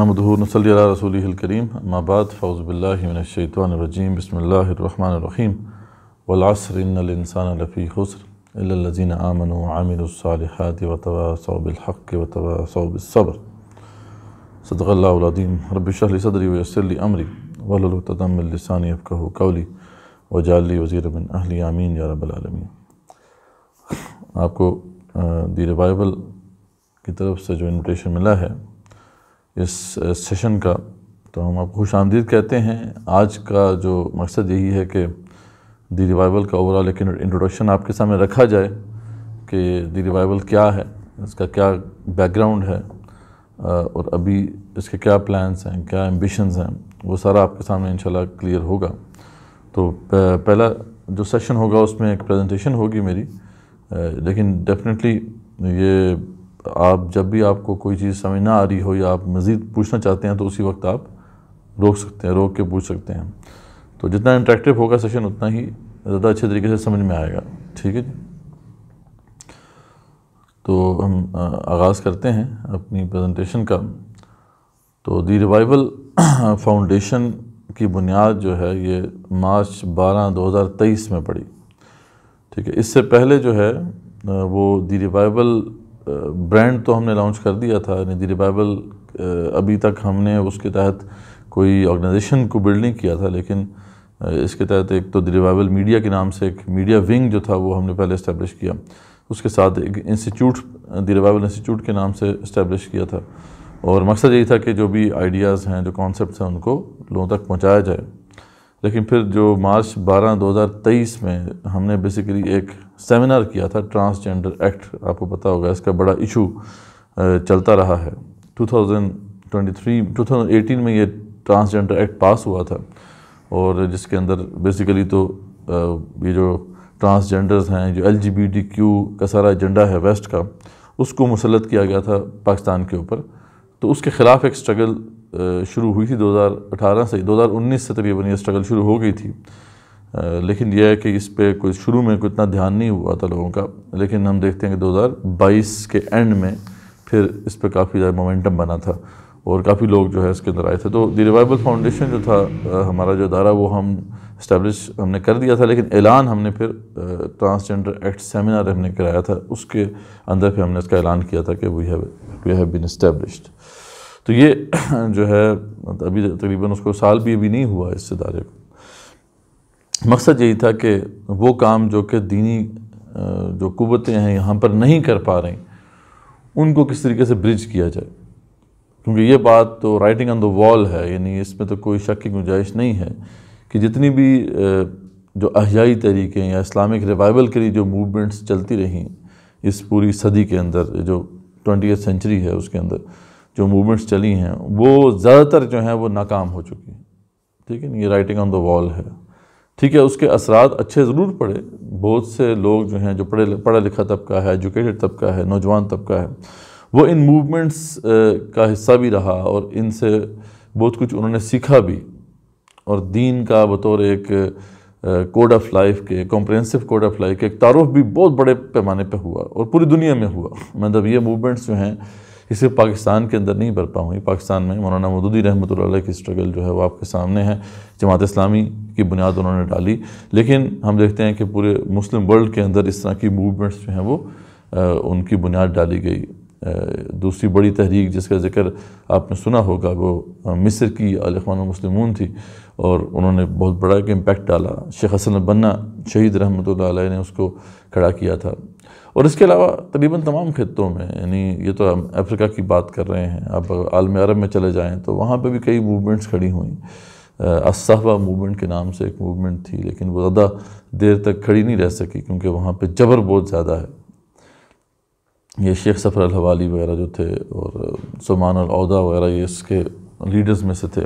नमदूनसल रसूलकरीम अम्माबाद फ़ौज़बिल्लाशैतवानरजीम बसमीम वलासरिनसानफ़ी हसर लजीन आमन आमिरसालहत वतवा सौबिलहक़ वतवा सौबिसब्र सदक़ल्लादीम रबिशली सदरी वसली अमरी वलतमिलसानी अफ़कह कौली वजाली वज़ी बिन अहली आमीन या रबालमीन आपको दीर बाइबल की तरफ से जो इनविटेशन मिला है इस सेशन का तो हम आपको खुश आमदीद कहते हैं आज का जो मकसद यही है कि दी रिवाइवल का ओवरऑल एक इंट्रोडक्शन आपके सामने रखा जाए कि दी रिवाइवल क्या है इसका क्या बैकग्राउंड है और अभी इसके क्या प्लान्स हैं क्या एम्बिशंस हैं वो सारा आपके सामने इंशाल्लाह क्लियर होगा तो पहला जो सेशन होगा उसमें एक प्रेजेंटेशन होगी मेरी लेकिन डेफिनेटली ये आप जब भी आपको कोई चीज़ समझ ना आ रही हो या आप मज़ीद पूछना चाहते हैं तो उसी वक्त आप रोक सकते हैं रोक के पूछ सकते हैं तो जितना इंट्रैक्टिव होगा सेशन उतना ही ज़्यादा अच्छे तरीके से समझ में आएगा ठीक है जी तो हम आगाज़ करते हैं अपनी प्रेजेंटेशन का तो दी रिवाइवल फाउंडेशन की बुनियाद जो है ये मार्च 12 2023 में पड़ी ठीक है इससे पहले जो है वो दी रिवाइवल ब्रांड तो हमने लॉन्च कर दिया था निधि रिवाइवल अभी तक हमने उसके तहत कोई ऑर्गेनाइजेशन को बिल्ड नहीं किया था लेकिन इसके तहत एक तो रिवाइवल मीडिया के नाम से एक मीडिया विंग जो था वो हमने पहले इस्टेब्लिश किया उसके साथ एक इंस्टीट्यूट द रिवाइवल इंस्टीट्यूट के नाम से इस्टेब्लिश किया था और मकसद यही था कि जो भी आइडियाज़ हैं जो कॉन्सेप्ट हैं उनको लोगों तक पहुँचाया जाए लेकिन फिर जो मार्च 12 2023 में हमने बेसिकली एक सेमिनार किया था ट्रांसजेंडर एक्ट आपको पता होगा इसका बड़ा इशू चलता रहा है 2023 2018 में ये ट्रांसजेंडर एक्ट पास हुआ था और जिसके अंदर बेसिकली तो ये जो ट्रांसजेंडर्स हैं जो एल का सारा एजेंडा है वेस्ट का उसको मुसलत किया गया था पाकिस्तान के ऊपर तो उसके ख़िलाफ़ एक स्ट्रगल शुरू हुई थी 2018 से 2019 से तकरीबन ये स्ट्रगल शुरू हो गई थी लेकिन यह है कि इस पर कोई शुरू में कोई इतना ध्यान नहीं हुआ था लोगों का लेकिन हम देखते हैं कि 2022 के एंड में फिर इस पर काफ़ी ज़्यादा मोमेंटम बना था और काफ़ी लोग जो है इसके अंदर आए थे तो दी रिवाइबल फाउंडेशन जो था हमारा जो अदारा वो हम इस्टेब्लिश हमने कर दिया था लेकिन ऐलान हमने फिर ट्रांसजेंडर एक्ट सेमिनार हमने कराया था उसके अंदर फिर हमने इसका ऐलान किया था कि we have we have been established तो ये जो है अभी तकरीबन उसको साल भी अभी नहीं हुआ इस इदारे को मकसद यही था कि वो काम जो कि दीनी जो कुतें हैं यहाँ पर नहीं कर पा रही उनको किस तरीके से ब्रिज किया जाए क्योंकि ये बात तो राइटिंग ऑन द वॉल है यानी इसमें तो कोई शक की गुंजाइश नहीं है कि जितनी भी जो अहियाई तरीके या इस्लामिक रिवाइवल के लिए जो मूवमेंट्स चलती रहीं इस पूरी सदी के अंदर जो ट्वेंटी सेंचुरी है उसके अंदर जो मूवमेंट्स चली हैं वो ज़्यादातर जो हैं वो नाकाम हो चुकी हैं ठीक है ये राइटिंग ऑन द वॉल है ठीक है उसके असरात अच्छे ज़रूर पड़े बहुत से लोग जो हैं जो पढ़े पढ़ा लिखा तबका है एजुकेटेड तबका है नौजवान तबका है वो इन मूवमेंट्स का हिस्सा भी रहा और इनसे बहुत कुछ उन्होंने सीखा भी और दीन का बतौर एक कोड ऑफ लाइफ के कॉम्प्रहेंसिव कोड ऑफ लाइफ के एक तारुफ भी बहुत बड़े पैमाने पर हुआ और पूरी दुनिया में हुआ मतलब ये मूवमेंट्स जो हैं सिर्फ पाकिस्तान के अंदर नहीं बरपा हुई पाकिस्तान में मौलाना मदूदी रहमत की स्ट्रगल जो है वो आपके सामने है जमात इस्लामी की बुनियाद उन्होंने डाली लेकिन हम देखते हैं कि पूरे मुस्लिम वर्ल्ड के अंदर इस तरह की मूवमेंट्स जो हैं वो आ, उनकी बुनियाद डाली गई दूसरी बड़ी तहरीक जिसका जिक्र आपने सुना होगा वो मिस्र की अलखान मुस्लिम थी और उन्होंने बहुत बड़ा एक इम्पेक्ट डाला शेख हसन बन्ना शहीद रहमत ने उसको खड़ा किया था और इसके अलावा तकरीबन तमाम खत्ों में यानी ये तो हम अफ्रीका की बात कर रहे हैं आप आलम अरब में चले जाएँ तो वहाँ पर भी कई मूवमेंट्स खड़ी हुई असहवा मूवमेंट के नाम से एक मूवमेंट थी लेकिन वो ज़्यादा देर तक खड़ी नहीं रह सकी क्योंकि वहाँ पर जबर बहुत ज़्यादा है ये शेख सफ़र अलवाली वगैरह जो थे और सलमान अलहदा वगैरह ये इसके लीडर्स में से थे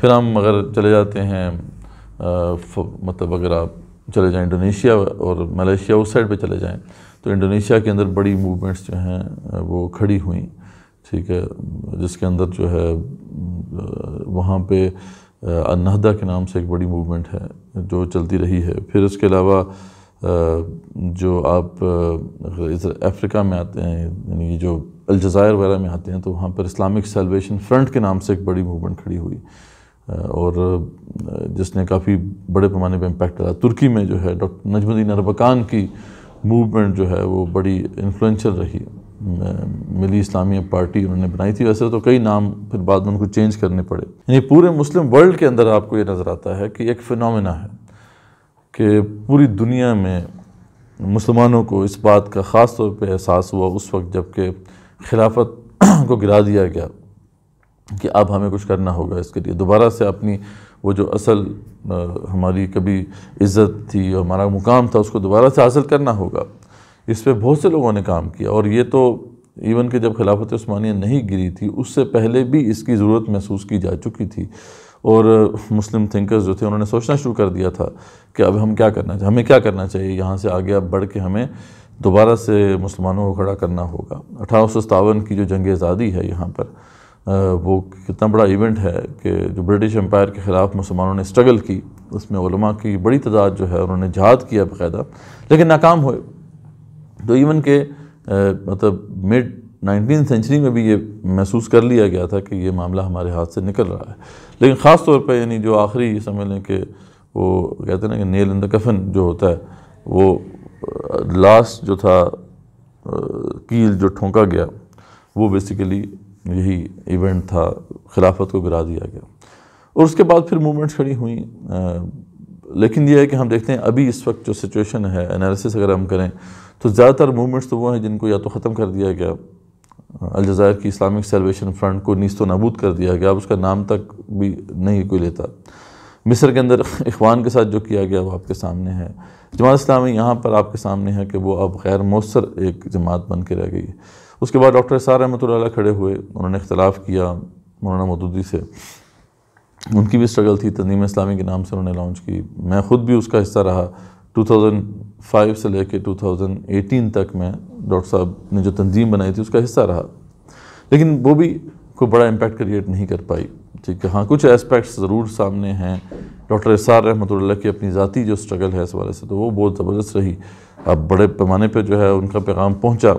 फिर हम अगर चले जाते हैं आ, मतलब अगर आप चले जाएँ इंडोनेशिया और मलेशिया उस साइड पर चले जाएँ तो इंडोनेशिया के अंदर बड़ी मूवमेंट्स जो हैं वो खड़ी हुई ठीक है जिसके अंदर जो है वहाँ पे अनहदा के नाम से एक बड़ी मूवमेंट है जो चलती रही है फिर उसके अलावा जो आप अफ्रीका में आते हैं यानी जो अलजायर वगैरह में आते हैं तो वहाँ पर इस्लामिक सेलवेशन फ्रंट के नाम से एक बड़ी मूवमेंट खड़ी हुई और जिसने काफ़ी बड़े पैमाने पर इम्पेक्ट डाला तुर्की में जो है डॉक्टर नजमुद्दीन अरबकान की मूवमेंट जो है वो बड़ी इन्फ्लुएंशियल रही मिली इस्लामी पार्टी उन्होंने बनाई थी वैसे तो कई नाम फिर बाद में उनको चेंज करने पड़े यानी पूरे मुस्लिम वर्ल्ड के अंदर आपको ये नज़र आता है कि एक फिनमिना है कि पूरी दुनिया में मुसलमानों को इस बात का ख़ास तौर पर एहसास हुआ उस वक्त जबकि खिलाफत को गिरा दिया गया कि अब हमें कुछ करना होगा इसके लिए दोबारा से अपनी वो जो असल हमारी कभी इज़्ज़त थी हमारा मुकाम था उसको दोबारा से हासिल करना होगा इस पर बहुत से लोगों ने काम किया और ये तो इवन कि जब खिलाफत स्मानिया नहीं गिरी थी उससे पहले भी इसकी ज़रूरत महसूस की जा चुकी थी और मुस्लिम थिंकर्स जो थे उन्होंने सोचना शुरू कर दिया था कि अब हम क्या करना चाहिए हमें क्या करना चाहिए यहाँ से आगे अब बढ़ के हमें दोबारा से मुसलमानों को खड़ा करना होगा अठारह की जो जंग आज़ादी है यहाँ पर वो कितना बड़ा इवेंट है कि जो ब्रिटिश एम्पायर के ख़िलाफ़ मुसलमानों ने स्ट्रगल की उसमें उलमा की बड़ी तादाद जो है उन्होंने जहाद किया बाकायदा लेकिन नाकाम हुए तो इवन के मतलब मिड नाइनटीन सेंचुरी में भी ये महसूस कर लिया गया था कि ये मामला हमारे हाथ से निकल रहा है लेकिन ख़ास तौर पर यानी जो आखिरी समझ लें कि वो कहते ना कि नील इन द कफन जो होता है वो लास्ट जो था कील जो ठोंका गया वो बेसिकली यही इवेंट था खिलाफत को गिरा दिया गया और उसके बाद फिर मूवमेंट्स खड़ी हुई लेकिन यह है कि हम देखते हैं अभी इस वक्त जो सिचुएशन है एनालिसिस अगर हम करें तो ज़्यादातर मूवमेंट्स तो वो हैं जिनको या तो ख़त्म कर दिया गया अलजायर की इस्लामिक सेलवेशन फ्रंट को नीस्त नबूद कर दिया गया अब उसका नाम तक भी नहीं कोई लेता मिस्र के अंदर इखवान के साथ जो किया गया वो आपके सामने है जमात इस्लामी यहाँ पर आपके सामने है कि वो अब गैर मौसर एक जमात बन के रह गई है उसके बाद डॉक्टर एसार रहमत खड़े हुए उन्होंने इख्तलाफ किया मौलाना मदूदी से उनकी भी स्ट्रगल थी तंजीम इस्लामी के नाम से उन्होंने लॉन्च की मैं ख़ुद भी उसका हिस्सा रहा 2005 से लेकर 2018 तक मैं डॉक्टर साहब ने जो तंजीम बनाई थी उसका हिस्सा रहा लेकिन वो भी कोई बड़ा इम्पेक्ट क्रिएट नहीं कर पाई ठीक है हाँ कुछ एस्पेक्ट्स ज़रूर सामने हैं डॉक्टर एसार रहमत की अपनी ज़ाती जो स्ट्रगल है इस वाले से तो वो बहुत ज़बरदस्त रही अब बड़े पैमाने पर जो है उनका पैगाम पहुँचा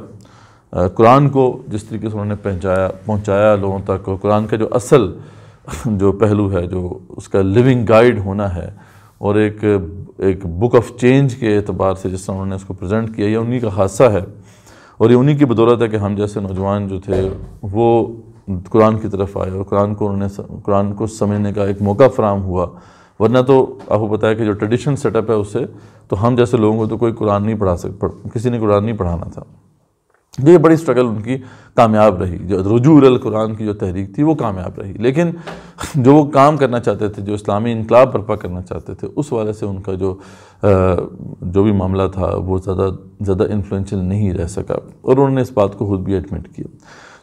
कुरान को जिस तरीके से उन्होंने पहुँचाया पहुँचाया लोगों तक और कुरान का जो असल जो पहलू है जो उसका लिविंग गाइड होना है और एक एक बुक ऑफ चेंज के अतबार से जिस तरह उन्होंने उसको प्रेजेंट किया ये उन्हीं का हादसा है और ये उन्हीं की बदौलत है कि हम जैसे नौजवान जो थे वो कुरान की तरफ आए और कुरान को उन्होंने कुरान को समझने का एक मौका फ्राहम हुआ वरना तो आपको पता है कि जो ट्रेडिशन सेटअप है उससे तो हम जैसे लोगों को तो कोई कुरान नहीं पढ़ा सक किसी ने कुरान नहीं पढ़ाना था तो ये बड़ी स्ट्रगल उनकी कामयाब रही जो रजूर कुरान की जो तहरीक थी वो कामयाब रही लेकिन जो वो काम करना चाहते थे जो इस्लामी इनकलाब बर्पा करना चाहते थे उस वाले से उनका जो जो भी मामला था वो ज़्यादा ज़्यादा इन्फ्लुएंशियल नहीं रह सका और उन्होंने इस बात को खुद भी एडमिट किया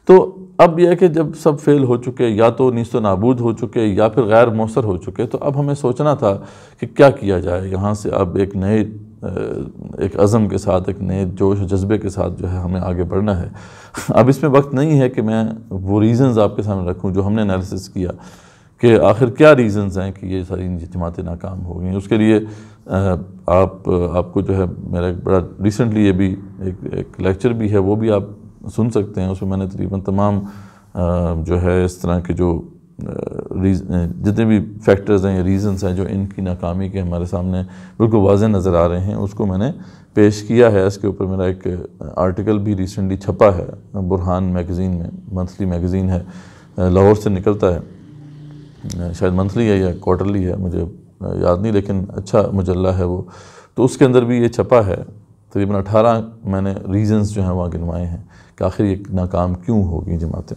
तो अब यह कि जब सब फेल हो चुके या तो नीस्त नाबूद हो चुके या फिर गैर मौसर हो चुके तो अब हमें सोचना था कि क्या किया जाए यहाँ से अब एक नए एक अज़म के साथ एक नए जोश जज्बे के साथ जो है हमें आगे बढ़ना है अब इसमें वक्त नहीं है कि मैं वो रीज़न्स आपके सामने रखूँ जो हमने एनालिसिस किया कि आखिर क्या रीज़न्स हैं कि ये सारी जमातें नाकाम हो गई उसके लिए आप आपको जो है मेरा एक बड़ा रिसेंटली ये भी एक, एक लेक्चर भी है वो भी आप सुन सकते हैं उसमें मैंने तकरीबन तमाम जो है इस तरह के जो जितने भी फैक्टर्स हैं या रीज़न्स हैं जो इनकी नाकामी के हमारे सामने बिल्कुल वाज नज़र आ रहे हैं उसको मैंने पेश किया है इसके ऊपर मेरा एक आर्टिकल भी रिसेंटली छपा है बुरहान मैगज़ीन में मंथली मैगज़ीन है लाहौर से निकलता है शायद मंथली है या क्वार्टरली है मुझे याद नहीं लेकिन अच्छा मुजल्ला है वो तो उसके अंदर भी ये छपा है तकरीबन अठारह मैंने रीज़न्स जो हैं वहाँ गिनवाए हैं कि आखिर ये नाकाम क्यों होगी जमातें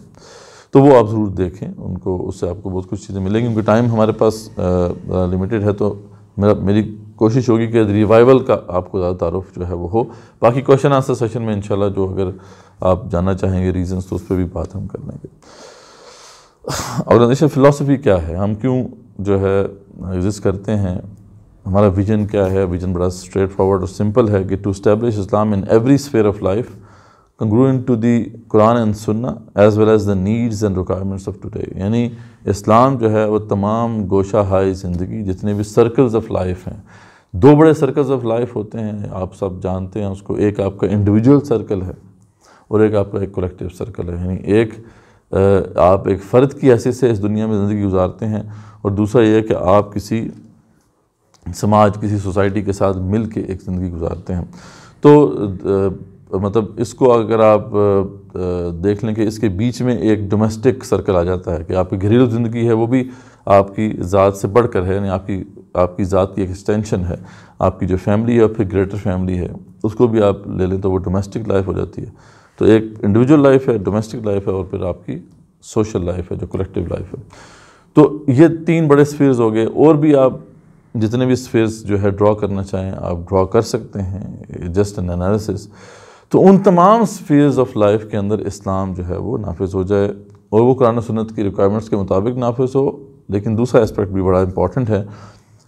तो वो आप ज़रूर देखें उनको उससे आपको बहुत कुछ चीज़ें मिलेंगी क्योंकि टाइम हमारे पास लिमिटेड है तो मेरा मेरी कोशिश होगी कि रिवाइवल का आपको ज़्यादा तारुफ जो है वो हो बाकी क्वेश्चन आंसर सेशन में इंशाल्लाह जो अगर आप जानना चाहेंगे रीजंस तो उस पर भी बात हम कर लेंगे ऑर्गेनाइजेशन फ़िलासफ़ी क्या है हम क्यों जो है एग्जिस्ट करते हैं हमारा विजन क्या है विजन बड़ा स्ट्रेट फॉरवर्ड और सिंपल है कि to establish Islam in every sphere of life congruent to the Quran and Sunnah as well as the needs and requirements of today. यानी इस्लाम जो है वो तमाम गोशा हाई ज़िंदगी जितने भी सर्कल्स ऑफ लाइफ हैं दो बड़े सर्कल्स ऑफ लाइफ होते हैं आप सब जानते हैं उसको एक आपका इंडिविजुअल सर्कल है और एक आपका एक कलेक्टिव सर्कल है यानी एक आप एक फ़र्द की हैसियत से इस दुनिया में ज़िंदगी गुजारते हैं और दूसरा यह कि आप किसी समाज किसी सोसाइटी के साथ मिल के एक ज़िंदगी गुजारते हैं तो मतलब इसको अगर आप देख लें कि इसके बीच में एक डोमेस्टिक सर्कल आ जाता है कि आपकी घरेलू ज़िंदगी है वो भी आपकी ज़ात से बढ़कर है यानी आपकी आपकी ज़ात की एक एक्सटेंशन है आपकी जो फैमिली है और फिर ग्रेटर फैमिली है उसको भी आप ले लें तो वो डोमेस्टिक लाइफ हो जाती है तो एक इंडिविजुअल लाइफ है डोमेस्टिक लाइफ है और फिर आपकी सोशल लाइफ है जो कलेक्टिव लाइफ है तो ये तीन बड़े स्फीर्स हो गए और भी आप जितने भी स्फीर्स जो है ड्रॉ करना चाहें आप ड्रॉ कर सकते हैं जस्ट एन एनालिसिस तो उन तमाम स्फीयर्स ऑफ लाइफ के अंदर इस्लाम जो है वो नाफिज हो जाए और वो कुरान सुनत की रिक्वायरमेंट्स के मुताबिक नाफिज हो लेकिन दूसरा एस्पेक्ट भी बड़ा इंपॉर्टेंट है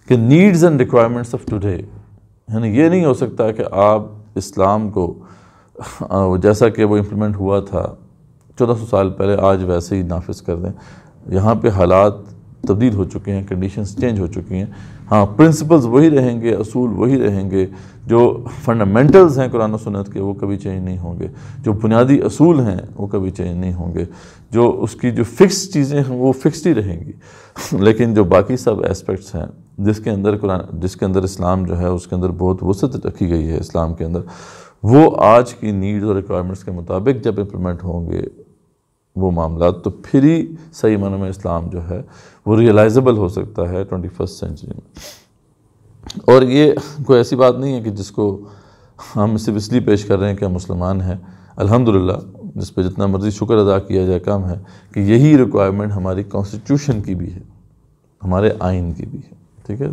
कि needs and requirements of today यानी ये नहीं हो सकता कि आप इस्लाम को जैसा कि वो इम्प्लीमेंट हुआ था चौदह सौ साल पहले आज वैसे ही नाफिज कर दें यहाँ पर हालात तब्दील हो चुके हैं कंडीशन चेंज हो चुकी हैं हाँ प्रिंसिपल्स वही रहेंगे असूल वही रहेंगे जो फंडामेंटल्स हैं कुरान सुनत के वो कभी चेंज नहीं होंगे जो बुनियादी असूल हैं वो कभी चेंज नहीं होंगे जो उसकी जो फ़िक्स चीज़ें हैं वो फिक्स ही रहेंगी लेकिन जो बाकी सब एस्पेक्ट्स हैं जिसके अंदर कुरान जिसके अंदर इस्लाम जो है उसके अंदर बहुत वसत रखी गई है इस्लाम के अंदर वो आज की नीड्स और रिक्वायरमेंट्स के मुताबिक जब इम्प्लीमेंट होंगे वो मामला तो फिर ही सही मानों में इस्लाम जो है वो रियलाइजेबल हो सकता है ट्वेंटी फर्स्ट सेंचुरी में और ये कोई ऐसी बात नहीं है कि जिसको हम सिर्फ इसलिए पेश कर रहे हैं कि हम मुसलमान हैं अल्हम्दुलिल्लाह जिस पर जितना मर्ज़ी शुक्र अदा किया जाए काम है कि यही रिक्वायरमेंट हमारी कॉन्स्टिट्यूशन की भी है हमारे आइन की भी है ठीक है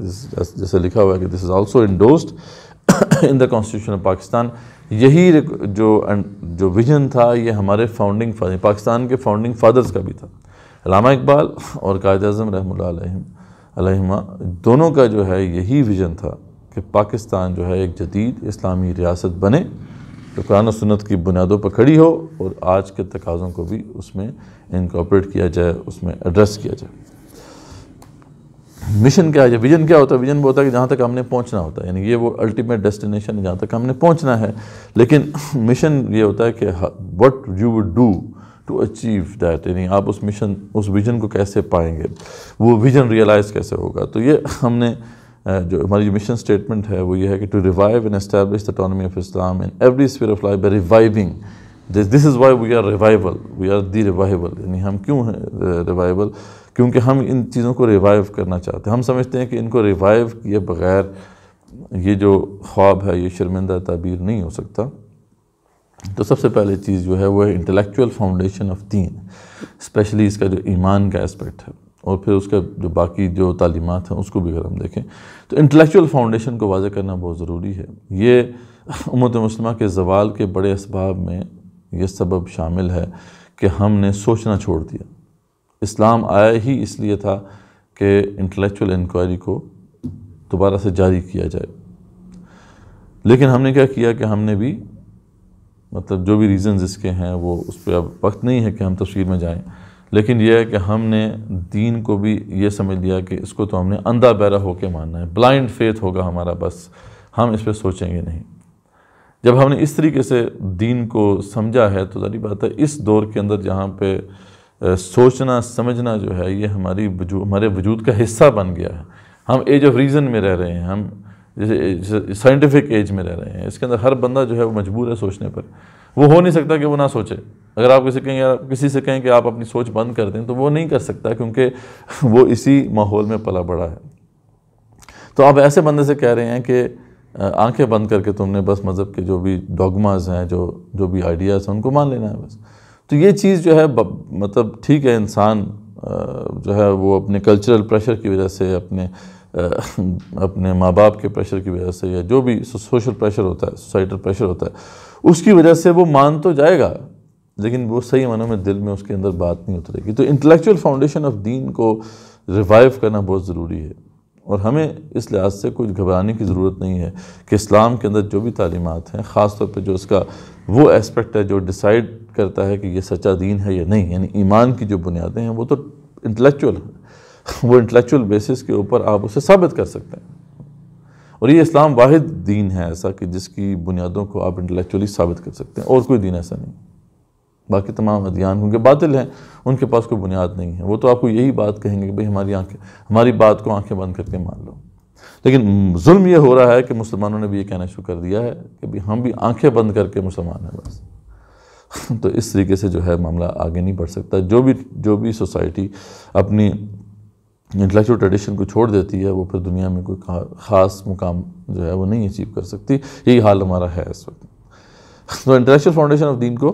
जैसे लिखा हुआ है कि this is also endorsed in the constitution of Pakistan यही जो जो विजन था ये हमारे फाउंडिंग फादर पाकिस्तान के फाउंडिंग फादर्स का भी था लामा इकबाल और कायद अजम रहमा दोनों का जो है यही विजन था कि पाकिस्तान जो है एक जदीद इस्लामी रियासत बने जो तो कुरान सुनत की बुनियादों पर खड़ी हो और आज के तकाज़ों को भी उसमें इनकॉपरेट किया जाए उसमें एड्रेस किया जाए मिशन क्या है विजन क्या होता है विजन वो होता है कि जहाँ तक हमने पहुँचना होता है यानी ये वो अल्टीमेट डेस्टिनेशन है जहाँ तक हमने पहुँचना है लेकिन मिशन ये होता है कि what you would do to achieve that यानी आप उस मिशन उस विजन को कैसे पाएंगे वो विजन रियलाइज़ कैसे होगा तो ये हमने जो हमारी मिशन स्टेटमेंट है वो ये है कि to revive and establish the autonomy of Islam in every sphere of life by reviving this this is why we are revival we are the revival यानी हम क्यों हैं रिवाइवल क्योंकि हम इन चीज़ों को रिवाइव करना चाहते हैं हम समझते हैं कि इनको रिवाइव किए बगैर ये जो ख्वाब है ये शर्मिंदा तबीर नहीं हो सकता तो सबसे पहले चीज़ जो है वो है intellectual foundation of deen specially इसका जो ईमान का एस्पेक्ट है और फिर उसका जो बाकी जो तालीमत हैं उसको भी अगर हम देखें तो इंटेलेक्चुअल फाउंडेशन को वाजह करना बहुत ज़रूरी है ये उमत मुस्लिम के जवाल के बड़े इसबाब में ये सबब शामिल है कि हमने सोचना छोड़ दिया इस्लाम आया ही इसलिए था कि इंटेलेक्चुअल इंक्वायरी को दोबारा से जारी किया जाए लेकिन हमने क्या किया कि हमने भी मतलब जो भी रीज़न्स इसके हैं वो उस पर अब वक्त नहीं है कि हम तस्वीर में जाएं लेकिन यह है कि हमने दीन को भी ये समझ लिया कि इसको तो हमने अंधा बैरा होकर मानना है ब्लाइंड फेथ होगा हमारा बस हम इस पर सोचेंगे नहीं जब हमने इस तरीके से दीन को समझा है तो जारी बात है इस दौर के अंदर जहाँ पर सोचना समझना जो है ये हमारी वजू हमारे वजूद का हिस्सा बन गया है हम एज ऑफ रीज़न में रह रहे हैं हम जैसे साइंटिफिक एज में रह रहे हैं इसके अंदर हर बंदा जो है वो मजबूर है सोचने पर वो हो नहीं सकता कि वो ना सोचे अगर आप किसी कहें किसी से कहें कि आप अपनी सोच बंद कर दें तो वो नहीं कर सकता क्योंकि वो इसी माहौल में पला बड़ा है तो आप ऐसे बंदे से कह रहे हैं कि आंखें बंद करके तुमने बस मज़हब के जो भी डॉगमाज हैं जो जो भी आइडियाज़ हैं उनको मान लेना है बस तो ये चीज़ जो है मतलब ठीक है इंसान जो है वो अपने कल्चरल प्रेशर की वजह से अपने अपने माँ बाप के प्रेशर की वजह से या जो भी सोशल प्रेशर होता है सोसाइटल प्रेशर होता है उसकी वजह से वो मान तो जाएगा लेकिन वो सही मानों में दिल में उसके अंदर बात नहीं उतरेगी तो इंटेलेक्चुअल फाउंडेशन ऑफ दीन को रिवाइव करना बहुत ज़रूरी है और हमें इस लिहाज से कुछ घबराने की ज़रूरत नहीं है कि इस्लाम के अंदर जो भी तालीमत हैं ख़ास तौर पर जो उसका वो एस्पेक्ट है जो डिसाइड करता है कि ये सच्चा दीन है या नहीं यानी ईमान की जो बुनियादें हैं वो तो इंटेलेक्चुअल हैं वो इंटेलेक्चुअल बेसिस के ऊपर आप उसे साबित कर सकते हैं और ये इस्लाम वाहिद दीन है ऐसा कि जिसकी बुनियादों को आप इंटेलेक्चुअली साबित कर सकते हैं और कोई दीन ऐसा नहीं बाकी तमाम अदियान क्योंकि बातिल हैं उनके पास कोई बुनियाद नहीं है वो तो आपको यही बात कहेंगे कि भाई हमारी आंखें हमारी बात को आंखें बंद करके मान लो लेकिन जुल्म ये हो रहा है कि मुसलमानों ने भी ये कहना शुरू कर दिया है कि भाई हम भी आंखें बंद करके मुसलमान हैं बस तो इस तरीके से जो है मामला आगे नहीं बढ़ सकता जो भी जो भी सोसाइटी अपनी इंटेलेक्चुअल ट्रेडिशन को छोड़ देती है वो फिर दुनिया में कोई ख़ास मुकाम जो है वो नहीं अचीव कर सकती यही हाल हमारा है इस वक्त तो इंटरेक्चुअल फाउंडेशन ऑफ दीन को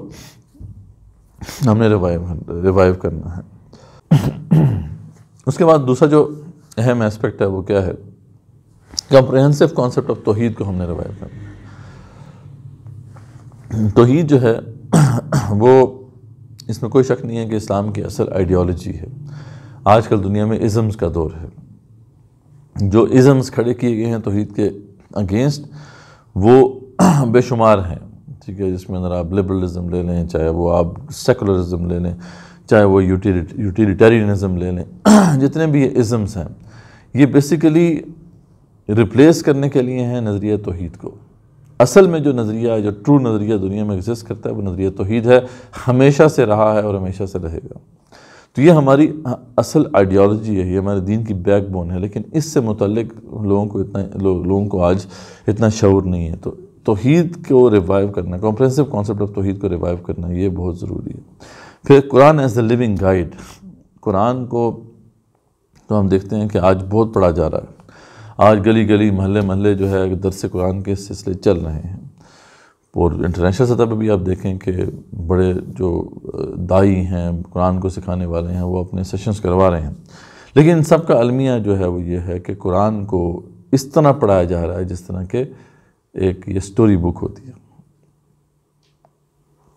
हमने रिवाइव रिवाइव करना है उसके बाद दूसरा जो अहम एस्पेक्ट है वो क्या है कॉम्प्रहेंसिव कॉन्सेप्ट ऑफ तोहीद को हमने रिवाइव करना है तोहीद जो है वो इसमें कोई शक नहीं है कि इस्लाम की असल आइडियोलॉजी है आजकल दुनिया में इज़म्स का दौर है जो इज़म्स खड़े किए गए हैं तोहीद के अगेंस्ट वो बेशुमार हैं ठीक है जिसमें अंदर आप लिबरलिज्म ले लें चाहे वो आप सेकुलरिज़म ले लें चाहे वो यूटिलिटेरियनिज़म ले लें जितने भी इज़म्स हैं ये बेसिकली रिप्लेस करने के लिए हैं नज़रिया तोहद को असल में जो नज़रिया जो ट्रू नज़रिया दुनिया में एग्जिस्ट करता है वो नज़रिया तोहद है हमेशा से रहा है और हमेशा से रहेगा तो ये हमारी असल आइडियोलॉजी है ये हमारे दीन की बैकबोन है लेकिन इससे मुतलक लोगों को इतना लो, लोगों को आज इतना शौर नहीं है तो तोहद को रिवाइव करना कॉम्प्रेंसिव कॉन्सेप्ट ऑफ तोहद को रिवाइव करना ये बहुत ज़रूरी है फिर Quran as the living guide Quran को तो हम देखते हैं कि आज बहुत पढ़ा जा रहा है आज गली गली महल्ले महल्ले जो है दरस कुरान के सिलसिले चल रहे हैं और इंटरनेशनल सतह पर भी आप देखें कि बड़े जो दाई हैं कुरान को सिखाने वाले हैं वो अपने सेशंस करवा रहे हैं लेकिन इन सब का अलमिया जो है वो ये है कि कुरान को इस तरह पढ़ाया जा रहा है जिस तरह के एक ये स्टोरी बुक होती है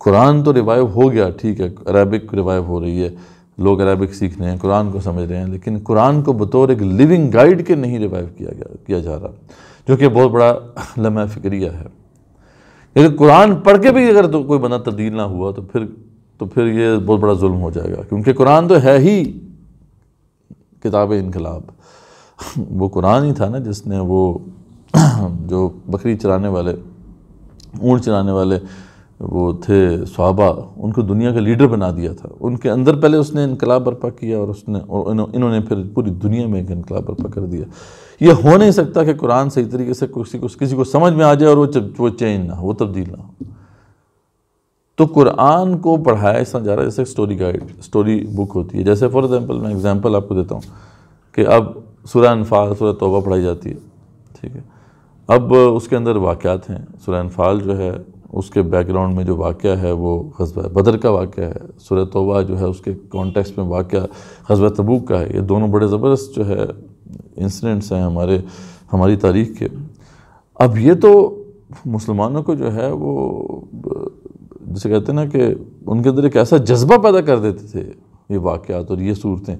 कुरान तो रिवाइव हो गया ठीक है अरेबिक रिवाइव हो रही है लोग अरेबिक सीख रहे हैं कुरान को समझ रहे हैं लेकिन कुरान को बतौर एक लिविंग गाइड के नहीं रिवाइव किया गया किया जा रहा जो कि बहुत बड़ा लम्हा फिक्रिया है यदि कुरान पढ़ के भी अगर तो कोई बना तब्दील ना हुआ तो फिर तो फिर ये बहुत बड़ा जुल्म हो जाएगा क्योंकि कुरान तो है ही किताब इनकलाब वो कुरान ही था ना जिसने वो जो बकरी चराने वाले ऊँट चराने वाले वो थे सहाबा उनको दुनिया का लीडर बना दिया था उनके अंदर पहले उसने इनकलाब बर्पा किया और उसने और इन्होंने फिर पूरी दुनिया में एक इनकलाब बर्पा कर दिया ये हो नहीं सकता कि कुरान सही तरीके से किसी को किसी को समझ में आ जाए और वो वो चेंज ना हो वो तब्दील ना हो तो कुरान को पढ़ाया इस जा रहा है जैसे स्टोरी गाइड स्टोरी बुक होती है जैसे फॉर एग्ज़ाम्पल मैं एग्ज़ाम्पल आपको देता हूँ कि अब सूर्य अनफाल सूर्य तोबा पढ़ाई जाती है ठीक है अब उसके अंदर वाक़ात हैं फाल जो है उसके बैकग्राउंड में जो वाक़ है वो गजब बदर का वाक़ है सुर तोबा जो है उसके कॉन्टेक्स्ट में वाक़ गजब तबूक का है ये दोनों बड़े ज़बरदस्त जो है इंसिडेंट्स हैं हमारे हमारी तारीख के अब ये तो मुसलमानों को जो है वो जैसे कहते हैं ना कि उनके अंदर एक ऐसा जज्बा पैदा कर देते थे ये वाक़ात और ये सूरतें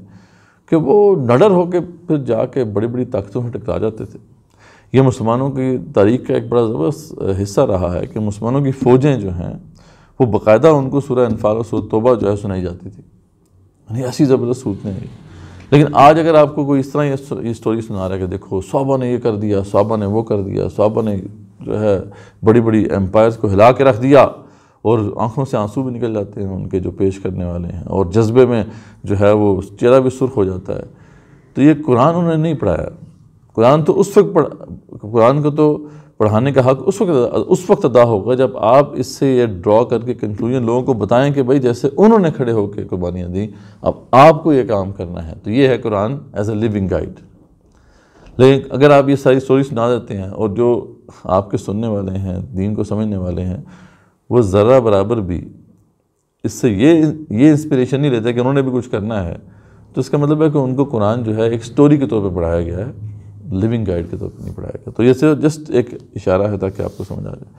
कि वो नडर होकर फिर जाके बड़ी बड़ी ताकतों में टकरा जाते थे ये मुसलमानों की तारीख का एक बड़ा ज़बरदस्त हिस्सा रहा है कि मुसलमानों की फ़ौजें जो हैं वो बाकायदा उनको सूर्य अनफाल और सूर जो है सुनाई जाती थी यानी ऐसी ज़बरदस्त सूरतें हैं लेकिन आज अगर आपको कोई इस तरह ये स्टोरी सुना रहा है कि देखो सौबा ने ये कर दिया सौबा ने वो कर दिया सौबा ने जो है बड़ी बड़ी एम्पायर्स को हिला के रख दिया और आंखों से आंसू भी निकल जाते हैं उनके जो पेश करने वाले हैं और जज्बे में जो है वो चेहरा भी सुर्ख हो जाता है तो ये कुरान उन्होंने नहीं पढ़ाया कुरान तो उस वक्त पढ़ कुरान को तो पढ़ाने का हक उस वक्त उस वक्त अदा होगा जब आप इससे ये ड्रॉ करके कंक्लूजन लोगों को बताएं कि भाई जैसे उन्होंने खड़े होकर कुर्बानियाँ दी अब आपको ये काम करना है तो ये है Quran as a living guide लेकिन अगर आप ये सारी स्टोरी सुना देते हैं और जो आपके सुनने वाले हैं दीन को समझने वाले हैं वो ज़रा बराबर भी इससे ये ये इंस्पिरेशन नहीं लेते कि उन्होंने भी कुछ करना है तो इसका मतलब है कि उनको कुरान जो है एक स्टोरी के तौर पर पढ़ाया गया है लिविंग गाइड के तौर पर नहीं पढ़ाया गया तो ये सिर्फ जस्ट एक इशारा है ताकि आपको समझ आ जाए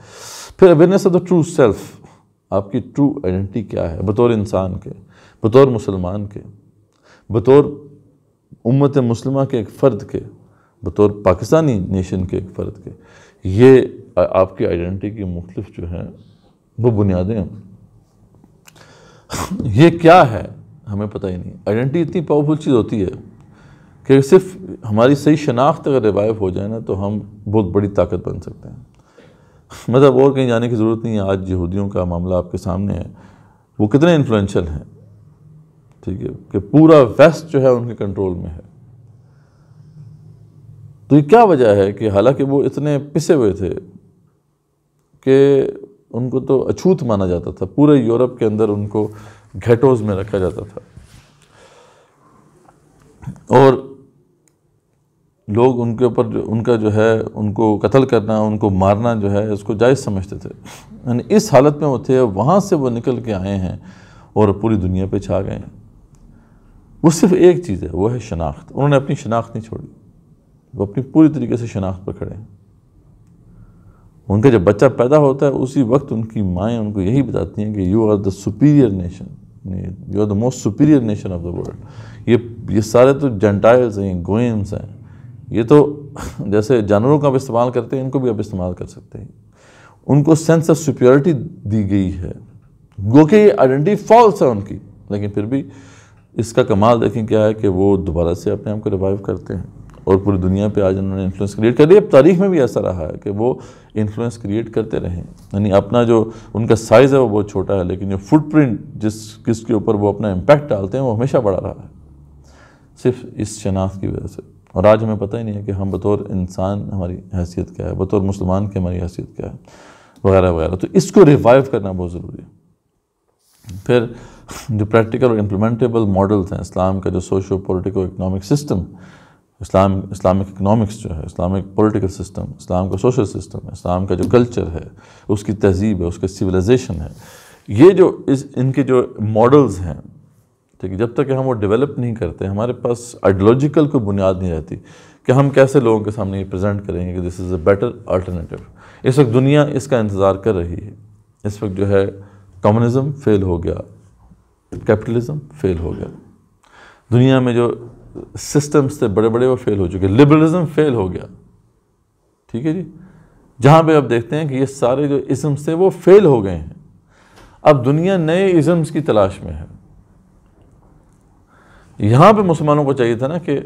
फिर awareness of the true self आपकी ट्रू आइडेंटिटी क्या है बतौर इंसान के बतौर मुसलमान के बतौर उम्मत मुसलमा के एक फ़र्द के बतौर पाकिस्तानी नेशन के एक फ़र्द के ये आपकी आइडेंटिटी की मुख्तफ जो हैं वो बुनियादें हैं ये क्या है हमें पता ही नहीं आइडेंटिटी इतनी पावरफुल चीज़ होती है कि सिर्फ हमारी सही शनाख्त अगर रिवाइव हो जाए ना तो हम बहुत बड़ी ताकत बन सकते हैं मतलब और कहीं जाने की ज़रूरत नहीं है आज यहूदियों का मामला आपके सामने है वो कितने इन्फ्लुएंशल हैं ठीक है कि पूरा वेस्ट जो है उनके कंट्रोल में है तो ये क्या वजह है कि हालांकि वो इतने पिसे हुए थे कि उनको तो अछूत माना जाता था पूरे यूरोप के अंदर उनको घेटोज में रखा जाता था और लोग उनके ऊपर उनका जो है उनको कत्ल करना उनको मारना जो है उसको जायज़ समझते थे यानी इस हालत में वो थे वहाँ से वो निकल के आए हैं और पूरी दुनिया पे छा गए हैं वो सिर्फ एक चीज़ है वो है शनाख्त उन्होंने अपनी शनाख्त नहीं छोड़ी वो अपनी पूरी तरीके से शनाख्त पर खड़े हैं उनका जब बच्चा पैदा होता है उसी वक्त उनकी माएँ उनको यही बताती हैं कि you are the superior nation you are the most superior nation of the world ये ये सारे तो जेंटाइल्स हैं गोइम्स हैं ये तो जैसे जानवरों का आप इस्तेमाल करते हैं इनको भी आप इस्तेमाल कर सकते हैं उनको सेंस ऑफ सुप्योरिटी दी गई है गो कि आइडेंटिटी फॉल्स है उनकी लेकिन फिर भी इसका कमाल देखें क्या है कि वो दोबारा से अपने आप को रिवाइव करते हैं और पूरी दुनिया पे आज उन्होंने इन्फ्लुएंस क्रिएट कर दिया तारीख में भी ऐसा रहा है कि वो इन्फ्लुएंस क्रिएट करते रहे यानी अपना जो उनका साइज़ है वो बहुत छोटा है लेकिन जो फुटप्रिंट जिस किसके ऊपर वो अपना इम्पैक्ट डालते हैं वो हमेशा बड़ा रहा है सिर्फ इस शनाख्त की वजह से और आज हमें पता ही नहीं है कि हम बतौर इंसान हमारी हैसियत क्या है बतौर मुसलमान की हमारी हैसियत क्या है वगैरह वगैरह तो इसको रिवाइव करना बहुत ज़रूरी है फिर जो प्रैक्टिकल और इम्प्लीमेंटेबल मॉडल्स हैं इस्लाम का जो सोशो पोलिटिकल इकनॉमिक सिस्टम इस्लाम इस्लामिक इकनॉमिक्स जो है इस्लामिक पोलिटिकल सिस्टम इस्लाम का सोशल सिस्टम इस्लाम का जो कल्चर है उसकी तहजीब है उसका सिविलाइजेशन है ये जो इस इनके जो मॉडल्स हैं ठीक है जब तक हम वो डेवलप नहीं करते हमारे पास आइडियोलॉजिकल कोई बुनियाद नहीं रहती कि हम कैसे लोगों के सामने ये प्रेजेंट करेंगे कि this is a better alternative इस वक्त दुनिया इसका इंतज़ार कर रही है इस वक्त जो है कम्युनिज्म फेल हो गया कैपिटलिज्म फेल हो गया दुनिया में जो सिस्टम्स थे बड़े बड़े वो फेल हो चुके लिबरलिज्म फेल हो गया ठीक है जी जहाँ पे आप देखते हैं कि ये सारे जो इज़म्स थे वो फेल हो गए हैं अब दुनिया नए इज़म्स की तलाश में है यहाँ पर मुसलमानों को चाहिए था ना कि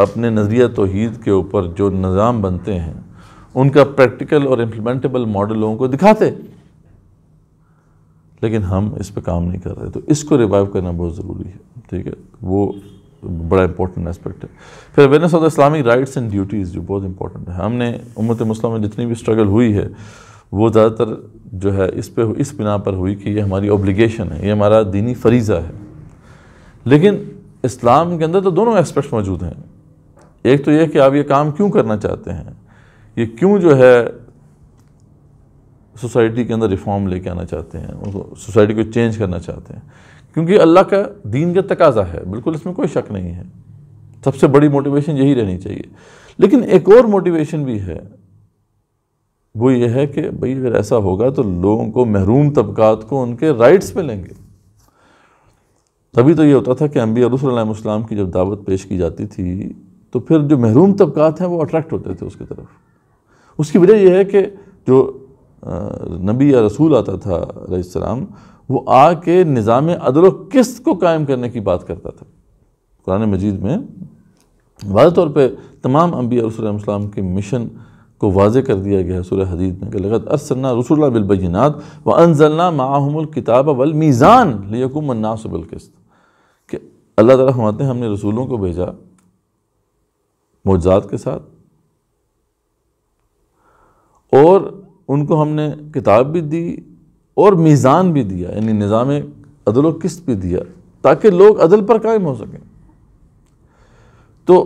अपने नज़रिया तोहद के ऊपर जो निज़ाम बनते हैं उनका प्रैक्टिकल और इम्प्लीमेंटेबल मॉडल लोगों को दिखाते लेकिन हम इस पर काम नहीं कर रहे तो इसको रिवाइव करना बहुत ज़रूरी है ठीक है वो बड़ा इंपॉर्टेंट एस्पेक्ट है फिर awareness of the Islamic rights and duties जो बहुत इंपॉर्टेंट है हमने उम्मत मुस्लिम में जितनी भी स्ट्रगल हुई है वो ज़्यादातर जो है इस पर इस बिना पर हुई कि ये हमारी ऑब्लिगेशन है ये हमारा दीनी फरीज़ा है लेकिन इस्लाम के अंदर तो दोनों एस्पेक्ट मौजूद हैं एक तो यह कि आप ये काम क्यों करना चाहते हैं ये क्यों जो है सोसाइटी के अंदर रिफॉर्म लेके आना चाहते हैं उनको सोसाइटी को चेंज करना चाहते हैं क्योंकि अल्लाह का दीन का तकाजा है बिल्कुल इसमें कोई शक नहीं है सबसे बड़ी मोटिवेशन यही रहनी चाहिए लेकिन एक और मोटिवेशन भी है वो ये है कि भाई अगर ऐसा होगा तो लोगों को महरूम तबकात को उनके राइट्स मिलेंगे लेंगे तभी तो ये होता था कि अम्बिया रसोल्लाम की जब दावत पेश की जाती थी तो फिर जो महरूम तबक़ात हैं वो अट्रैक्ट होते थे उसकी तरफ उसकी वजह यह है कि जो नबी या रसूल आता था सलाम वो आके निज़ाम अदल किस्त को कायम करने की बात करता था कुरान मजीद में वाज तौर पर तमाम अम्बिया के मिशन को वाज कर दिया गया है सुर हदीद में लगत असन्ना रसोल्ला बिलबीनात व अनजल्ला माहमुल किताब वलमीज़ान मीज़ान किस्त अल्लाह ताला फरमाते हैं हमने रसूलों को भेजा मुजात के साथ और उनको हमने किताब भी दी और मीज़ान भी दिया यानी निज़ाम अदल और किस्त भी दिया ताकि लोग अदल पर कायम हो सकें तो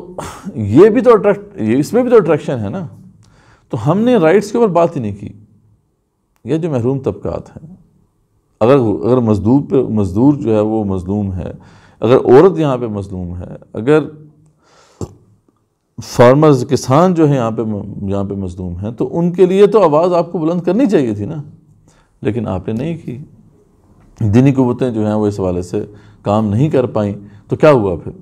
ये भी तो अट्रैक्ट इसमें भी तो अट्रैक्शन है ना तो हमने राइट्स के ऊपर बात ही नहीं की ये जो महरूम तबकात हैं अगर अगर मजदूर पे मजदूर जो है वो मजलूम है अगर औरत यहाँ पे मजलूम है अगर फार्मर्स किसान जो है यहाँ पे यहाँ पे मजलूम हैं तो उनके लिए तो आवाज़ आपको बुलंद करनी चाहिए थी ना लेकिन आपने नहीं की दीनी कुतें जो हैं वो इस हवाले से काम नहीं कर पाई तो क्या हुआ फिर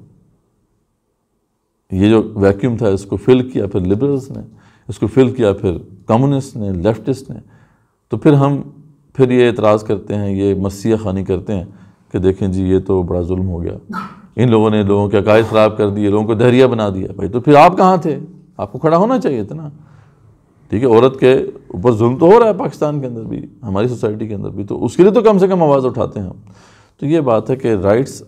ये जो वैक्यूम था इसको फिल किया फिर लिबरल्स ने इसको फिल किया फिर कम्युनिस्ट ने लेफ्टिस्ट ने तो फिर हम फिर ये एतराज़ करते हैं ये मसीह खानी करते हैं कि देखें जी ये तो बड़ा जुल्म हो गया इन लोगों ने लोगों के अकायद ख़राब कर दिए लोगों को दहरिया बना दिया भाई तो फिर आप कहाँ थे आपको खड़ा होना चाहिए था ना ठीक है औरत के ऊपर जुल्म तो हो रहा है पाकिस्तान के अंदर भी हमारी सोसाइटी के अंदर भी तो उसके लिए तो कम से कम आवाज़ उठाते हैं हम तो ये बात है कि राइट्स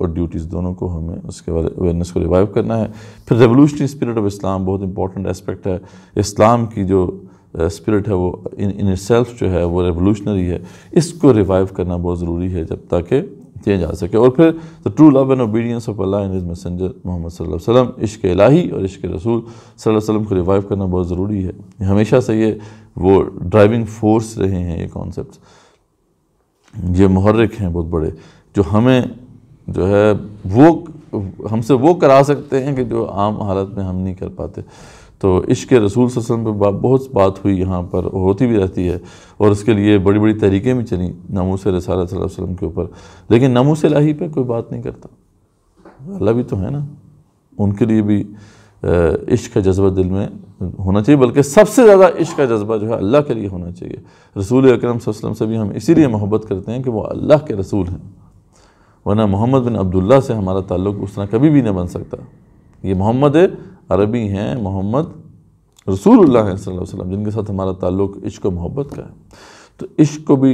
और ड्यूटीज़ दोनों को हमें उसके बारे अवेयरनेस को रिवाइव करना है फिर रेवोल्यूशनरी स्पिरिट ऑफ इस्लाम बहुत इंपॉर्टेंट एस्पेक्ट है इस्लाम की जो स्पिरिट है वो इन इन सेल्फ जो है वो रेवोल्यूशनरी है इसको रिवाइव करना बहुत ज़रूरी है जब ताकि चेंज आ सके और फिर the true love and obedience of Allah in his messenger Muhammad सल्लम वसल्लम इश्क इलाही और इश्क रसूल सल्लल्लाहु अलैहि वसल्लम को रिवाइव करना बहुत ज़रूरी है हमेशा से ये वो ड्राइविंग फोर्स रहे हैं ये कॉन्सेप्ट ये महर्रिक हैं बहुत बड़े जो हमें जो है वो हमसे वो करा सकते हैं कि जो आम हालत में हम नहीं कर पाते तो इश्क रसूल ससन पर बहुत बात हुई यहाँ पर होती भी रहती है और इसके लिए बड़ी बड़ी तरीकें भी चली नमूस रसाल वसलम के ऊपर लेकिन नमूस लाही पर कोई बात नहीं करता अल्लाह भी तो है ना उनके लिए भी इश्क का जज्बा दिल में होना चाहिए बल्कि सबसे ज़्यादा इश्क का जज्बा जो है अल्लाह के लिए होना चाहिए रसूल अक्रम वसलम से भी हम इसीलिए मोहब्बत करते हैं कि वो अल्लाह के रसूल हैं वरना मोहम्मद बिन अब्दुल्ला से हमारा ताल्लुक़ उस तरह कभी भी नहीं बन सकता ये मोहम्मद अरबी हैं मोहम्मद रसूल सल्लम जिनके साथ हमारा ताल्लुक इश्क मोहब्बत का है तो इश्क को भी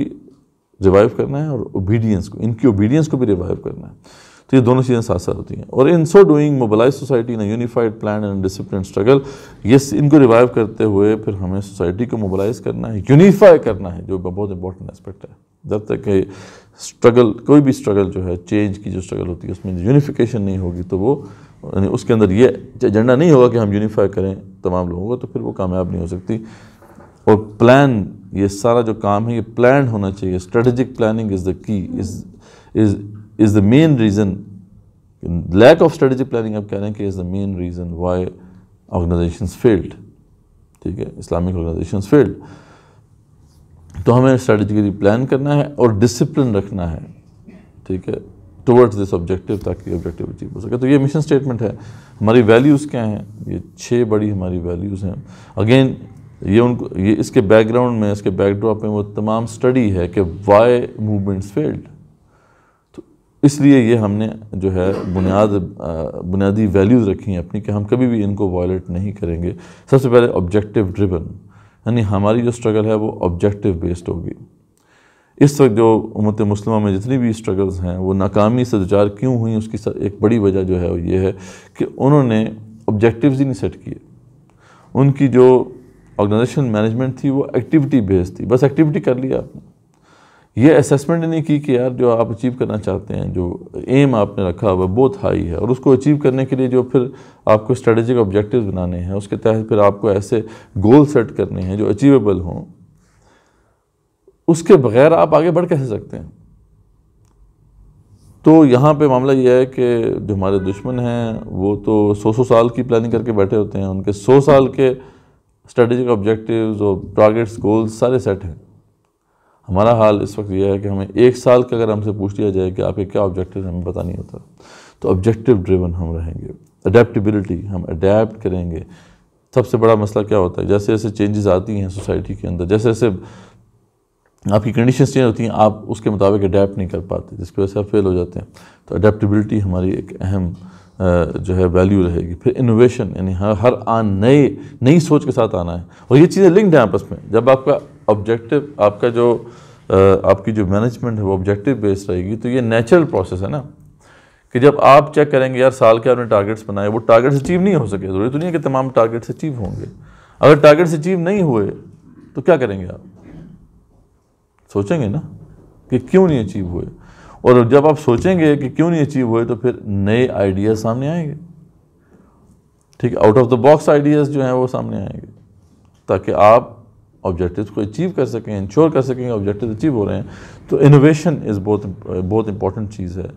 रिवाइव करना है और ओबीडियंस को इनकी ओबीडियंस को भी रिवाइव करना है तो ये दोनों चीज़ें साथ साथ होती हैं और in so doing mobilize society in unified plan and discipline struggle ये इनको रिवाइव करते हुए फिर हमें सोसाइटी को मोबालाइज करना है यूनिफाई करना है जो बहुत इंपॉर्टेंट एस्पेक्ट है जब तक कि स्ट्रगल कोई भी स्ट्रगल जो है चेंज की जो स्ट्रगल होती है उसमें यूनिफिकेशन नहीं होगी तो वो यानी उसके अंदर ये एजेंडा नहीं होगा कि हम यूनिफाई करें तमाम लोगों को तो फिर वो कामयाब नहीं हो सकती और प्लान ये सारा जो काम है ये प्लान होना चाहिए strategic planning is the key is is the main reason lack of strategic planning आप कह रहे हैं कि is the main reason why organization failed ठीक है इस्लामिक ऑर्गेनाइजेशन फेल्ड तो हमें स्ट्रेटजिकली प्लान करना है और डिसिप्लिन रखना है ठीक है टुवर्ड्स दिस ऑब्जेक्टिव ताकि ऑब्जेक्टिव अचीव हो सके तो ये मिशन स्टेटमेंट है हमारी वैल्यूज़ क्या हैं ये छः बड़ी हमारी वैल्यूज़ हैं अगेन ये उनको ये इसके बैकग्राउंड में इसके बैकड्रॉप में वो तमाम स्टडी है कि वाई मूवमेंट्स फेल्ड तो इसलिए ये हमने जो है बुनियाद बुनियादी वैल्यूज़ रखी हैं अपनी कि हम कभी भी इनको वायलेट नहीं करेंगे सबसे पहले ऑब्जेक्टिव ड्रिवन यानी हमारी जो स्ट्रगल है वो ऑब्जेक्टिव बेस्ड होगी इस वक्त जो उमत मुस्लिम में जितनी भी स्ट्रगल्स हैं वो नाकामी से दुचार क्यों हुई उसकी एक बड़ी वजह जो है वो ये है कि उन्होंने ऑब्जेक्टिव ही नहीं सेट किए उनकी जो ऑर्गेनाइजेशन मैनेजमेंट थी वो एक्टिविटी बेस्ड थी बस एक्टिविटी कर लिया आपने ये असेसमेंट नहीं की कि यार जो आप अचीव करना चाहते हैं जो एम आपने रखा हुआ बहुत हाई है और उसको अचीव करने के लिए जो फिर आपको स्ट्रेटेजिक ऑब्जेक्टिव्स बनाने हैं उसके तहत फिर आपको ऐसे गोल सेट करने हैं जो अचीवेबल हों उसके बगैर आप आगे बढ़ कैसे सकते हैं तो यहाँ पे मामला यह है कि जो हमारे दुश्मन हैं वो तो सौ सौ साल की प्लानिंग करके बैठे होते हैं उनके सौ साल के स्ट्रेटजिक ऑब्जेक्टिव्स और टारगेट्स गोल्स सारे सेट हैं हमारा हाल इस वक्त यह है कि हमें एक साल का अगर हमसे पूछ लिया जाए कि आपके क्या ऑब्जेक्टिव हमें पता नहीं होता तो ऑब्जेक्टिव ड्रिवन हम रहेंगे अडेप्टबिलिटी हम अडेप्ट करेंगे सबसे बड़ा मसला क्या होता है जैसे जैसे चेंजेस आती हैं सोसाइटी के अंदर जैसे जैसे आपकी कंडीशन चेंज होती हैं आप उसके मुताबिक अडेप्ट नहीं कर पाते जिसकी वजह से आप फेल हो जाते हैं तो अडेप्टबिलिटी हमारी एक अहम जो है वैल्यू रहेगी फिर इनोवेशन यानी हर हर आन नए नई सोच के साथ आना है और ये चीज़ें लिंक्ड हैं आपस में जब आपका ऑब्जेक्टिव आपका जो आपकी जो मैनेजमेंट है वो ऑब्जेक्टिव बेस्ड रहेगी तो ये नेचुरल प्रोसेस है ना कि जब आप चेक करेंगे यार साल के आपने टारगेट्स बनाए वो टारगेट्स अचीव नहीं हो सके ज़रूरी तो नहीं है कि तमाम टारगेट्स अचीव होंगे अगर टारगेट्स अचीव नहीं हुए तो क्या करेंगे आप सोचेंगे ना कि क्यों नहीं अचीव हुए और जब आप सोचेंगे कि क्यों नहीं अचीव हुए तो फिर नए आइडियाज सामने आएंगे ठीक है out of the box ideas जो हैं वो सामने आएंगे ताकि आप ऑब्जेक्टिव्स को अचीव कर सकें इंश्योर कर सकें ऑब्जेक्टिव अचीव हो रहे हैं तो इनोवेशन इज़ बहुत बहुत इंपॉर्टेंट चीज़ है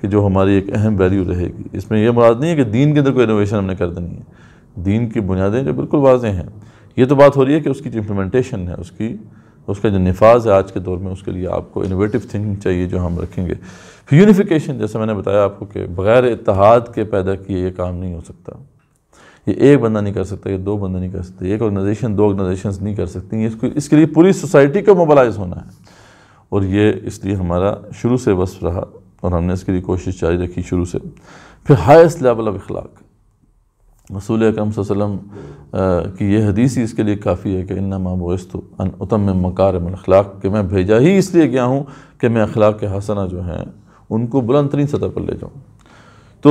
कि जो हमारी एक अहम वैल्यू रहेगी इसमें यह मुराद नहीं है कि दीन के अंदर कोई इनोवेशन हमने कर देनी है दीन की बुनियादें जो बिल्कुल वाजें हैं ये तो बात हो रही है कि उसकी जो इम्प्लीमेंटेशन है उसकी उसका जो नफाज है आज के दौर में उसके लिए आपको इनोवेटिव थिंकिंग चाहिए जो हम रखेंगे फिर यूनिफिकेशन जैसे मैंने बताया आपको कि बग़ैर इतिहाद के पैदा किए ये काम नहीं हो सकता ये एक बंदा नहीं कर सकता ये दो बंदा नहीं कर सकते एक ऑर्गेनाइजेशन दो ऑर्गेनाइजेशन नहीं कर सकती इसको इसके लिए पूरी सोसाइटी को मोबलाइज होना है और ये इसलिए हमारा शुरू से वस्फ रहा और हमने इसके लिए कोशिश जारी रखी शुरू से फिर हाइस्ट लेवल ऑफ अखलाक रसूल अकरम वसम की यह हदीस ही इसके लिए काफ़ी है कि इन्ना माबोस्तु अन उतम मकार अखलाक के मैं भेजा ही इसलिए गया हूँ कि मैं अखलाक के हसना जो हैं उनको बुलंद तरीन सतह पर ले जाऊँ तो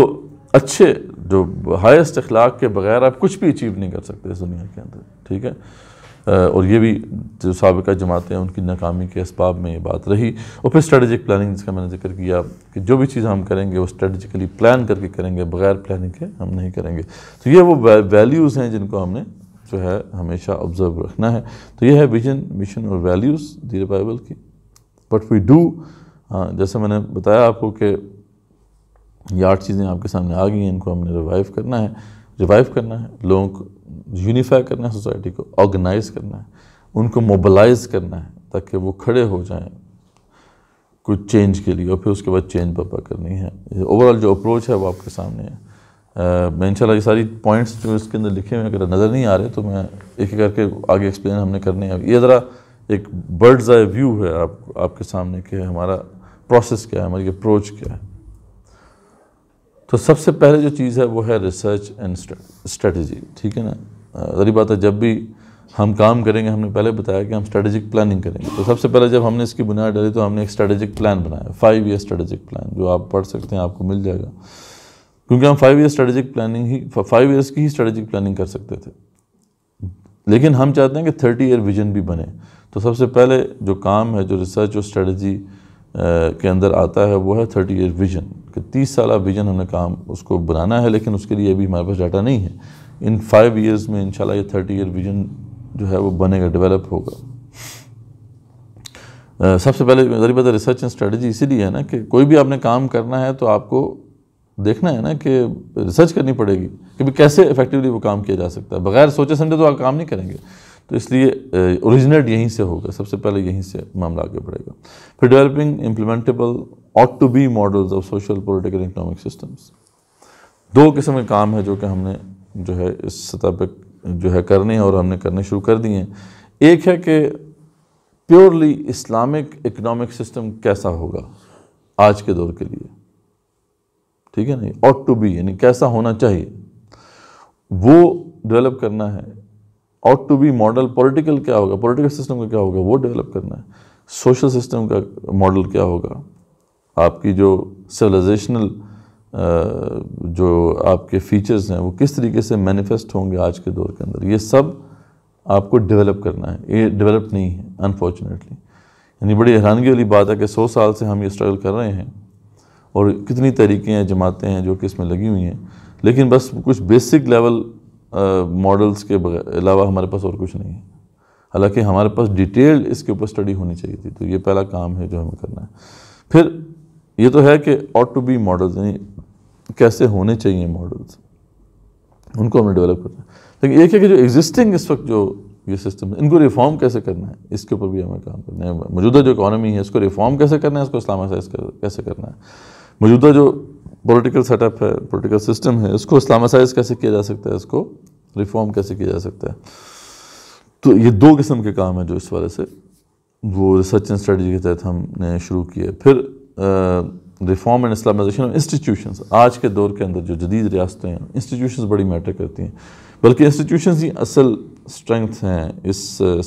अच्छे जो हाइस्ट अखलाक के बगैर आप कुछ भी अचीव नहीं कर सकते इस दुनिया के अंदर ठीक है और ये भी जो सबका जमातें हैं उनकी नाकामी के इसबाब में ये बात रही और फिर स्ट्रेटजिक प्लानिंग जिसका मैंने जिक्र किया कि जो भी चीज़ हम करेंगे वो स्ट्रेटजिकली प्लान करके करेंगे बगैर प्लानिंग के हम नहीं करेंगे तो ये वो वैल्यूज़ हैं जिनको हमने जो है हमेशा ऑब्ज़र्व रखना है तो ये है विजन मिशन और वैल्यूज़ दीर बाइबल की बट वी डू जैसे मैंने बताया आपको कि ये आठ चीज़ें आपके सामने आ गई हैं इनको हमने रिवाइव करना है रिवाइव करना है लोगों को यूनिफाई करना है सोसाइटी को ऑर्गेनाइज करना है उनको मोबलाइज करना है ताकि वो खड़े हो जाएं कुछ चेंज के लिए और फिर उसके बाद चेंज पापा करनी है ओवरऑल जो अप्रोच है वो आपके सामने है मैं इनशाला ये सारी पॉइंट्स जो इसके अंदर लिखे हुए हैं अगर नज़र नहीं आ रहे तो मैं एक एक करके आगे एक्सप्लेन हमने करने हैं ये ज़रा एक बर्ड्स आई व्यू है आप आपके सामने कि हमारा प्रोसेस क्या है हमारी अप्रोच क्या है तो सबसे पहले जो चीज़ है वो है रिसर्च एंड स्टडी स्ट्रेटजी ठीक है ना जरी बात है जब भी हम काम करेंगे हमने पहले बताया कि हम स्ट्रेटेजिक प्लानिंग करेंगे तो सबसे पहले जब हमने इसकी बुनियाद डाली तो हमने एक स्ट्रेटेजिक प्लान बनाया फाइव ईयर स्ट्रेटेजिक प्लान जो आप पढ़ सकते हैं आपको मिल जाएगा क्योंकि हम फाइव ईयर स्ट्रेटेजिक प्लानिंग ही फाइव ईयर्स की ही स्ट्रेटेजिक प्लानिंग कर सकते थे लेकिन हम चाहते हैं कि थर्टी ईयर विजन भी बने तो सबसे पहले जो काम है जो रिसर्च और स्ट्रेटजी के अंदर आता है वो है थर्टी ईयर विजन कि तीस साल विजन हमने काम उसको बनाना है लेकिन उसके लिए अभी हमारे पास डाटा नहीं है इन फाइव ईयर्स में इनशाला ये थर्टी ईयर विजन जो है वो बनेगा डेवलप होगा सबसे पहले मेरी बात रिसर्च एंड स्ट्रेटजी इसीलिए है ना कि कोई भी आपने काम करना है तो आपको देखना है ना कि रिसर्च करनी पड़ेगी कि भी कैसे इफेक्टिवली वो काम किया जा सकता है बगैर सोचे समझे तो आप काम नहीं करेंगे तो इसलिए ओरिजिनेट यहीं से होगा सबसे पहले यहीं से मामला आगे बढ़ेगा फिर developing implementable ought to be models of social political economic systems दो किस्म के काम है जो कि हमने जो है इस सतह पर जो है करने हैं और हमने करने शुरू कर दिए हैं एक है कि प्योरली इस्लामिक इकोनॉमिक सिस्टम कैसा होगा आज के दौर के लिए ठीक है ना ऑट टू बी यानी कैसा होना चाहिए वो डेवलप करना है ought to be model political क्या होगा पॉलिटिकल सिस्टम का क्या होगा वो डेवलप करना है सोशल सिस्टम का मॉडल क्या होगा आपकी जो सिविलाइजेशनल जो आपके फीचर्स हैं वो किस तरीके से मैनिफेस्ट होंगे आज के दौर के अंदर ये सब आपको डेवलप करना है ये डेवलप नहीं है अनफॉर्चुनेटली यानी बड़ी हैरानगी वाली बात है कि सौ साल से हम ये स्ट्रगल कर रहे हैं और कितनी तरीके हैं जमातें हैं जो कि इसमें लगी हुई हैं लेकिन बस कुछ बेसिक लेवल मॉडल्स के अलावा हमारे पास और कुछ नहीं है हालांकि हमारे पास डिटेल्ड इसके ऊपर स्टडी होनी चाहिए थी तो ये पहला काम है जो हमें करना है फिर ये तो है कि ऑट टू बी मॉडल्स यानी कैसे होने चाहिए मॉडल्स उनको हमें डेवलप करना है लेकिन एक है कि जो एग्जिस्टिंग इस वक्त जो ये सिस्टम इनको रिफॉर्म कैसे करना है इसके ऊपर भी हमें काम करना है मौजूदा जो इकानमी है इसको रिफॉर्म कैसे करना है इसको इस्लामाइज कैसे करना है मौजूदा जो पॉलिटिकल सेटअप है पॉलिटिकल सिस्टम है इसको इस्लामासाइज कैसे किया जा सकता है इसको रिफॉर्म कैसे किया जा सकता है तो ये दो किस्म के काम हैं जो इस वाले से वो रिसर्च एंड स्ट्रेटजी के तहत हमने शुरू किए फिर reform and Islamization of institution आज के दौर के अंदर जो जदीद रियासतें हैं इंस्टीट्यूशन बड़ी मैटर करती हैं बल्कि इंस्टीट्यूशन ही असल स्ट्रेंथ हैं इस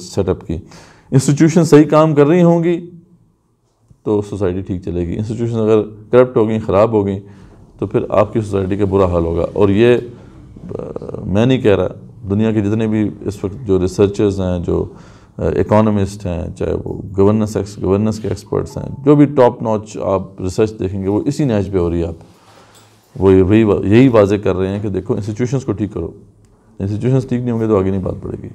सेटअप की इंस्टीट्यूशन सही काम कर रही होंगी तो सोसाइटी ठीक चलेगी इंस्टीट्यूशन अगर करप्ट हो गई ख़राब हो गई तो फिर आपकी सोसाइटी का बुरा हाल होगा और ये मैं नहीं कह रहा दुनिया के जितने भी इस वक्त जो रिसर्चर्स हैं जो इकोनॉमिस्ट हैं चाहे वो गवर्नेंस गवर्नेंस के एक्सपर्ट्स हैं जो भी टॉप नॉच आप रिसर्च देखेंगे वो इसी नैच पे हो रही है आप वो यही यही वाजे कर रहे हैं कि देखो इंस्टीट्यूशंस को ठीक करो इंस्टीट्यूशंस ठीक नहीं होंगे तो आगे नहीं बात पड़ेगी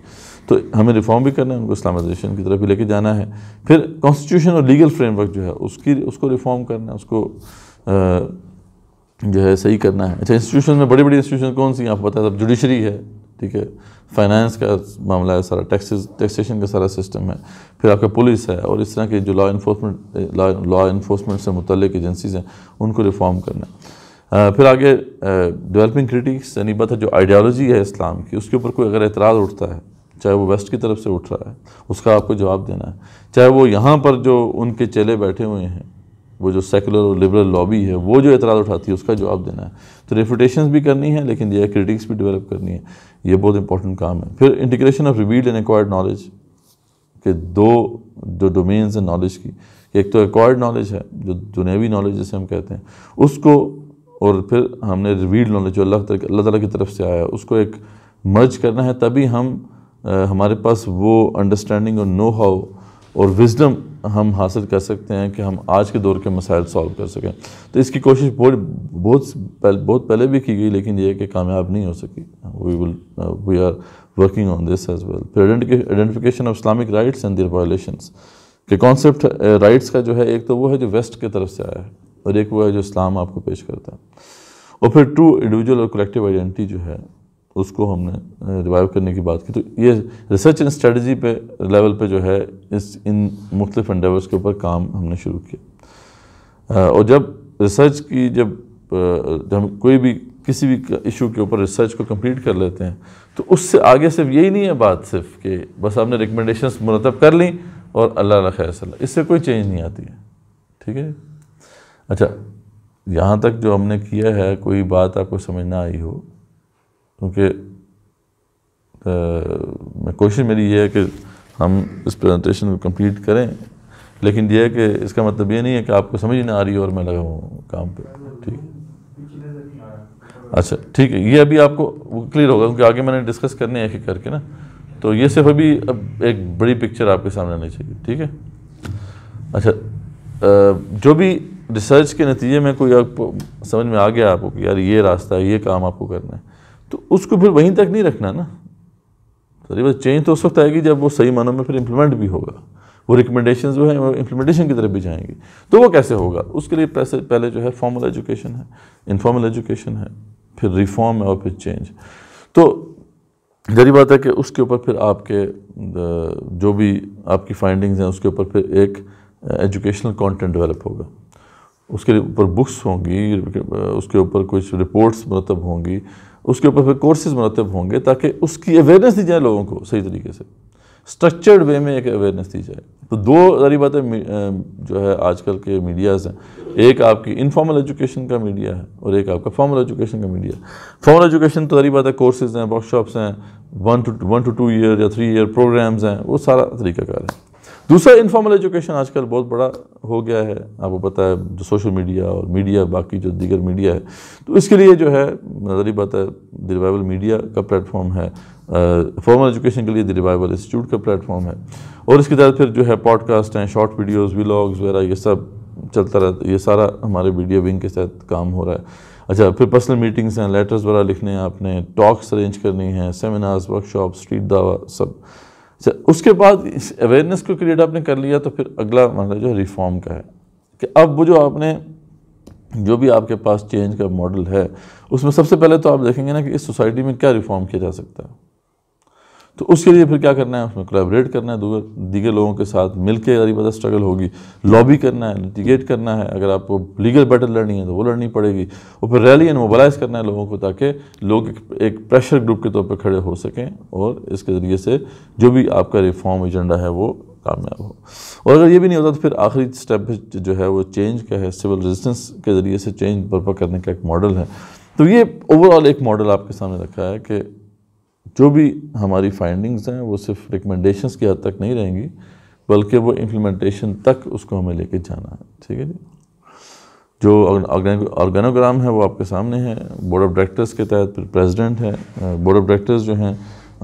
तो हमें रिफॉर्म भी करना है उनको इस्लामाइजेशन की तरफ भी लेके जाना है फिर कॉन्स्टिट्यूशन और लीगल फ्रेमवर्क जो है उसकी उसको रिफॉर्म करना है उसको आ, जो है सही करना है अच्छा इंस्टीट्यूशन में बड़ी बड़ी इंस्टीट्यूशन कौन सी हैं आपको पता है सब जुडिशरी है ठीक है फाइनेंस का मामला है सारा टैक्सेस टैक्सेशन का सारा सिस्टम है फिर आपका पुलिस है और इस तरह के जो लॉ इन्फोर्समेंट लॉ इन्फोर्समेंट से मुतलिक एजेंसीज हैं उनको रिफॉर्म करना आ, फिर आगे डेवलपिंग क्रिटिक्स यानी बात है जो आइडियालॉजी है इस्लाम की उसके ऊपर कोई अगर एतराज़ उठता है चाहे वो वेस्ट की तरफ से उठ रहा है उसका आपको जवाब देना है चाहे वो यहाँ पर जो उनके चेले बैठे हुए हैं वो जो सेकुलर और लिबरल लॉबी है वो जो एतराज़ उठाती है उसका जवाब देना है तो रेफुटेशन भी करनी है लेकिन यह क्रिटिक्स भी डेवलप करनी है ये बहुत इंपॉर्टेंट काम है फिर integration of revealed and acquired knowledge के दो जो डोमेन्स हैं नॉलेज की एक तो एक्वायर्ड नॉलेज है जो दुनियावी नॉलेज जिसे हम कहते हैं उसको और फिर हमने रिवील्ड नॉलेज जो अल्लाह अल्लाह तला की तरफ से आया उसको एक मर्ज करना है तभी हम आ, हमारे पास वो अंडरस्टैंडिंग और नो हाउ और विजडम हम हासिल कर सकते हैं कि हम आज के दौर के मसाइल सॉल्व कर सकें तो इसकी कोशिश बहुत बहुत पहले बहुत पहले भी की गई लेकिन ये कि कामयाब नहीं हो सकी we will we are working on this as well फिर identification of Islamic rights and their violation के कॉन्सेप्ट राइट्स का जो है एक तो वो है जो वेस्ट की तरफ से आया है और एक वो है जो इस्लाम आपको पेश करता है और फिर टू इंडिविजुअल और कलेक्टिव आइडेंटिटी जो है उसको हमने रिवाइव करने की बात की तो ये रिसर्च एंड स्ट्रेटजी पे लेवल पे जो है इस इन मुख्तफ एंडेवर्स के ऊपर काम हमने शुरू किया और जब रिसर्च की जब हम कोई भी किसी भी इशू के ऊपर रिसर्च को कंप्लीट कर लेते हैं तो उससे आगे सिर्फ यही नहीं है बात सिर्फ कि बस आपने रिकमेंडेशन मुरतब कर ली और अल्लाह खैर सल्ला इससे कोई चेंज नहीं आती है ठीक है अच्छा यहाँ तक जो हमने किया है कोई बात आपको समझ ना आई हो क्योंकि मैं कोशिश मेरी ये है कि हम इस प्रेजेंटेशन को कंप्लीट करें लेकिन ये है कि इसका मतलब ये नहीं है कि आपको समझ ना आ रही और मैं लगा हूँ काम पे ठीक अच्छा ठीक है ये अभी आपको क्लियर होगा क्योंकि आगे मैंने डिस्कस करने एक ही करके ना तो ये सिर्फ अभी अब एक बड़ी पिक्चर आपके सामने आनी चाहिए ठीक है अच्छा जो भी रिसर्च के नतीजे में कोई समझ में आ गया आपको कि यार ये रास्ता है ये काम आपको करना है तो उसको फिर वहीं तक नहीं रखना ना तकरीबन तो चेंज तो उस वक्त आएगी जब वो सही मानों में फिर इम्प्लीमेंट भी होगा वो रिकमेंडेशन जो है वो इम्प्लीमेंटेशन की तरफ भी जाएंगी तो वो कैसे होगा उसके लिए पैसे पहले जो है फॉर्मल एजुकेशन है इनफॉर्मल एजुकेशन है फिर रिफॉर्म है और फिर चेंज तो जहरी बात है कि उसके ऊपर फिर आपके जो भी आपकी फाइंडिंग्स हैं उसके ऊपर फिर एक एजुकेशनल कंटेंट डेवलप होगा उसके ऊपर बुक्स होंगी उसके ऊपर कुछ रिपोर्ट्स मतलब होंगी उसके ऊपर फिर कोर्सेज मुरतब होंगे ताकि उसकी अवेयरनेस दी जाए लोगों को सही तरीके से स्ट्रक्चर्ड वे में एक अवेयरनेस दी जाए तो दो सारी बातें जो है आजकल के मीडियाज़ हैं एक आपकी इनफॉर्मल एजुकेशन का मीडिया है और एक आपका फॉर्मल एजुकेशन का मीडिया फॉर्मल एजुकेशन तो सारी बातें कोर्सेज हैं वर्कशॉप्स हैं one two one two two year या थ्री ईयर प्रोग्राम्स हैं वो सारा तरीकाकार है दूसरा इनफॉर्मल एजुकेशन आजकल बहुत बड़ा हो गया है आपको पता है जो सोशल मीडिया और मीडिया बाकी जो दीगर मीडिया है तो इसके लिए जो है नजरी बात है रिवाइवल मीडिया का प्लेटफॉर्म है फॉर्मल एजुकेशन के लिए द रिवाइवल इंस्टीट्यूट का प्लेटफॉर्म है और इसके तहत फिर जो है पॉडकास्ट हैं शॉर्ट वीडियोज़ व्लाग्स वगैरह ये सब चलता रहता है ये सारा हमारे वीडियो विंग के साथ काम हो रहा है अच्छा फिर पर्सनल मीटिंग्स हैं लेटर्स वगैरह लिखने हैं आपने टॉक्स अरेंज करनी है सेमिनार्स वर्कशॉप स्ट्रीट दावा सब अच्छा उसके बाद इस अवेयरनेस को क्रिएट आपने कर लिया तो फिर अगला मतलब जो रिफॉर्म का है कि अब वो जो आपने जो भी आपके पास चेंज का मॉडल है उसमें सबसे पहले तो आप देखेंगे ना कि इस सोसाइटी में क्या रिफॉर्म किया जा सकता है तो उसके लिए फिर क्या करना है उसमें कोलेबरेट करना है दीगर लोगों के साथ मिल के अगर स्ट्रगल होगी लॉबी करना है लिटिगेट करना है अगर आपको लीगल बैटल लड़नी है तो वो लड़नी पड़ेगी और फिर रैली एंड मोबालाइज करना है लोगों को ताकि लोग एक प्रेशर ग्रुप के तौर पर खड़े हो सकें और इसके ज़रिए से जो भी आपका रिफॉर्म एजेंडा है वो कामयाब हो और अगर ये भी नहीं होता तो फिर आखिरी स्टेप जो है वो चेंज का है सिविल रेजिस्टेंस के ज़रिए से चेंज बर्पा करने का एक मॉडल है तो ये ओवरऑल एक मॉडल आपके सामने रखा है कि जो भी हमारी फाइंडिंग्स हैं वो सिर्फ रिकमेंडेशंस की हद तक नहीं रहेंगी बल्कि वो इम्प्लीमेंटेशन तक उसको हमें लेके जाना है ठीक है जी जो ऑर्गेनोग्राम है वो आपके सामने है बोर्ड ऑफ डायरेक्टर्स के तहत फिर प्रेसिडेंट है बोर्ड ऑफ डायरेक्टर्स जो हैं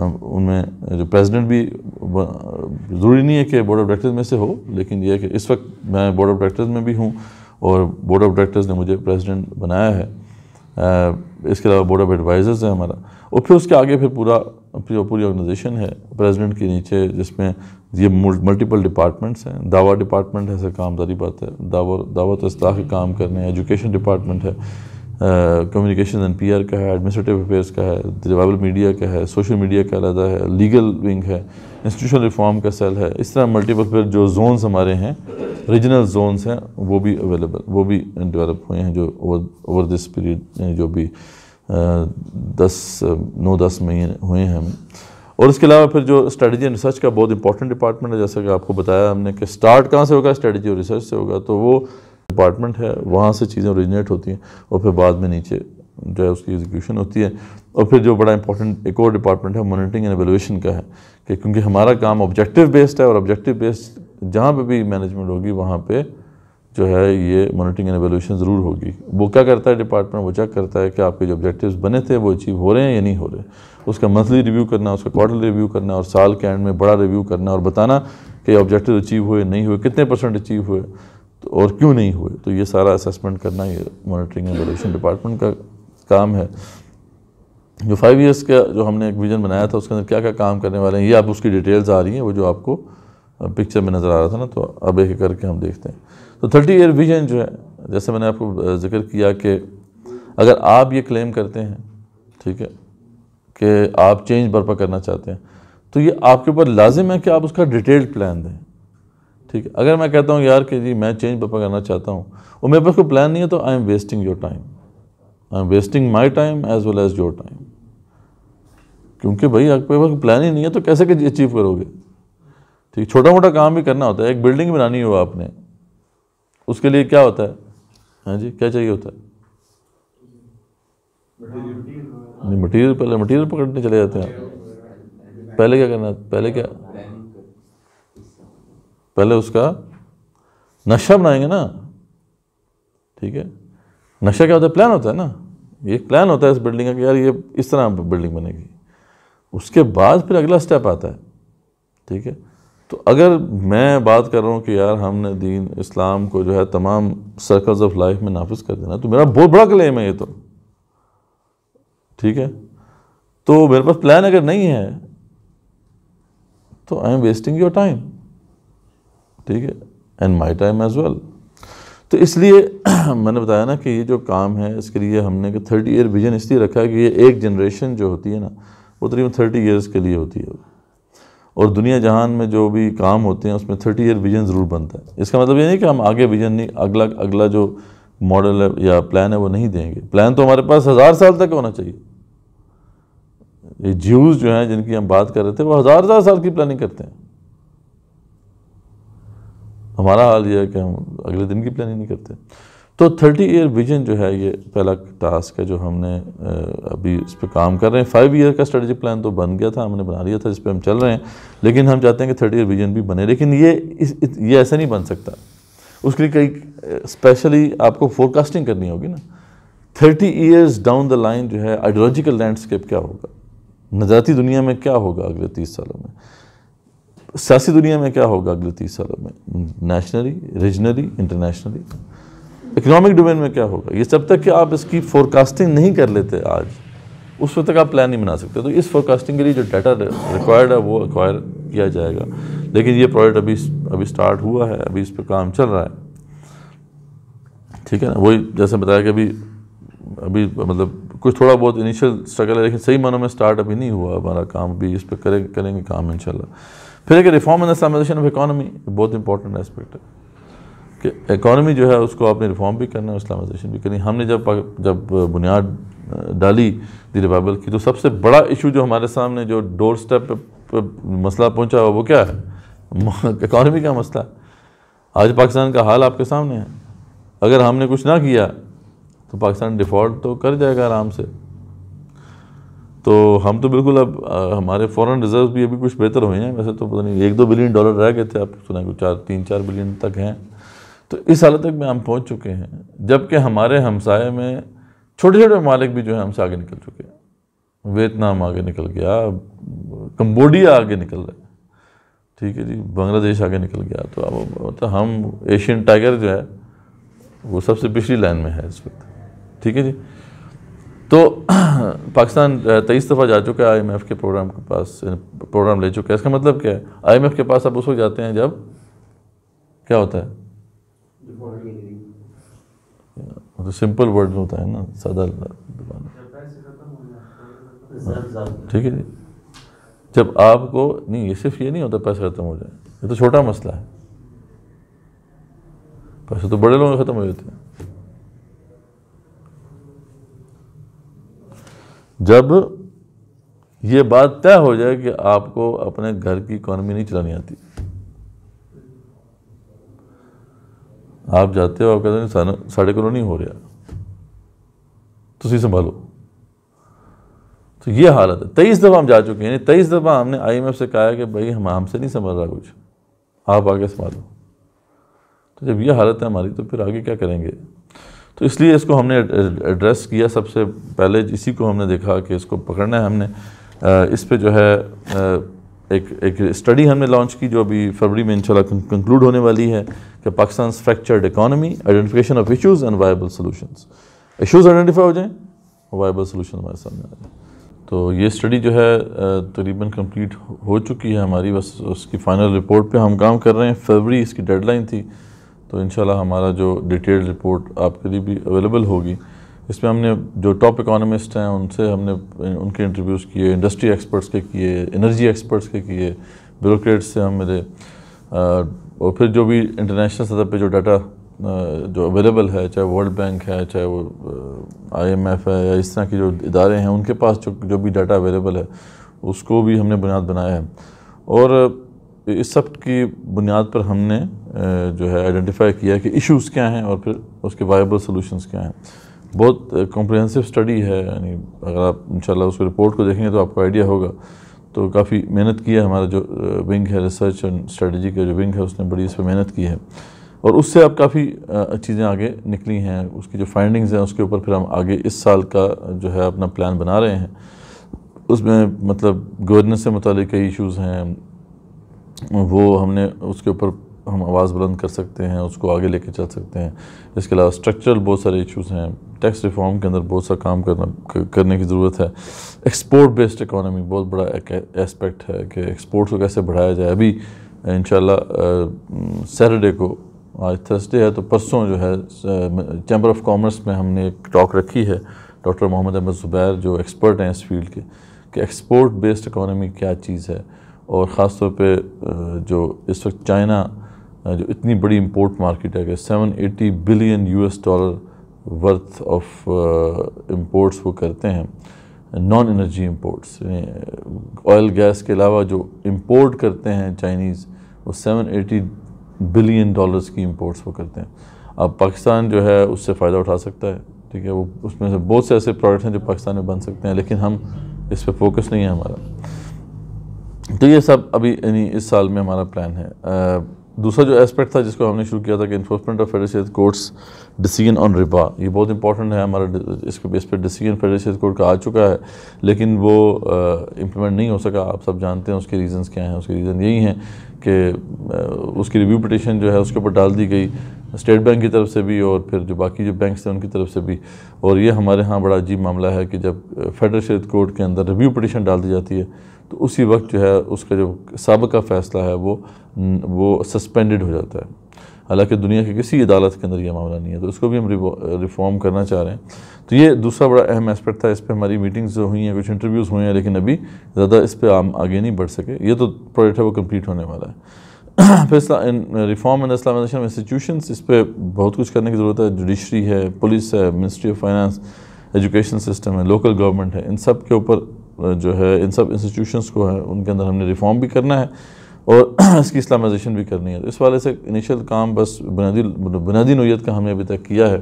उनमें जो प्रेसिडेंट भी ज़रूरी नहीं है कि बोर्ड ऑफ डायरेक्टर्स में से हो लेकिन यह कि इस वक्त मैं बोर्ड ऑफ डायरेक्टर्स में भी हूँ और बोर्ड ऑफ डायरेक्टर्स ने मुझे प्रेसिडेंट बनाया है इसके अलावा बोर्ड ऑफ एडवाइज़र्स है हमारा और फिर उसके आगे फिर पूरा पूरी ऑर्गेनाइजेशन है प्रेसिडेंट के नीचे जिसमें ये मल्टीपल डिपार्टमेंट्स हैं दावा डिपार्टमेंट है सर कामदारी बात है दावा दावा तो इसलाह के काम करने एजुकेशन डिपार्टमेंट है कम्युनिकेशन एंड पीआर का है एडमिनिस्ट्रेटिव अफेयर्स का है रिवाइबल मीडिया का है सोशल मीडिया का अलहदा है लीगल विंग है इंस्टीट्यूशनल रिफॉर्म का सेल है इस तरह मल्टीपल फिर जो जोन्स हमारे हैं रीजनल जोन्स हैं वो भी अवेलेबल वो भी डेवलप हुए हैं जो ओवर ओवर दिस पीरियड जो भी दस नौ दस महीने हुए हैं और इसके अलावा फिर जो स्ट्रेटजी एंड रिसर्च का बहुत इंपॉर्टेंट डिपार्टमेंट है जैसा कि आपको बताया हमने कि स्टार्ट कहाँ से होगा स्ट्रेटजी और रिसर्च से होगा तो वो डिपार्टमेंट है वहाँ से चीज़ें ओरिजिनेट होती हैं और फिर बाद में नीचे जो है उसकी एग्जीक्यूशन होती है और फिर जो बड़ा इंपॉर्टेंट एक और डिपार्टमेंट है मॉनिटरिंग एंड एवेलुएशन का है कि क्योंकि हमारा काम ऑब्जेक्टिव बेस्ड है और ऑब्जेक्टिव बेस्ड जहाँ पर भी मैनेजमेंट होगी वहाँ पर जो है ये मॉनिटरिंग एंड एवेल्यूशन ज़रूर होगी वो क्या करता है डिपार्टमेंट वो चेक करता है कि आपके जो ऑब्जेक्टिव्स बने थे वो अचीव हो रहे हैं या नहीं हो रहे उसका मंथली रिव्यू करना उसका क्वार्टरली रिव्यू करना और साल के एंड में बड़ा रिव्यू करना और बताना कि ऑब्जेक्टिव अचीव हुए नहीं हुए कितने परसेंट अचीव हुए तो और क्यों नहीं हुए तो ये सारा असेसमेंट करना ये मॉनिटरिंग एंड एवोल्यूशन डिपार्टमेंट का काम है जो फाइव इयर्स का जो हमने एक विज़न बनाया था उसके अंदर क्या क्या काम करने वाले हैं ये आप उसकी डिटेल्स आ रही हैं वो जो आपको पिक्चर में नज़र आ रहा था ना तो अब एक करके हम देखते हैं तो थर्टी ईयर विजन जो है जैसे मैंने आपको जिक्र किया कि अगर आप ये क्लेम करते हैं ठीक है कि आप चेंज बर्पा करना चाहते हैं तो ये आपके ऊपर लाजिम है कि आप उसका डिटेल्ड प्लान दें ठीक है अगर मैं कहता हूँ यार कि जी मैं चेंज पापा करना चाहता हूँ और मेरे पास कोई प्लान नहीं है तो I am wasting your time I am wasting my time as well as your time क्योंकि भाई आपके पास प्लान ही नहीं है तो कैसे अचीव करोगे ठीक छोटा मोटा काम भी करना होता है एक बिल्डिंग बनानी हो आपने उसके लिए क्या होता है हाँ जी क्या चाहिए होता है नहीं मटेरियल पहले मटेरियल पकड़ने चले जाते हैं पहले क्या करना पहले क्या पहले उसका नक्शा बनाएंगे ना ठीक है नक्शा क्या होता है प्लान होता है ना ये प्लान होता है इस बिल्डिंग का कि यार ये इस तरह बिल्डिंग बनेगी उसके बाद फिर अगला स्टेप आता है ठीक है तो अगर मैं बात कर रहा हूँ कि यार हमने दीन इस्लाम को जो है तमाम सर्कल्स ऑफ लाइफ में नाफिज कर देना तो मेरा बहुत बड़ा क्लेम है ये तो ठीक है तो मेरे पास प्लान अगर नहीं है तो I am wasting your time ठीक है and my time as well तो इसलिए मैंने बताया ना कि ये जो काम है इसके लिए हमने कि थर्टी ईयर विजन इसलिए रखा है कि ये एक जनरेशन जो होती है ना वो तकरीबन थर्टी ईयर्स के लिए होती है और दुनिया जहान में जो भी काम होते हैं उसमें थर्टी ईयर विजन ज़रूर बनता है इसका मतलब ये नहीं कि हम आगे विजन नहीं अगला अगला जो मॉडल है या प्लान है वो नहीं देंगे प्लान तो हमारे पास हज़ार साल तक होना चाहिए ये ज्यूज़ जो हैं जिनकी हम बात कर रहे थे वो हज़ार हज़ार साल की प्लानिंग करते हैं हमारा हाल यह है कि हम अगले दिन की प्लानिंग नहीं करते तो थर्टी ईयर विजन जो है ये पहला टास्क है जो हमने अभी इस पर काम कर रहे हैं फाइव ईयर का स्ट्रेटजी प्लान तो बन गया था हमने बना लिया था इस पर हम चल रहे हैं लेकिन हम चाहते हैं कि थर्टी ईयर विजन भी बने लेकिन ये इस, ये ऐसा नहीं बन सकता उसके लिए कई स्पेशली आपको फोरकास्टिंग करनी होगी ना thirty years down the line जो है आइडियोलॉजिकल लैंडस्केप क्या होगा नजराती दुनिया में क्या होगा अगले तीस सालों में सियासी दुनिया में क्या होगा अगले तीस सालों में nationally regionally internationally economic domain में क्या होगा ये जब तक कि आप इसकी फोरकास्टिंग नहीं कर लेते आज उस वक्त तक आप प्लान नहीं बना सकते तो इस फोरकास्टिंग के लिए जो डाटा रिक्वायर्ड है वो एक्वायर किया जाएगा लेकिन ये प्रोजेक्ट अभी अभी स्टार्ट हुआ है अभी इस पर काम चल रहा है ठीक है ना वही जैसे बताया कि अभी अभी मतलब कुछ थोड़ा बहुत इनिशियल स्ट्रगल है लेकिन सही मानों में स्टार्ट अभी नहीं हुआ हमारा काम अभी इस पर करें करेंगे काम इंशाल्लाह फिर एक reform and Islamization of economy बहुत इंपॉर्टेंट एस्पेक्ट है कि इकानमी जो है उसको आपने रिफॉर्म भी करना है इस्लामाइजेशन भी करनी हमने जब जब बुनियाद डाली दी रिवाइबल की तो सबसे बड़ा इशू जो हमारे सामने जो डोर स्टेप मसला पहुँचा हुआ वो क्या है इकानमी का मसला आज पाकिस्तान का हाल आपके सामने है अगर हमने कुछ ना किया तो पाकिस्तान डिफ़ॉल्ट तो कर जाएगा आराम से तो हम तो बिल्कुल अब हमारे फॉरेन रिजर्व भी अभी कुछ बेहतर हुए हैं वैसे तो पता नहीं एक दो बिलियन डॉलर रह गए थे आप सुना कुछ चार तीन चार बिलियन तक हैं तो इस हालत तक में हम पहुँच चुके हैं जबकि हमारे हमसाए में छोटे छोटे ममालिक भी जो है हमसे आगे निकल चुके हैं वियतनाम आगे निकल गया कम्बोडिया आगे निकल रहा है ठीक है जी बांग्लादेश आगे निकल गया तो अब तो हम एशियन टाइगर जो है वो सबसे पिछली लाइन में है इस वक्त ठीक है जी तो पाकिस्तान तेईस दफ़ा जा चुका है आईएमएफ के प्रोग्राम के पास प्रोग्राम ले चुका है इसका मतलब क्या है आईएमएफ के पास आप उस वक्त जाते हैं जब क्या होता है तो सिंपल वर्ड होता है ना सादा हाँ, ठीक है जी जब आपको नहीं ये सिर्फ ये नहीं होता पैसा ख़त्म हो जाए ये तो छोटा मसला है पैसे तो बड़े लोगों खत्म हो जाते हैं जब ये बात तय हो जाए कि आपको अपने घर की इकोनॉमी नहीं चलानी आती आप जाते हो आप कहते हैं साढ़े करोड़ नहीं हो रहा तुम तो संभालो तो ये हालत है तेईस दफ़ा हम जा चुके हैं तेईस दफ़ा हमने आईएमएफ से कहा कि भाई हम हमसे नहीं संभाल रहा कुछ आप आगे संभालो तो जब ये हालत है हमारी तो फिर आगे क्या करेंगे तो इसलिए इसको हमने एड्रेस किया सबसे पहले इसी को हमने देखा कि इसको पकड़ना है हमने इस पर जो है एक एक स्टडी हमने लॉन्च की जो अभी फरवरी में इनशाला कंक्लूड होने वाली है कि Pakistan fractured economy identification of issues and viable solution issues identify हो जाएँ वायबल सोलूशन हमारे सामने आ जाए तो ये स्टडी जो है तकरीबन कंप्लीट हो चुकी है हमारी बस उसकी फ़ाइनल रिपोर्ट पे हम काम कर रहे हैं फरवरी इसकी डेडलाइन थी तो इन हमारा जो डिटेल रिपोर्ट आपके लिए भी अवेलेबल होगी इसमें हमने जो टॉप इकोनॉमिस्ट हैं उनसे हमने उनके इंटरव्यूज़ किए इंडस्ट्री एक्सपर्ट्स के किए एनर्जी एक्सपर्ट्स के किए ब्यूरोट्स से हम मिले और फिर जो भी इंटरनेशनल सतह पे जो डाटा जो अवेलेबल है चाहे वर्ल्ड बैंक है चाहे वो आईएमएफ है या इस तरह के जो इदारे हैं उनके पास जो जो भी डाटा अवेलेबल है उसको भी हमने बुनियाद बनाया है और इस सब की बुनियाद पर हमने जो है आइडेंटिफाई किया कि इश्यूज क्या हैं और फिर उसके वायबल सॉल्यूशंस क्या हैं बहुत कॉम्प्रहेंसिव स्टडी है यानी अगर आप इंशाल्लाह उस रिपोर्ट को देखेंगे तो आपको आइडिया होगा तो काफ़ी मेहनत की है हमारा जो विंग है रिसर्च एंड स्ट्रेटजी का जो विंग है उसने बड़ी इस पर मेहनत की है और उससे आप काफ़ी चीज़ें आगे निकली हैं उसकी जो फाइंडिंग्स हैं उसके ऊपर फिर हम आगे इस साल का जो है अपना प्लान बना रहे हैं उसमें मतलब गवर्नेंस से मुतल कई इश्यूज़ हैं वो हमने उसके ऊपर हम आवाज़ बुलंद कर सकते हैं उसको आगे लेके चल सकते हैं इसके अलावा स्ट्रक्चरल बहुत सारे इश्यूज हैं टैक्स रिफॉर्म के अंदर बहुत सा काम करना करने की ज़रूरत है एक्सपोर्ट बेस्ड इकोनॉमी बहुत बड़ा एस्पेक्ट है कि एक्सपोर्ट्स को कैसे बढ़ाया जाए अभी इन सैटरडे को आज थर्सडे है तो परसों जो है चैम्बर ऑफ कॉमर्स में हमने एक टॉक रखी है डॉक्टर मोहम्मद अहमद ज़ुबैर जो एक्सपर्ट हैं इस फील्ड के कि एक्सपोर्ट बेस्ड इकोनॉमी क्या चीज़ है और ख़ास तौर पे जो इस वक्त चाइना जो इतनी बड़ी इंपोर्ट मार्केट है कि 780 billion US dollar worth of imports वो करते हैं non energy imports oil gas के अलावा जो इंपोर्ट करते हैं चाइनीज़ वो 780 बिलियन डॉलर्स की इंपोर्ट्स वो करते हैं अब पाकिस्तान जो है उससे फ़ायदा उठा सकता है ठीक है वो उसमें से बहुत से ऐसे प्रोडक्ट हैं जो पाकिस्तान में बन सकते हैं लेकिन हम इस पर फोकस नहीं है हमारा तो ये सब अभी यानी इस साल में हमारा प्लान है दूसरा जो एस्पेक्ट था जिसको हमने शुरू किया था कि enforcement of federation courts decision on रिबा ये बहुत इंपॉर्टेंट है हमारा इसके बेस पर डिसीजन फेडरेशन कोर्ट का आ चुका है लेकिन वो इम्प्लीमेंट नहीं हो सका आप सब जानते हैं उसके रीजंस क्या हैं उसके रीज़न यही हैं कि उसकी रिव्यू पटिशन जो है उसके ऊपर डाल दी गई स्टेट बैंक की तरफ से भी और फिर जो बाकी जो बैंक्स थे उनकी तरफ से भी और ये हमारे यहाँ बड़ा अजीब मामला है कि जब फेडरल शरीत कोर्ट के अंदर रिव्यू पटिशन डाल दी जाती है तो उसी वक्त जो है उसका जो सबका फैसला है वो वो सस्पेंडेड हो जाता है हालांकि दुनिया की किसी अदालत के अंदर यह मामला नहीं है तो उसको भी हम रिफॉर्म करना चाह रहे हैं तो ये दूसरा बड़ा अहम एस्पेक्ट था इस पर हमारी मीटिंग्स हुई हैं कुछ इंटरव्यूज़ हुए हैं लेकिन अभी ज़्यादा इस पर आम आगे नहीं बढ़ सके ये तो प्रोजेक्ट है वो कम्प्लीट होने वाला है फिर रिफॉर्म एंड इस्लामाइजेशन इंस्टीट्यूशन इस पर बहुत कुछ करने की ज़रूरत है जुडिशरी है पुलिस है ministry of finance education system है लोकल गवर्नमेंट है इन सब के ऊपर जो है इन सब इंस्टीट्यूशंस को है उनके अंदर हमने रिफॉर्म भी करना है और इसकी इस्लामाइजेशन भी करनी है तो इस वाले से इनिशियल काम बस बुनियादी बुनियादी नोयत का हमने अभी तक किया है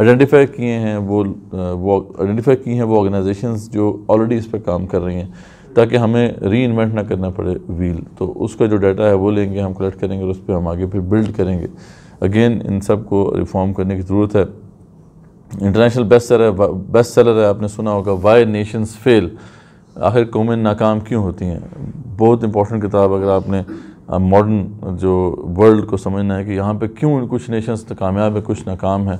आइडेंटिफाई किए हैं वो वो आइडेंटिफाई किए हैं वो ऑर्गेनाइजेशन जो ऑलरेडी इस पर काम कर रही हैं ताकि हमें री इन्वेंट ना करना पड़े व्हील तो उसका जो डाटा है वो लेंगे हम कलेक्ट करेंगे और उस पर हम आगे फिर बिल्ड करेंगे अगेन इन सब को रिफॉर्म करने की ज़रूरत है इंटरनेशनल बेस्ट सेलर है बेस्ट सेलर है आपने सुना होगा वाई नेशंस फेल आखिर कौमें नाकाम क्यों होती हैं बहुत इंपॉर्टेंट किताब अगर आपने मॉडर्न जो वर्ल्ड को समझना है कि यहाँ पे क्यों कुछ नेशंस तो कामयाब है कुछ नाकाम है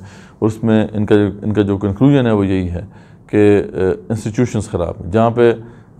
उसमें इनका इनका जो कंक्लूजन है वो यही है कि इंस्टीट्यूशंस ख़राब हैं जहाँ पे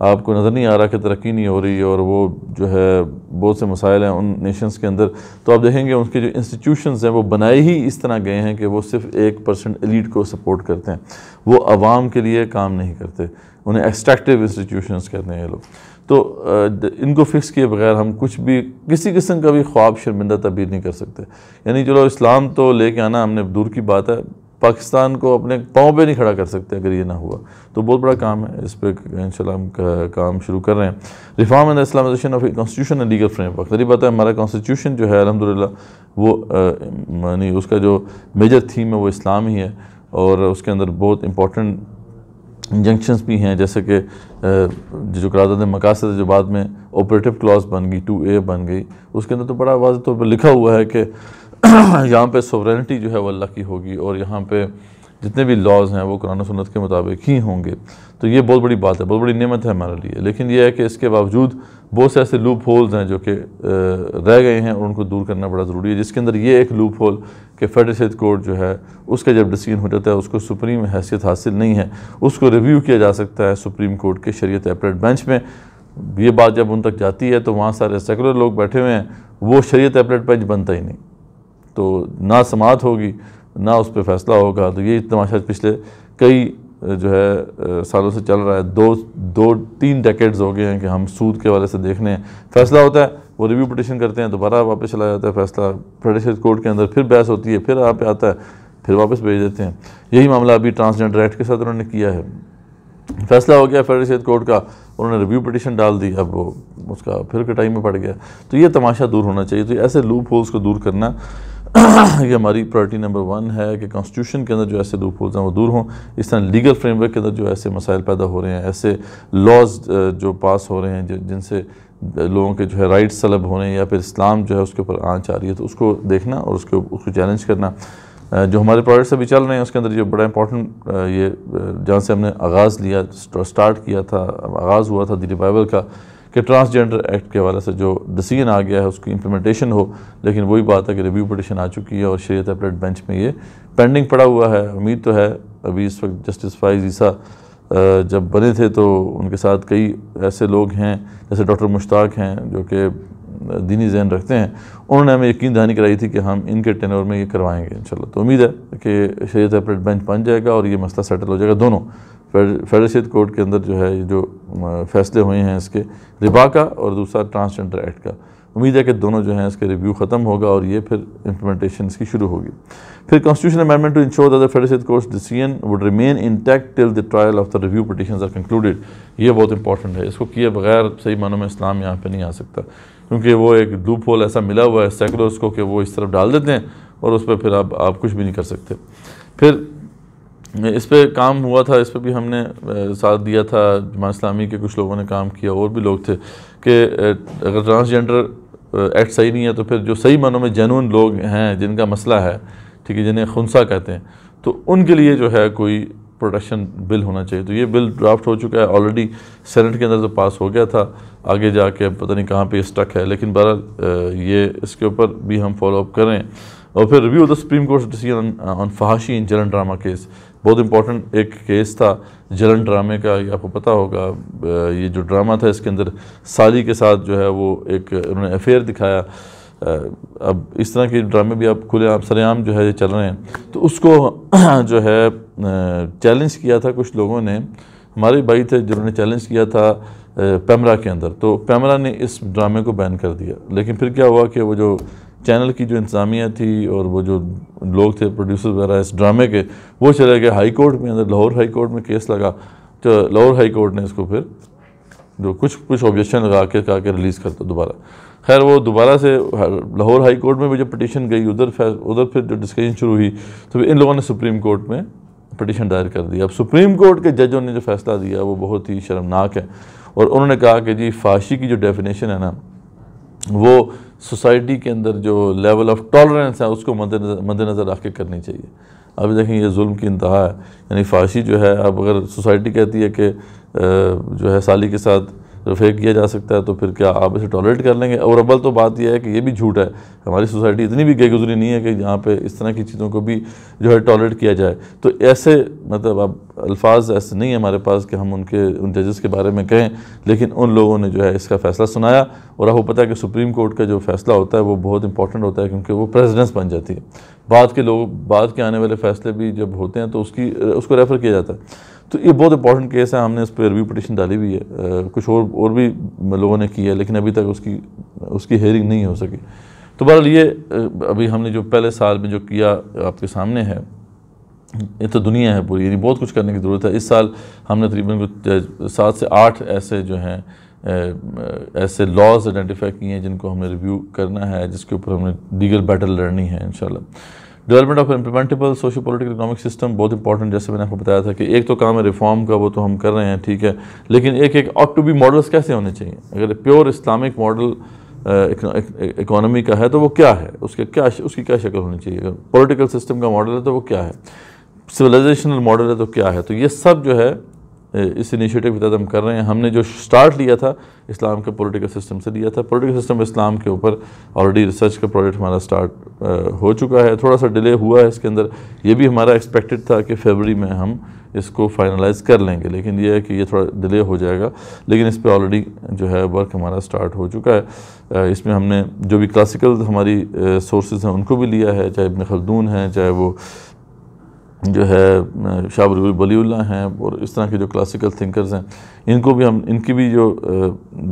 आपको नज़र नहीं आ रहा कि तरक्की नहीं हो रही और वो जो है बहुत से मसाइल हैं उन नेशंस के अंदर तो आप देखेंगे उनके जो इंस्टीट्यूशंस हैं वो बनाए ही इस तरह गए हैं कि वो सिर्फ एक परसेंट एलिट को सपोर्ट करते हैं वो आवाम के लिए काम नहीं करते उन्हें एक्सट्रैक्टिव इंस्टीट्यूशन कहते हैं ये लोग तो इनको फिक्स किए बगैर हम कुछ भी किसी किस्म का भी ख्वाब शर्मिंदा तबीर नहीं कर सकते यानी चलो इस्लाम तो लेके आना हमने दूर की बात है पाकिस्तान को अपने पाँव पे नहीं खड़ा कर सकते अगर ये ना हुआ तो बहुत बड़ा काम है इस पर इन हम काम शुरू कर रहे हैं reform and Islamization of constitution and legal framework करीब बात है हमारा कॉन्स्टिट्यूशन जो है अलहमदिल्ला वो यानी उसका जो मेजर थीम है वो इस्लाम ही है और उसके अंदर बहुत इंपॉर्टेंट इंजंक्शंस भी हैं जैसे कि जो करारदाद मकासद जो बाद में ऑपरेटिव क्लॉज बन गई टू ए बन गई उसके अंदर तो बड़ा वाज तौर तो पर लिखा हुआ है कि यहाँ पे सोवरेनिटी जो है वो अल्लाह की होगी और यहाँ पे जितने भी लॉज हैं वो कुरान सुन्नत के मुताबिक ही होंगे तो ये बहुत बड़ी बात है बहुत बड़ी नेमत है हमारे लिए लेकिन यह है कि इसके बावजूद बहुत से ऐसे लूप होल्स हैं जो कि रह गए हैं और उनको दूर करना बड़ा ज़रूरी है जिसके अंदर ये एक लूप होल कि फेडरेशन कोर्ट जो है उसका जब डिसीजन हो जाता है उसको सुप्रीम हैसियत हासिल नहीं है उसको रिव्यू किया जा सकता है सुप्रीम कोर्ट के शरीय एपरेट बेंच में ये बात जब उन तक जाती है तो वहाँ सारे सेकुलर लोग बैठे हुए हैं वो शरीय एपरेट बेंच बनता ही नहीं तो ना समात होगी ना उस पर फैसला होगा तो ये तमाशा पिछले कई जो है सालों से चल रहा है दो दो तीन डेकेड्स हो गए हैं कि हम सूद के वाले से देखने हैं फैसला होता है वो रिव्यू पटिशन करते हैं दोबारा वापस चला जाता है फैसला फेडरेशन कोर्ट के अंदर फिर बहस होती है फिर आप आता है फिर वापस भेज देते हैं यही मामला अभी ट्रांसजेंडर एक्ट के साथ उन्होंने किया है फैसला हो गया फेडरेशन कोर्ट का उन्होंने रिव्यू पटिशन डाल दी अब वो उसका फिर कटाई में पड़ गया तो ये तमाशा दूर होना चाहिए तो ऐसे लूप होल्स को दूर करना ये हमारी प्रायोरिटी नंबर वन है कि कॉन्स्टिट्यूशन के अंदर जो ऐसे लूप होल्स हैं वो दूर हों इस तरह लीगल फ्रेमवर्क के अंदर जो ऐसे मसाइल पैदा हो रहे हैं ऐसे लॉज जो पास हो रहे हैं जिनसे लोगों के जो है राइट्स तलब हो रहे हैं या फिर इस्लाम जो है उसके ऊपर आँच आ रही है तो उसको देखना और उसके उसको चैलेंज करना जो हमारे प्रोडक्ट्स अभी चल रहे हैं उसके अंदर ये बड़ा इंपॉर्टेंट ये जहाँ से हमने आगाज़ लिया स्टार्ट किया था आगाज़ हुआ था दी रिवाइवल का कि ट्रांसजेंडर एक्ट के हवाले से जो डिसीजन आ गया है उसकी इम्प्लीमेंटेशन हो लेकिन वही बात है कि रिव्यू पटिशन आ चुकी है और शरीत अपलेट बेंच में ये पेंडिंग पड़ा हुआ है उम्मीद तो है अभी इस वक्त जस्टिस फाइज ईसा जब बने थे तो उनके साथ कई ऐसे लोग हैं जैसे डॉक्टर मुश्ताक हैं जो कि दीनी जहन रखते हैं उन्होंने हमें यकीन दहानी कराई थी कि हम इनके टेनर में ये करवाएंगे इन तो उम्मीद है कि शरीत अपलेट बेंच बन जाएगा और ये मसला सेटल हो जाएगा दोनों फेडरल शरीत कोर्ट के अंदर जो है ये जो फैसले हुए हैं इसके रिबा का और दूसरा ट्रांसजेंडर एक्ट का उम्मीद है कि दोनों जो हैं इसके रिव्यू ख़त्म होगा और ये फिर इम्प्लीमेंटेशन इसकी शुरू होगी फिर constitution amendment to ensure that the federal Shariat court decision would remain intact till the trial of the review petition are concluded ये बहुत इंपॉर्टेंट है इसको किए बगैर सही मानों में इस्लाम यहाँ पर नहीं आ सकता क्योंकि वो एक लूप होल ऐसा मिला हुआ है सैकड़ों को कि वो इस तरफ डाल देते हैं और उस पर फिर आप आप कुछ भी नहीं कर सकते फिर इस पर काम हुआ था इस पर भी हमने साथ दिया था जमा इस्लामी के कुछ लोगों ने काम किया और भी लोग थे कि अगर ट्रांसजेंडर एक्ट सही नहीं है तो फिर जो सही मानों में जेनून लोग हैं जिनका मसला है ठीक है जिन्हें खुनसा कहते हैं तो उनके लिए जो है कोई प्रोटेक्शन बिल होना चाहिए तो ये बिल ड्राफ्ट हो चुका है ऑलरेडी सेनेट के अंदर तो पास हो गया था आगे जाके पता नहीं कहाँ पे स्टक है लेकिन बहरहाल ये इसके ऊपर भी हम फॉलोअप करें और फिर review the supreme court decision on फहाशी इन जलन ड्रामा केस बहुत इम्पोर्टेंट एक केस था जलन ड्रामे का ये आपको पता होगा ये जो ड्रामा था इसके अंदर साली के साथ जो है वो एक उन्होंने अफेयर दिखाया अब इस तरह के ड्रामे भी आप खुले आप सरेआम जो है ये चल रहे हैं तो उसको जो है चैलेंज किया था कुछ लोगों ने हमारे भाई थे जिन्होंने चैलेंज किया था पैमरा के अंदर तो पैमरा ने इस ड्रामे को बैन कर दिया लेकिन फिर क्या हुआ कि वो जो चैनल की जो इंतज़ामिया थी और वो जो लोग थे प्रोड्यूसर वगैरह इस ड्रामे के वो चले गए हाई कोर्ट में अंदर लाहौर हाई कोर्ट में केस लगा तो लाहौर हाई कोर्ट ने इसको फिर जो कुछ कुछ ऑब्जेक्शन लगा के कहा के रिलीज़ कर दो दोबारा खैर वो दोबारा से लाहौर हाई कोर्ट में भी जब पटिशन गई उधर उधर फिर जो डिस्कशन शुरू हुई तो इन लोगों ने सुप्रीम कोर्ट में पटिशन दायर कर दिया अब सुप्रीम कोर्ट के जजों ने जो फैसला दिया वो बहुत ही शर्मनाक है और उन्होंने कहा कि जी फाशी की जो डेफिनेशन है ना वो सोसाइटी के अंदर जो लेवल ऑफ टॉलरेंस है उसको नज़र रख के करनी चाहिए अब देखें ये जुल्म की इंतहा है यानी फाशी जो है अब अगर सोसाइटी कहती है कि जो है साली के साथ तो किया जा सकता है तो फिर क्या आप इसे टॉलरेट कर लेंगे और अव्वल तो बात यह है कि ये भी झूठ है हमारी सोसाइटी इतनी भी गुजरी नहीं है कि यहाँ पे इस तरह की चीज़ों को भी जो है टॉलरेट किया जाए तो ऐसे मतलब अब अल्फाज ऐसे नहीं है हमारे पास कि हम उनके उन जजेस के बारे में कहें लेकिन उन लोगों ने जो है इसका फ़ैसला सुनाया और आपको पता है कि सुप्रीम कोर्ट का जो फैसला होता है वो बहुत इंपॉर्टेंट होता है क्योंकि वो प्रेजिडेंस बन जाती है बाद के लोग बाद के आने वाले फ़ैसले भी जब होते हैं तो उसकी उसको रेफ़र किया जाता है तो ये बहुत इंपॉर्टेंट केस है हमने इस पर रिव्यू पटिशन डाली हुई है आ, कुछ और और भी लोगों ने किया है लेकिन अभी तक उसकी उसकी हेयरिंग नहीं हो सकी तो बहरहाल ये अभी हमने जो पहले साल में जो किया आपके सामने है ये तो दुनिया है पूरी यानी बहुत कुछ करने की ज़रूरत है इस साल हमने तकरीबन कुछ सात से आठ ऐसे जो हैं ऐसे लॉज आइडेंटिफाई किए हैं जिनको हमें रिव्यू करना है जिसके ऊपर हमें लीगल बैटल लड़नी है इंशाल्लाह development of implementable socio political economic system बहुत इंपॉर्टेंट जैसे मैंने आपको बताया था कि एक तो काम है रिफॉर्म का वो तो हम कर रहे हैं ठीक है लेकिन एक एक ऑट टू बी मॉडल्स कैसे होने चाहिए अगर प्योर इस्लामिक मॉडल इकोनॉमी का है तो वो क्या है उसके क्या उसकी क्या शक्ल होनी चाहिए अगर पोलिटिकल सिस्टम का मॉडल है तो वो क्या है सिविलाइजेशनल मॉडल है तो क्या है तो ये सब जो है इस इनिशिएटिव के तहत हम कर रहे हैं हमने जो स्टार्ट लिया था इस्लाम के पॉलिटिकल सिस्टम से लिया था पॉलिटिकल सिस्टम इस्लाम के ऊपर ऑलरेडी रिसर्च का प्रोजेक्ट हमारा स्टार्ट हो चुका है थोड़ा सा डिले हुआ है इसके अंदर ये भी हमारा एक्सपेक्टेड था कि फरवरी में हम इसको फाइनलाइज कर लेंगे लेकिन यह है कि ये थोड़ा डिले हो जाएगा लेकिन इस पर ऑलरेडी जो है वर्क हमारा स्टार्ट हो चुका है इसमें हमने जो भी क्लासिकल हमारी सोर्सेज हैं उनको भी लिया है चाहे इबन खलदून हैं चाहे वो जो है शाह रूबी हैं और इस तरह के जो क्लासिकल थिंकर्स हैं इनको भी हम इनकी भी जो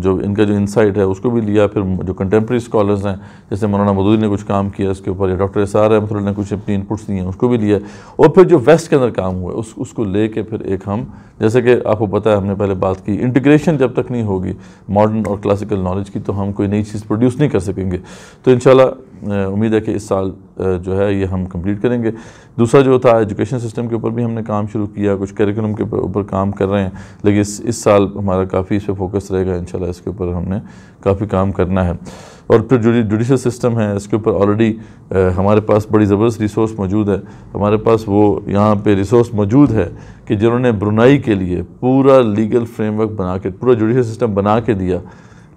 जो इनका जो इंसाइट है उसको भी लिया फिर जो कंटेम्प्रेरी स्कॉलर्स हैं जैसे मौलाना मदूरी ने कुछ काम किया इसके ऊपर या डॉक्टर आर अहमद ने कुछ अपनी इनपुट्स दिए हैं उसको भी लिया और फिर जो वेस्ट के अंदर काम हुआ उस उसको ले कर फिर एक हम जैसे कि आपको पता है हमने पहले बात की इंटीग्रेशन जब तक नहीं होगी मॉडर्न और क्लासिकल नॉलेज की तो हम कोई नई चीज़ प्रोड्यूस नहीं कर सकेंगे तो इन उम्मीद है कि इस साल जो है ये हम कंप्लीट करेंगे दूसरा जो था एजुकेशन सिस्टम के ऊपर भी हमने काम शुरू किया कुछ करिकुलम के ऊपर काम कर रहे हैं लेकिन इस इस साल हमारा काफ़ी इस पर फोकस रहेगा इन इसके ऊपर हमने काफ़ी काम करना है और फिर जो जुडिशल सिस्टम है इसके ऊपर ऑलरेडी हमारे पास बड़ी ज़बरदस्त रिसोर्स मौजूद है हमारे पास वो यहाँ पे रिसोर्स मौजूद है कि जिन्होंने ब्रुनाई के लिए पूरा लीगल फ्रेमवर्क बना के पूरा जुडिशल सिस्टम बना के दिया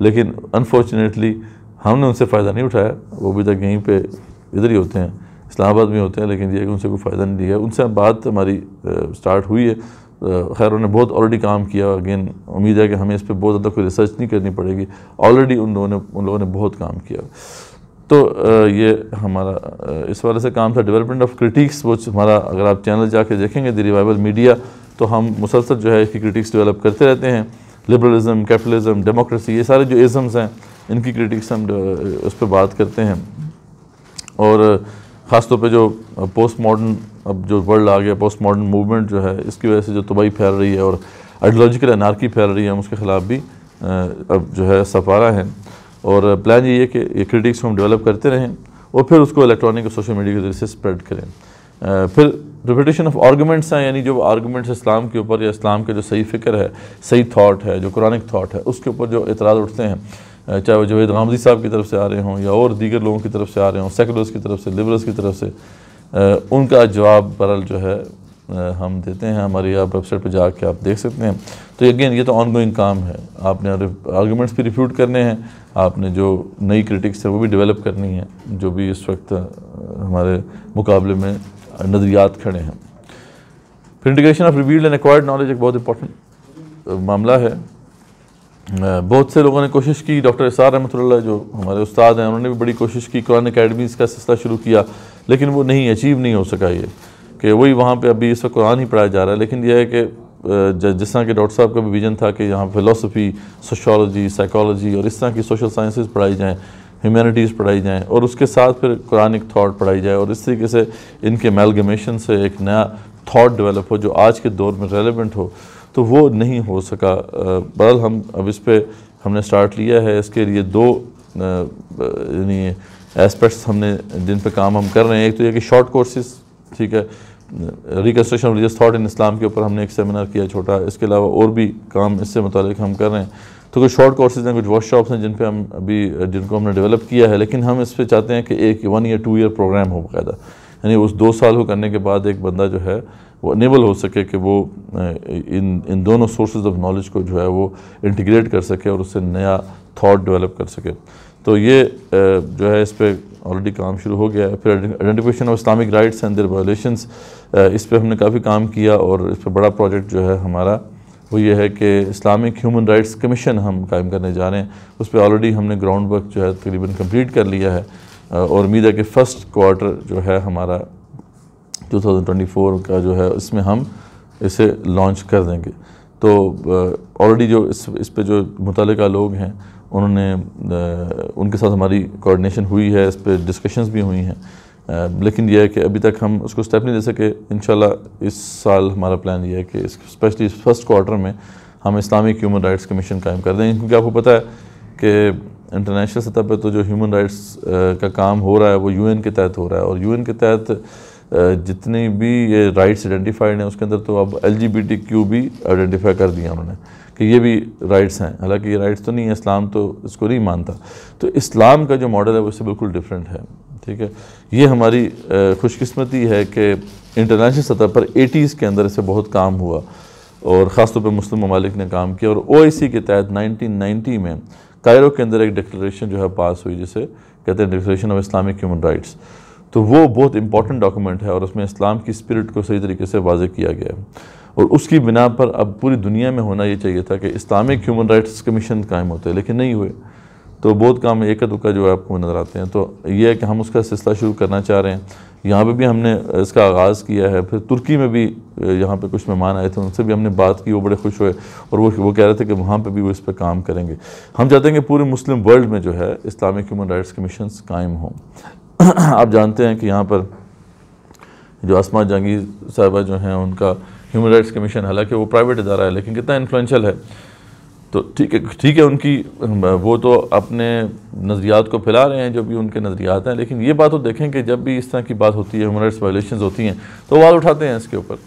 लेकिन अनफॉर्चुनेटली हमने उनसे फ़ायदा नहीं उठाया वो अभी तक तो यहीं पे इधर ही होते हैं इस्लामाबाद में होते हैं लेकिन ये उनसे कोई फ़ायदा नहीं लिया उनसे बात हमारी स्टार्ट हुई है खैर उन्होंने बहुत ऑलरेडी काम किया अगेन उम्मीद है कि हमें इस पर बहुत ज़्यादा कोई रिसर्च नहीं करनी पड़ेगी ऑलरेडी उन लोगों ने उन लोगों ने बहुत काम किया तो ये हमारा इस वाले से काम था डेवलपमेंट ऑफ क्रिटिक्स वो हमारा अगर आप चैनल जाके देखेंगे द रिवाइवल मीडिया तो हम मुसलसल जो है इसकी क्रिटिक्स डेवलप करते रहते हैं लिबरलिज्म कैपिटलिज्म डेमोक्रेसी ये सारे जो इज़म्स हैं इनकी क्रिटिक्स हम उस पर बात करते हैं और ख़ास तौर पे जो पोस्ट मॉडर्न अब जो वर्ल्ड आ गया पोस्ट मॉडर्न मूवमेंट जो है इसकी वजह से जो तबाही फैल रही है और आइडियोलॉजिकल अनारकी फैल रही है हम उसके ख़िलाफ़ भी अब जो है सफारा है और प्लान ये है कि ये क्रिटिक्स हम डेवलप करते रहें और फिर उसको इलेक्ट्रॉनिक और सोशल मीडिया के जरिए से स्प्रेड करें फिर रिपीटेशन ऑफ आर्गूमेंट्स हैं यानी जो आर्गूमेंट्स इस्लाम के ऊपर या इस्लाम के जो सही फ़िक्र है सही थाट है जो कुरानिक थाट है उसके ऊपर जो एतराज़ उठते हैं चाहे वो जवेद गामजी साहब की तरफ से आ रहे हों या और दीगर लोगों की तरफ से आ रहे हों सेकुलर्स की तरफ से लिबरल्स की तरफ से उनका जवाब बरल जो है हम देते हैं हमारी आप वेबसाइट पर जाके आप देख सकते हैं तो अगेन ये तो ऑन गोइंग काम है आपने आर्गूमेंट्स भी रिफ्यूट करने हैं आपने जो नई क्रिटिक्स है वो भी डेवलप करनी है जो भी इस वक्त हमारे मुकाबले में नज़रियात खड़े हैं फिर integration of revealed and acquired knowledge एक बहुत इंपॉर्टेंट मामला है बहुत से लोगों ने कोशिश की डॉक्टर इसार रहमत जो हमारे उस्ताद हैं उन्होंने भी बड़ी कोशिश की कुरान अकेडमीज़ का सिलसिला शुरू किया लेकिन वो नहीं अचीव नहीं हो सका ये कि वही वहाँ पे अभी इस वक्त कुरान ही पढ़ाया जा रहा है लेकिन यह है कि जिस तरह के डॉक्टर साहब का भी विजन था कि यहाँ फ़िलासफ़ी सोशोलॉजी साइकोलॉजी और इस तरह की सोशल साइंसिस पढ़ाई जाएँ ह्यूमैनिटीज़ पढ़ाई जाएँ और उसके साथ फिर कुरानिक थाट पढ़ाई जाए और इस तरीके से इनके मेलगमेशन से एक नया थाट डेवलप हो जो आज के दौर में रेलिवेंट हो तो वो नहीं हो सका बहरहाल हम अब इस पर हमने स्टार्ट लिया है इसके लिए दो यानी एस्पेक्ट्स हमने जिन पर काम हम कर रहे हैं एक तो ये कि शॉर्ट कोर्सेज ठीक है reconstruction religious thought in Islam के ऊपर हमने एक सेमिनार किया छोटा इसके अलावा और भी काम इससे मुतल हम कर रहे हैं तो कुछ शॉर्ट कोर्सेज हैं कुछ वर्कशॉप्स हैं जिन पे हम अभी जिनको हमने डेवलप किया है लेकिन हम इस पर चाहते हैं कि एक one year two year program हो बायदा यानी उस दो साल को करने के बाद एक बंदा जो है वो अनेबल हो सके कि वो इन इन दोनों सोर्सेज ऑफ नॉलेज को जो है वो इंटीग्रेट कर सके और उससे नया थाट डेवलप कर सके तो ये जो है इस पर ऑलरेडी काम शुरू हो गया है फिर identification of Islamic rights and their violations इस पर हमने काफ़ी काम किया और इस पर बड़ा प्रोजेक्ट जो है हमारा वो ये है कि इस्लामिक ह्यूमन राइट्स कमीशन हम कायम करने जा रहे हैं उस पर ऑलरेडी हमने ग्राउंड वर्क जो है तकरीबन कंप्लीट कर लिया है और उम्मीद है कि फ़र्स्ट क्वार्टर जो है हमारा 2024 का जो है इसमें हम इसे लॉन्च कर देंगे तो ऑलरेडी जो इस इस पर जो मुतल लोग हैं उन्होंने उनके साथ हमारी कोऑर्डिनेशन हुई है इस पर डिस्कशंस भी हुई हैं लेकिन यह है कि अभी तक हम उसको स्टेप नहीं दे सके इन इस साल हमारा प्लान ये है कि स्पेशली इस फर्स्ट क्वार्टर में हम इस्लामिक ह्यूमन राइट्स कमीशन कायम कर देंगे क्योंकि आपको पता है कि इंटरनेशनल सतह पर तो जो ह्यूमन राइट्स का काम हो रहा है वो यूएन के तहत हो रहा है और यूएन के तहत जितनी भी ये राइट्स आइडेंटिफाइड हैं उसके अंदर तो अब एल भी आइडेंटिफाई कर दिया उन्होंने कि ये भी राइट्स हैं हालांकि ये राइट्स तो नहीं है इस्लाम तो इसको नहीं मानता तो इस्लाम का जो मॉडल है वो इससे बिल्कुल डिफरेंट है ठीक है ये हमारी खुशकिस्मती है कि इंटरनेशनल सतह पर एटीज़ के अंदर इससे बहुत काम हुआ और ख़ास तौर पर मुस्लिम ममालिक ने काम किया और ओ के तहत नाइन्टी में कायरों के अंदर एक डिक्लेशन जो है पास हुई जिसे कहते हैं declaration of Islamic human rights तो वो बहुत इंपॉर्टेंट डॉक्यूमेंट है और उसमें इस्लाम की स्पिरिट को सही तरीके से वाज किया गया है और उसकी बिना पर अब पूरी दुनिया में होना ये चाहिए था कि इस्लामिक ह्यूमन राइट्स कमीशन कायम होते लेकिन नहीं हुए तो बहुत काम एक दुका जो है आपको नज़र आते हैं तो ये है कि हम उसका सिलसिला शुरू करना चाह रहे हैं यहाँ पे भी हमने इसका आगाज़ किया है फिर तुर्की में भी यहाँ पे कुछ मेहमान आए थे उनसे भी हमने बात की वो बड़े खुश हुए और वो वो कह रहे थे कि वहाँ पे भी वो इस पर काम करेंगे हम चाहते हैं कि पूरे मुस्लिम वर्ल्ड में जो है इस्लामिक ह्यूमन राइट्स कमीशन कायम हों आप जानते हैं कि यहाँ पर जो आसमा जहांगीर साहबा जो हैं उनका ह्यूमन राइट्स कमीशन हालांकि वो प्राइवेट इदारा है लेकिन कितना इन्फ्लुएंशल है तो ठीक है ठीक है उनकी वो तो अपने नज़रियात को फैला रहे हैं जो भी उनके नज़रियात हैं लेकिन ये बात तो देखें कि जब भी इस तरह की बात होती है ह्यूमन राइट्स वायलेशन होती हैं तो आवाज़ उठाते हैं इसके ऊपर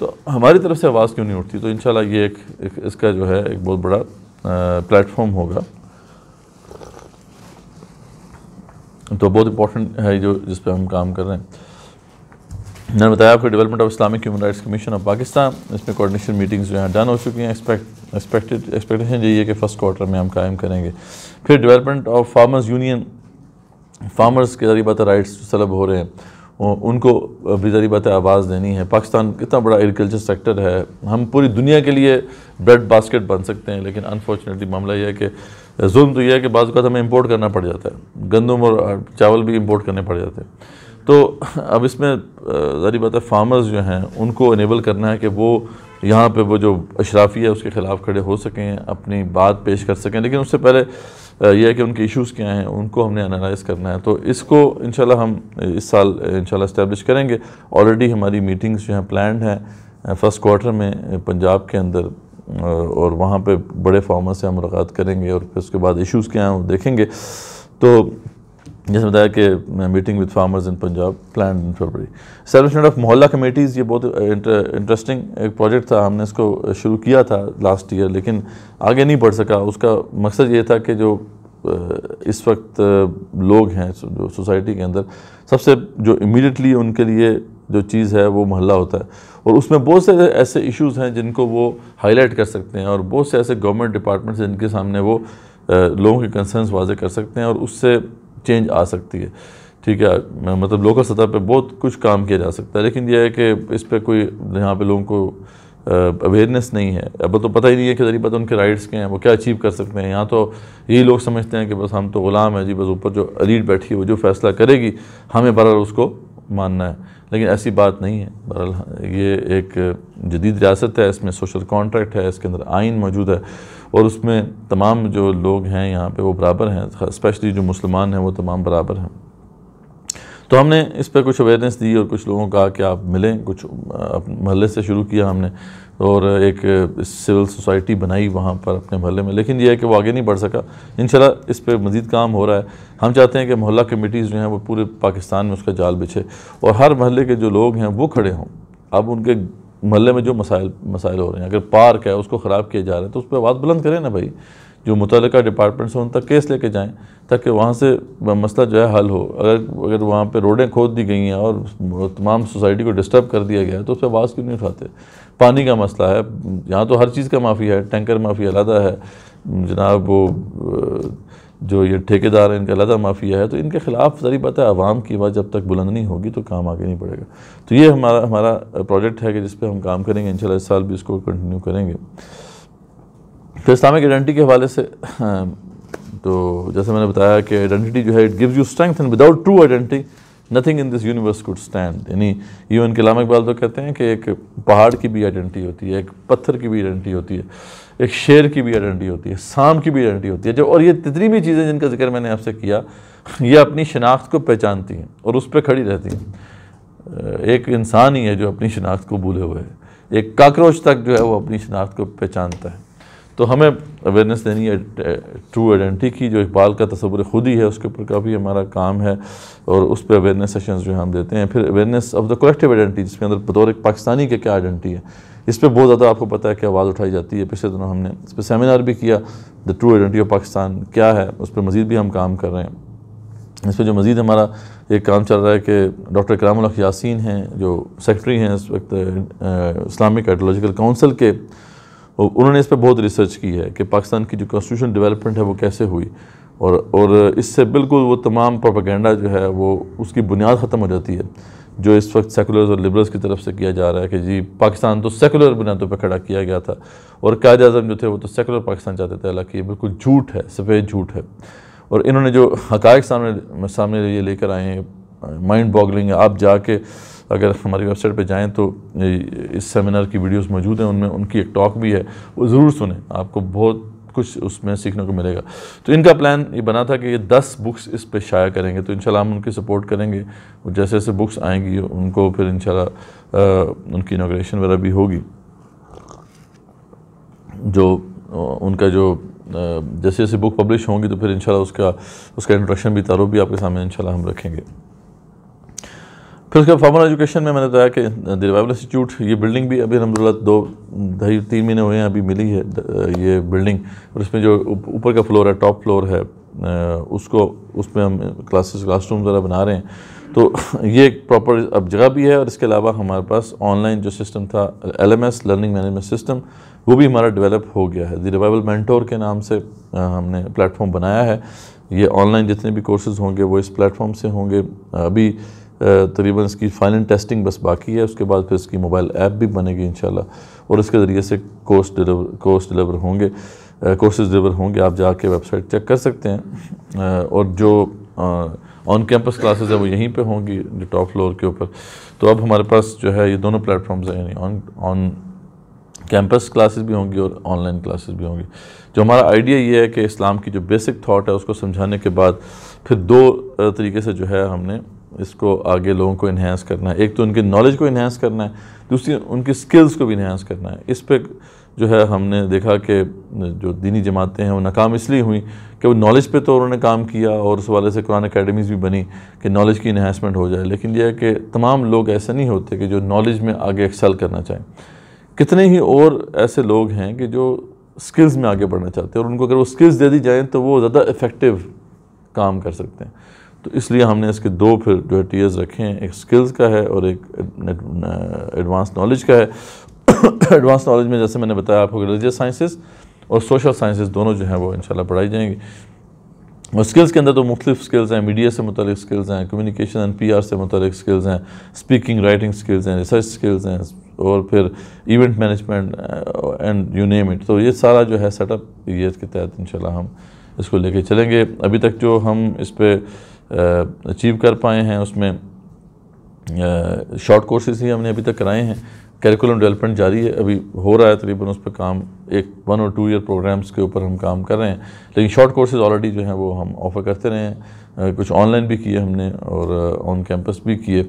तो हमारी तरफ से आवाज़ क्यों नहीं उठती तो इन ये एक, एक इसका जो है एक बहुत बड़ा प्लेटफॉर्म होगा तो बहुत इंपॉर्टेंट है जो जिस पर हम काम कर रहे हैं मैंने बताया आपको development of Islamic human rights commission of Pakistan इसमें कोऑर्डिनेशन मीटिंग्स जो हैं डन हो चुकी हैं एक्सपेक्ट एक्सपेक्टेड एक्सपेक्टेशन यही है कि फर्स्ट क्वार्टर में हम कायम करेंगे फिर development of farmers union farmers के जरिए बात राइट्स तलब हो रहे हैं उनको भी बात आवाज़ देनी है पाकिस्तान कितना बड़ा एग्रीकल्चर सेक्टर है हम पूरी दुनिया के लिए ब्रेड बास्केट बन सकते हैं लेकिन अनफॉर्चुनेटली मामला यह है कि जुल्म तो यह है कि बाज़ हमें इम्पोर्ट करना पड़ जाता है गंदम और चावल भी इम्पोर्ट करने पड़ जाते हैं तो अब इसमें ज़ारी बात है फार्मर्स जो हैं उनको इनेबल करना है कि वो यहाँ पे वो जो अशराफी है उसके ख़िलाफ़ खड़े हो सकें अपनी बात पेश कर सकें लेकिन उससे पहले यह है कि उनके इश्यूज़ क्या हैं उनको हमने एनालाइज़ करना है तो इसको इनशाला हम इस साल इनशाला इस्टेब्लिश करेंगे ऑलरेडी हमारी मीटिंग्स जो हैं प्लान हैं फ़र्स्ट क्वार्टर में पंजाब के अंदर और वहाँ पे बड़े फार्मर से हम मुलाकात करेंगे और फिर उसके बाद इश्यूज़ क्या हैं वो देखेंगे तो जैसे बताया कि meeting with farmers in Punjab plan in February celebration of mohalla committees ये बहुत इंटरेस्टिंग एक प्रोजेक्ट था हमने इसको शुरू किया था लास्ट ईयर लेकिन आगे नहीं बढ़ सका उसका मकसद ये था कि जो इस वक्त लोग हैं जो सोसाइटी के अंदर सबसे जो इमीडिएटली उनके लिए जो चीज़ है वो महल्ला होता है और उसमें बहुत से ऐसे इश्यूज़ हैं जिनको वो हाईलाइट कर सकते हैं और बहुत से ऐसे गवर्नमेंट डिपार्टमेंट्स हैं जिनके सामने वो लोगों के कंसर्न्स वाजे कर सकते हैं और उससे चेंज आ सकती है ठीक है मतलब लोकल सतह पे बहुत कुछ काम किया जा सकता है लेकिन यह है कि इस पर कोई यहाँ पर लोगों को अवेयरनेस नहीं है अब तो पता ही नहीं है कि तरीबा तो उनके राइट्स के हैं वो क्या अचीव कर सकते हैं यहाँ तो यही लोग समझते हैं कि बस हम तो ग़ुलाम हैं जी बस ऊपर जो अलीट बैठी है वो जो फैसला करेगी हमें बरल उसको मानना है लेकिन ऐसी बात नहीं है बहरहाल ये एक जदीद रियासत है इसमें सोशल कॉन्ट्रैक्ट है इसके अंदर आइन मौजूद है और उसमें तमाम जो लोग हैं यहाँ पे वो बराबर हैं स्पेशली जो मुसलमान हैं वो तमाम बराबर हैं तो हमने इस पर कुछ अवेयरनेस दी और कुछ लोगों का कहा कि आप मिलें कुछ महल से शुरू किया हमने और एक सिविल सोसाइटी बनाई वहाँ पर अपने मोहल्ले में लेकिन यह है कि वो आगे नहीं बढ़ सका इन इस पर मज़ीद काम हो रहा है हम चाहते हैं कि मोहल्ला कमेटीज़ जो हैं वो पूरे पाकिस्तान में उसका जाल बिछे और हर महल्ले के जो लोग हैं वो खड़े हों अब उनके महल में जो मसाइल मसाइल हो रहे हैं अगर पार्क है उसको ख़राब किए जा रहे हैं तो उस पर आवाज़ बुलंद करें ना भाई जो मुतल डिपार्टमेंट्स हैं उन तक केस लेके जाएं ताकि वहाँ से मसला जो है हल हो अगर अगर वहाँ पे रोडें खोद दी गई हैं और तमाम सोसाइटी को डिस्टर्ब कर दिया गया है तो उस पर आवाज़ क्यों नहीं उठाते पानी का मसला है यहाँ तो हर चीज़ का माफ़ी है टैंकर माफ़ी अलहदा है जनाब वो जो ये ठेकेदार हैं इनका अलहदा माफिया है तो इनके ख़िलाफ़ जरिए बात है आवाम की आवाज़ जब तक बुलंद नहीं होगी तो काम आगे नहीं बढ़ेगा तो ये हमारा हमारा प्रोजेक्ट है कि जिस पर हम काम करेंगे इन इस साल भी इसको कंटिन्यू करेंगे तो इस्लामिक आइडेंटिटी के हवाले से हाँ, तो जैसे मैंने बताया कि आइडेंटिटी जो है it gives you strength and without true identity nothing in this universe could stand यानी इवन कलाम इकबाल तो कहते हैं कि एक पहाड़ की भी आइडेंटिटी होती है एक पत्थर की भी आइडेंटिटी होती है एक शेर की भी आइडेंटिटी होती है सांप की भी आइडेंटिटी होती है जो और ये जितनी भी चीज़ें जिनका जिक्र मैंने आपसे किया ये अपनी शनाख्त को पहचानती हैं और उस पर खड़ी रहती हैं एक इंसान ही है जो अपनी शनाख्त को भूले हुए है एक काकरोच तक जो है वो अपनी शनाख्त को पहचानता है तो हमें अवेयरनेस देनी है ट्रू आइडेंटिटी की जो इकबाल का तस्वुर खुद ही है उसके ऊपर काफ़ी हमारा काम है और उस पर अवेयरनेस सेशन जो हम देते हैं फिर awareness of the collective identity जिसके अंदर बतौर एक पाकिस्तानी के क्या आइडेंटिटी है इस पर बहुत ज़्यादा आपको पता है कि आवाज़ उठाई जाती है पिछले दिनों हमने इस पर सेमिनार भी किया the true identity of Pakistan क्या है उस पर मज़ीद भी हम काम कर रहे हैं इस पर जो मज़ीद हमारा एक काम चल रहा है कि डॉक्टर करामुल यासिन हैं जो सेक्रेटरी हैं इस वक्त इस्लामिक आइडियोलॉजिकल काउंसिल के और उन्होंने इस पर बहुत रिसर्च की है कि पाकिस्तान की जो कॉन्स्टिट्यूशन डेवलपमेंट है वो कैसे हुई और और इससे बिल्कुल वो तमाम प्रोपागेंडा जो है वो उसकी बुनियाद ख़त्म हो जाती है जो इस वक्त सेकुलर्स और लिबरल्स की तरफ से किया जा रहा है कि जी पाकिस्तान तो सेकुलर बुनियादों पर खड़ा किया गया था और कायद अजम जो थे वो तो सेकुलर पाकिस्तान चाहते थे हालांकि ये बिल्कुल झूठ है सफ़ेद झूठ है और इन्होंने जो हक़ सामने सामने ये लेकर आए हैं माइंड बॉगलिंग है आप जाके अगर हमारी वेबसाइट पर जाएँ तो इस सेमिनार की वीडियोज़ मौजूद हैं उनमें उनकी एक टॉक भी है वो ज़रूर सुने आपको बहुत कुछ उसमें सीखने को मिलेगा तो इनका प्लान ये बना था कि ये दस बुक्स इस पर शाया करेंगे तो इंशाल्लाह हम उनकी सपोर्ट करेंगे जैसे जैसे बुक्स आएंगी उनको फिर इंशाल्लाह उनकी इनाग्रेशन वगैरह भी होगी जो उनका जो जैसे जैसे बुक पब्लिश होंगी तो फिर इंशाल्लाह उसका उसका इंट्रोडक्शन भी तारो भी आपके सामने इंशाल्लाह हम रखेंगे फिर उसके फॉर्मल एजुकेशन में मैंने बताया कि दिलवाइबल इंस्टीट्यूट ये बिल्डिंग भी अभी अलहमदिल्ला दो ढाई तीन महीने हुए हैं अभी मिली है ये बिल्डिंग और उसमें जो ऊपर का फ्लोर है टॉप फ्लोर है उसको उसमें हम क्लासेस क्लासरूम ज़रा बना रहे हैं तो ये एक प्रॉपर अब जगह भी है और इसके अलावा हमारे पास ऑनलाइन जो सिस्टम था एस लर्निंग मैनेजमेंट सिस्टम वो भी हमारा डेवलप हो गया है द रिवाइवल मैंटोर के नाम से हमने प्लेटफॉर्म बनाया है ये ऑनलाइन जितने भी कोर्सेज़ होंगे वो इस प्लेटफॉर्म से होंगे अभी तरीबन इसकी फाइनल टेस्टिंग बस बाकी है उसके बाद फिर इसकी मोबाइल ऐप भी बनेगी इन और इसके ज़रिए से कोर्स डिलीवर कोर्स डिलीवर होंगे कोर्सेज डिलीवर होंगे आप जाके वेबसाइट चेक कर सकते हैं और जो ऑन कैंपस क्लासेस है वो यहीं पे होंगी जो टॉप फ्लोर के ऊपर तो अब हमारे पास जो है ये दोनों प्लेटफॉर्म्स हैं यानी ऑन ऑन कैंपस क्लासेस भी होंगी और ऑनलाइन क्लासेस भी होंगी जो हमारा आइडिया ये है कि इस्लाम की जो बेसिक थाट है उसको समझाने के बाद फिर दो तरीके से जो है हमने इसको आगे लोगों को इन्हेंस करना है एक तो उनके नॉलेज को इन्हेंस करना है दूसरी उनकी स्किल्स को भी इन्हेंस करना है इस पर जो है हमने देखा कि जो दीनी जमातें हैं वो नाकाम इसलिए हुई कि वो नॉलेज पे तो उन्होंने काम किया और उस वाले से कुरान अकेडमीज़ भी बनी कि नॉलेज की इन्हेंसमेंट हो जाए लेकिन यह है कि तमाम लोग ऐसे नहीं होते कि जो नॉलेज में आगे एक्सेल करना चाहें कितने ही और ऐसे लोग हैं कि जो स्किल्स में आगे बढ़ना चाहते हैं और उनको अगर वो स्किल्स दे दी जाएँ तो वो ज़्यादा इफ़ेक्टिव काम कर सकते हैं तो इसलिए हमने इसके दो फिर जो है टीयर्स रखे हैं एक स्किल्स का है और एक एडवांस नॉलेज का है एडवांस नॉलेज में जैसे मैंने बताया आपको रिलीजियस साइंसेस और सोशल साइंसेस दोनों जो हैं वो इंशाल्लाह पढ़ाई जाएंगी और स्किल्स के अंदर तो मुख्तलिफ स्किल्स हैं मीडिया से मुतलिक स्किल्स हैं कम्युनिकेशन एंड पी आर से मतलब स्किल्स हैं स्पीकिंग राइटिंग स्किल्स हैं रिसर्च स्किल्स हैं और फिर event management and you name it तो ये सारा जो है सेटअप ये के तहत इंशाल्लाह हम इसको लेके चलेंगे अभी तक जो हम इस पर अचीव कर पाए हैं उसमें शॉर्ट कोर्सेज ही हमने अभी तक कराए हैं करिकुलम डेवलपमेंट जारी है अभी हो रहा है तकरीबन उस पर काम एक वन और टू ईयर प्रोग्राम्स के ऊपर हम काम कर रहे हैं लेकिन शॉर्ट कोर्सेज ऑलरेडी जो हैं वो हम ऑफ़र करते रहे हैं कुछ ऑनलाइन भी किए हमने और ऑन कैंपस भी किए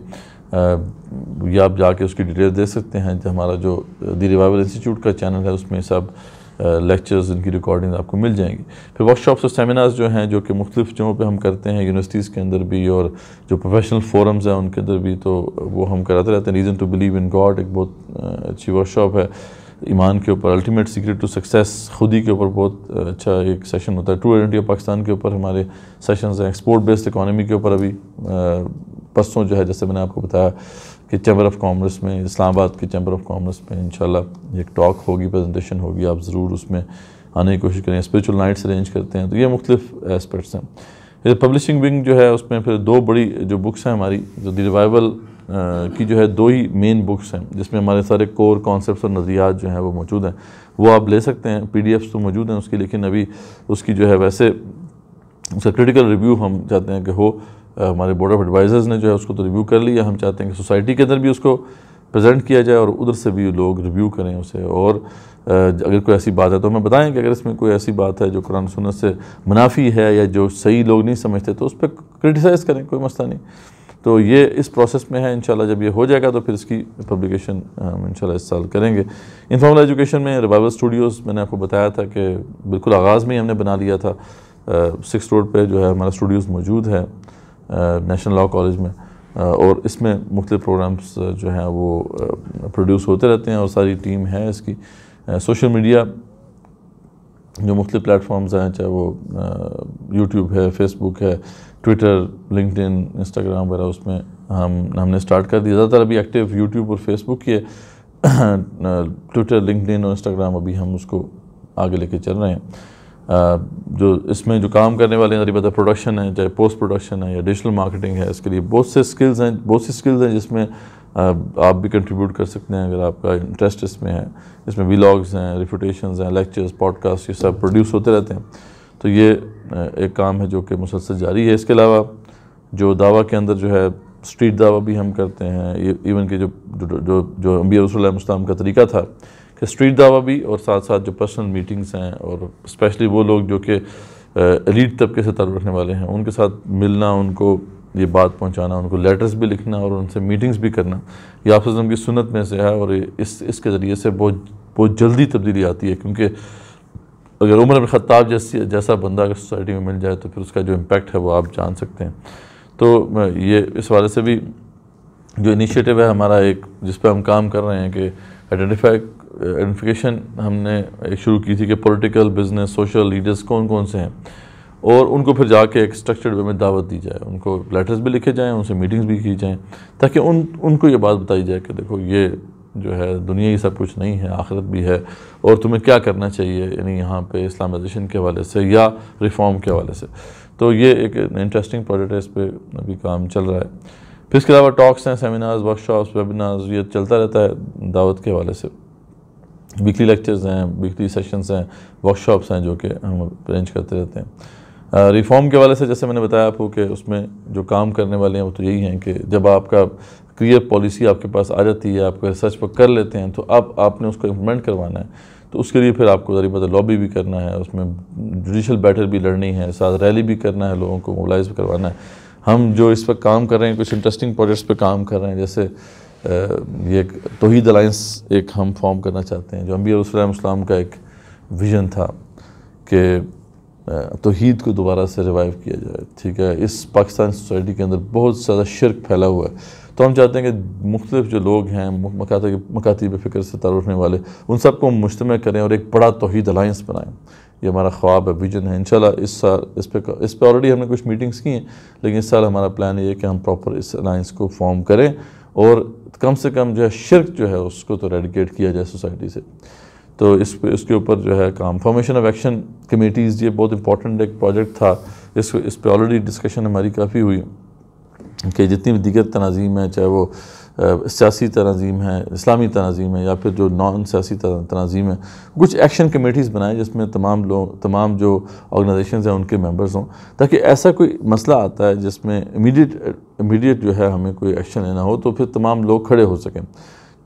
या आप जाके उसकी डिटेल्स दे सकते हैं हमारा जो दी रिवाइवल इंस्टीट्यूट का चैनल है उसमें सब लेक्चर्स इनकी रिकॉर्डिंग आपको मिल जाएंगी फिर वर्कशॉप्स और सेमिनार्स जो हैं जो कि मुख्तलिफ जगहों पर हम करते हैं यूनिवर्सिटीज़ के अंदर भी और जो प्रोफेशनल फोरम्स हैं उनके अंदर भी तो वो हम कराते रहते हैं reason to believe in God एक बहुत अच्छी वर्कशॉप है ईमान के ऊपर अल्टीमेट सीक्रेट टू सक्सेस खुद ही के ऊपर बहुत अच्छा एक सेशन होता है टू आइडेंटी ऑफ पाकिस्तान के ऊपर हमारे सेशन हैं एक्सपोर्ट बेस्ड इकानमी के ऊपर अभी परसों जो है जैसे मैंने आपको बताया कि चैम्बर ऑफ कॉमर्स में इस्लामाबाद के चैम्बर ऑफ कॉमर्स में इन एक टॉक होगी प्रेजेंटेशन होगी आप ज़रूर उसमें आने की कोशिश करें स्परिचुअल नाइट्स अरेंज करते हैं तो ये मुख्तफ एस्पेक्ट्स हैं फिर पब्लिशिंग विंग जो है उसमें फिर दो बड़ी जो बुक्स हैं हमारी जो दी रिवाइवल की जो है दो ही मेन बुक्स हैं जिसमें हमारे सारे कोर कॉन्सेप्ट और नज़रियात जो हैं वो मौजूद हैं वो आप ले सकते हैं पी तो मौजूद हैं उसकी लेकिन अभी उसकी जो है वैसे उसका क्रिटिकल रिव्यू हम चाहते हैं कि हो हमारे बोर्ड ऑफ एडवाइज़र्स ने जो है उसको तो रिव्यू कर लिया हम चाहते हैं कि सोसाइटी के अंदर भी उसको प्रेजेंट किया जाए और उधर से भी लोग रिव्यू करें उसे और अगर कोई ऐसी बात है तो हमें बताएं कि अगर इसमें कोई ऐसी बात है जो कुरान सुनत से मुनाफी है या जो सही लोग नहीं समझते तो उस पर क्रिटिसाइज़ करें कोई मसला नहीं तो ये इस प्रोसेस में है इंशाल्लाह जब ये हो जाएगा तो फिर इसकी पब्लिकेशन हम इंशाल्लाह इस साल करेंगे इनफॉर्मल एजुकेशन में रिवाइवल स्टूडियोज़ मैंने आपको बताया था कि बिल्कुल आगाज़ में ही हमने बना लिया था सिक्स रोड पर जो है हमारा स्टूडियोज़ मौजूद है नेशनल लॉ कॉलेज में और इसमें मुख्तु प्रोग्राम्स जो हैं वो प्रोड्यूस होते रहते हैं और सारी टीम है इसकी सोशल मीडिया जो मुख्तु प्लेटफॉर्म्स हैं चाहे वो यूट्यूब है फेसबुक है ट्विटर लिंकड इंस्टाग्राम वगैरह उसमें हम हमने स्टार्ट कर दिया ज़्यादातर अभी एक्टिव यूट्यूब और फेसबुक की है ट्विटर लिंकड और इंस्टाग्राम अभी हम उसको आगे लेके चल रहे हैं जो इसमें जो काम करने वाले गरीब मतलब प्रोडक्शन है चाहे पोस्ट प्रोडक्शन है या डिजिटल मार्केटिंग है इसके लिए बहुत से स्किल्स हैं बहुत सी स्किल्स हैं जिसमें आप भी कंट्रीब्यूट कर सकते हैं अगर आपका इंटरेस्ट इसमें है इसमें वीलाग्स हैं रिफ्यूटेशन हैं लेक्चर्स पॉडकास्ट ये सब प्रोड्यूस होते रहते हैं तो ये एक काम है जो कि मुसलसल जारी है इसके अलावा जो दावा के अंदर जो है स्ट्रीट दावा भी हम करते हैं इवन के जो जो जो, अम्बी अम्बिया का तरीका था कि स्ट्रीट दावा भी और साथ साथ जो पर्सनल मीटिंग्स हैं और स्पेशली वो लोग जो कि एलीट तबके से तलब रखने वाले हैं उनके साथ मिलना उनको ये बात पहुंचाना उनको लेटर्स भी लिखना और उनसे मीटिंग्स भी करना ये आप की सुनत में से है और इस इसके ज़रिए से बहुत बहुत जल्दी तब्दीली आती है क्योंकि अगर उम्र में ख़ताब जैसी जैसा बंदा अगर सोसाइटी में मिल जाए तो फिर उसका जो इम्पेक्ट है वो आप जान सकते हैं तो ये इस वाले से भी जो इनिशिएटिव है हमारा एक जिस पर हम काम कर रहे हैं कि आइडेंटिफाई इन्फिकेशन हमने एक शुरू की थी कि पॉलिटिकल बिजनेस सोशल लीडर्स कौन कौन से हैं और उनको फिर जाके एक स्ट्रक्चर्ड वे में दावत दी जाए उनको लेटर्स भी लिखे जाएँ उनसे मीटिंग्स भी की जाएँ ताकि उन उनको ये बात बताई जाए कि देखो ये जो है दुनिया ही सब कुछ नहीं है आखिरत भी है और तुम्हें क्या करना चाहिए यानी यहाँ पे इस्लामाइजेशन के हवाले से या रिफॉर्म के हवाले से तो ये एक इंटरेस्टिंग प्रोजेक्ट है इस पर अभी काम चल रहा है फिर इसके अलावा टॉक्स हैं सेमिनार्स वर्कशॉप्स वेबिनार्स ये चलता रहता है दावत के हवाले से वीकली लेक्चर्स हैं वीकली सेशंस हैं वर्कशॉप्स हैं जो कि हम अरेंज करते रहते हैं रिफॉर्म के वाले से जैसे मैंने बताया आपको कि उसमें जो काम करने वाले हैं वो तो यही हैं कि जब आपका क्लियर पॉलिसी आपके पास आ जाती है आपको रिसर्च पर कर लेते हैं तो अब आपने उसको इम्प्लीमेंट करवाना है तो उसके लिए फिर आपको जरिए मतलब लॉबी भी करना है उसमें जुडिशल बैटर भी लड़नी है साथ रैली भी करना है लोगों को मोबलाइज करवाना है हम जो इस पर काम कर रहे हैं कुछ इंटरेस्टिंग प्रोजेक्ट्स पर काम कर रहे हैं जैसे ये एक तोहद अलाइंस एक हम फॉर्म करना चाहते हैं जो अम्बीसम का एक विजन था कि तोहद को दोबारा से रिवाइव किया जाए ठीक है इस पाकिस्तान सोसाइटी के अंदर बहुत ज़्यादा शिरक फैला हुआ है तो हम चाहते हैं कि मुख्तलिफ जो लोग हैं मकाती मकातीब फ़िक्र से तार उठने वाले उन सबको मुश्तम करें और एक बड़ा तोहद अलाइंस बनाएँ ये हमारा ख्वाब है विजन है इनशाला इस साल इस पर इस पर ऑलरेडी हमने कुछ मीटिंग्स की हैं लेकिन इस साल हमारा प्लान ये है कि हम प्रॉपर इस अलाइंस को फॉर्म करें और कम से कम जो है शिरक जो है उसको तो रेडिकेट किया जाए सोसाइटी से तो इस पे इसके ऊपर जो है काम फॉर्मेशन ऑफ एक्शन कमेटीज़ ये बहुत इंपॉर्टेंट एक प्रोजेक्ट था इस इस पर ऑलरेडी डिस्कशन हमारी काफ़ी हुई कि जितनी भी दीगर तनाजीम है चाहे वो सियासी तनाजीम है इस्लामी तनाजीम है या फिर जो नॉन सियासी तनाजीम है कुछ एक्शन कमेटीज़ बनाएं जिसमें तमाम लोग तमाम जो ऑर्गेनाइजेशन हैं उनके मेम्बर्स हों ताकि ऐसा कोई मसला आता है जिसमें इमीडिएट इमीडिएट जो है हमें कोई एक्शन लेना हो तो फिर तमाम लोग खड़े हो सकें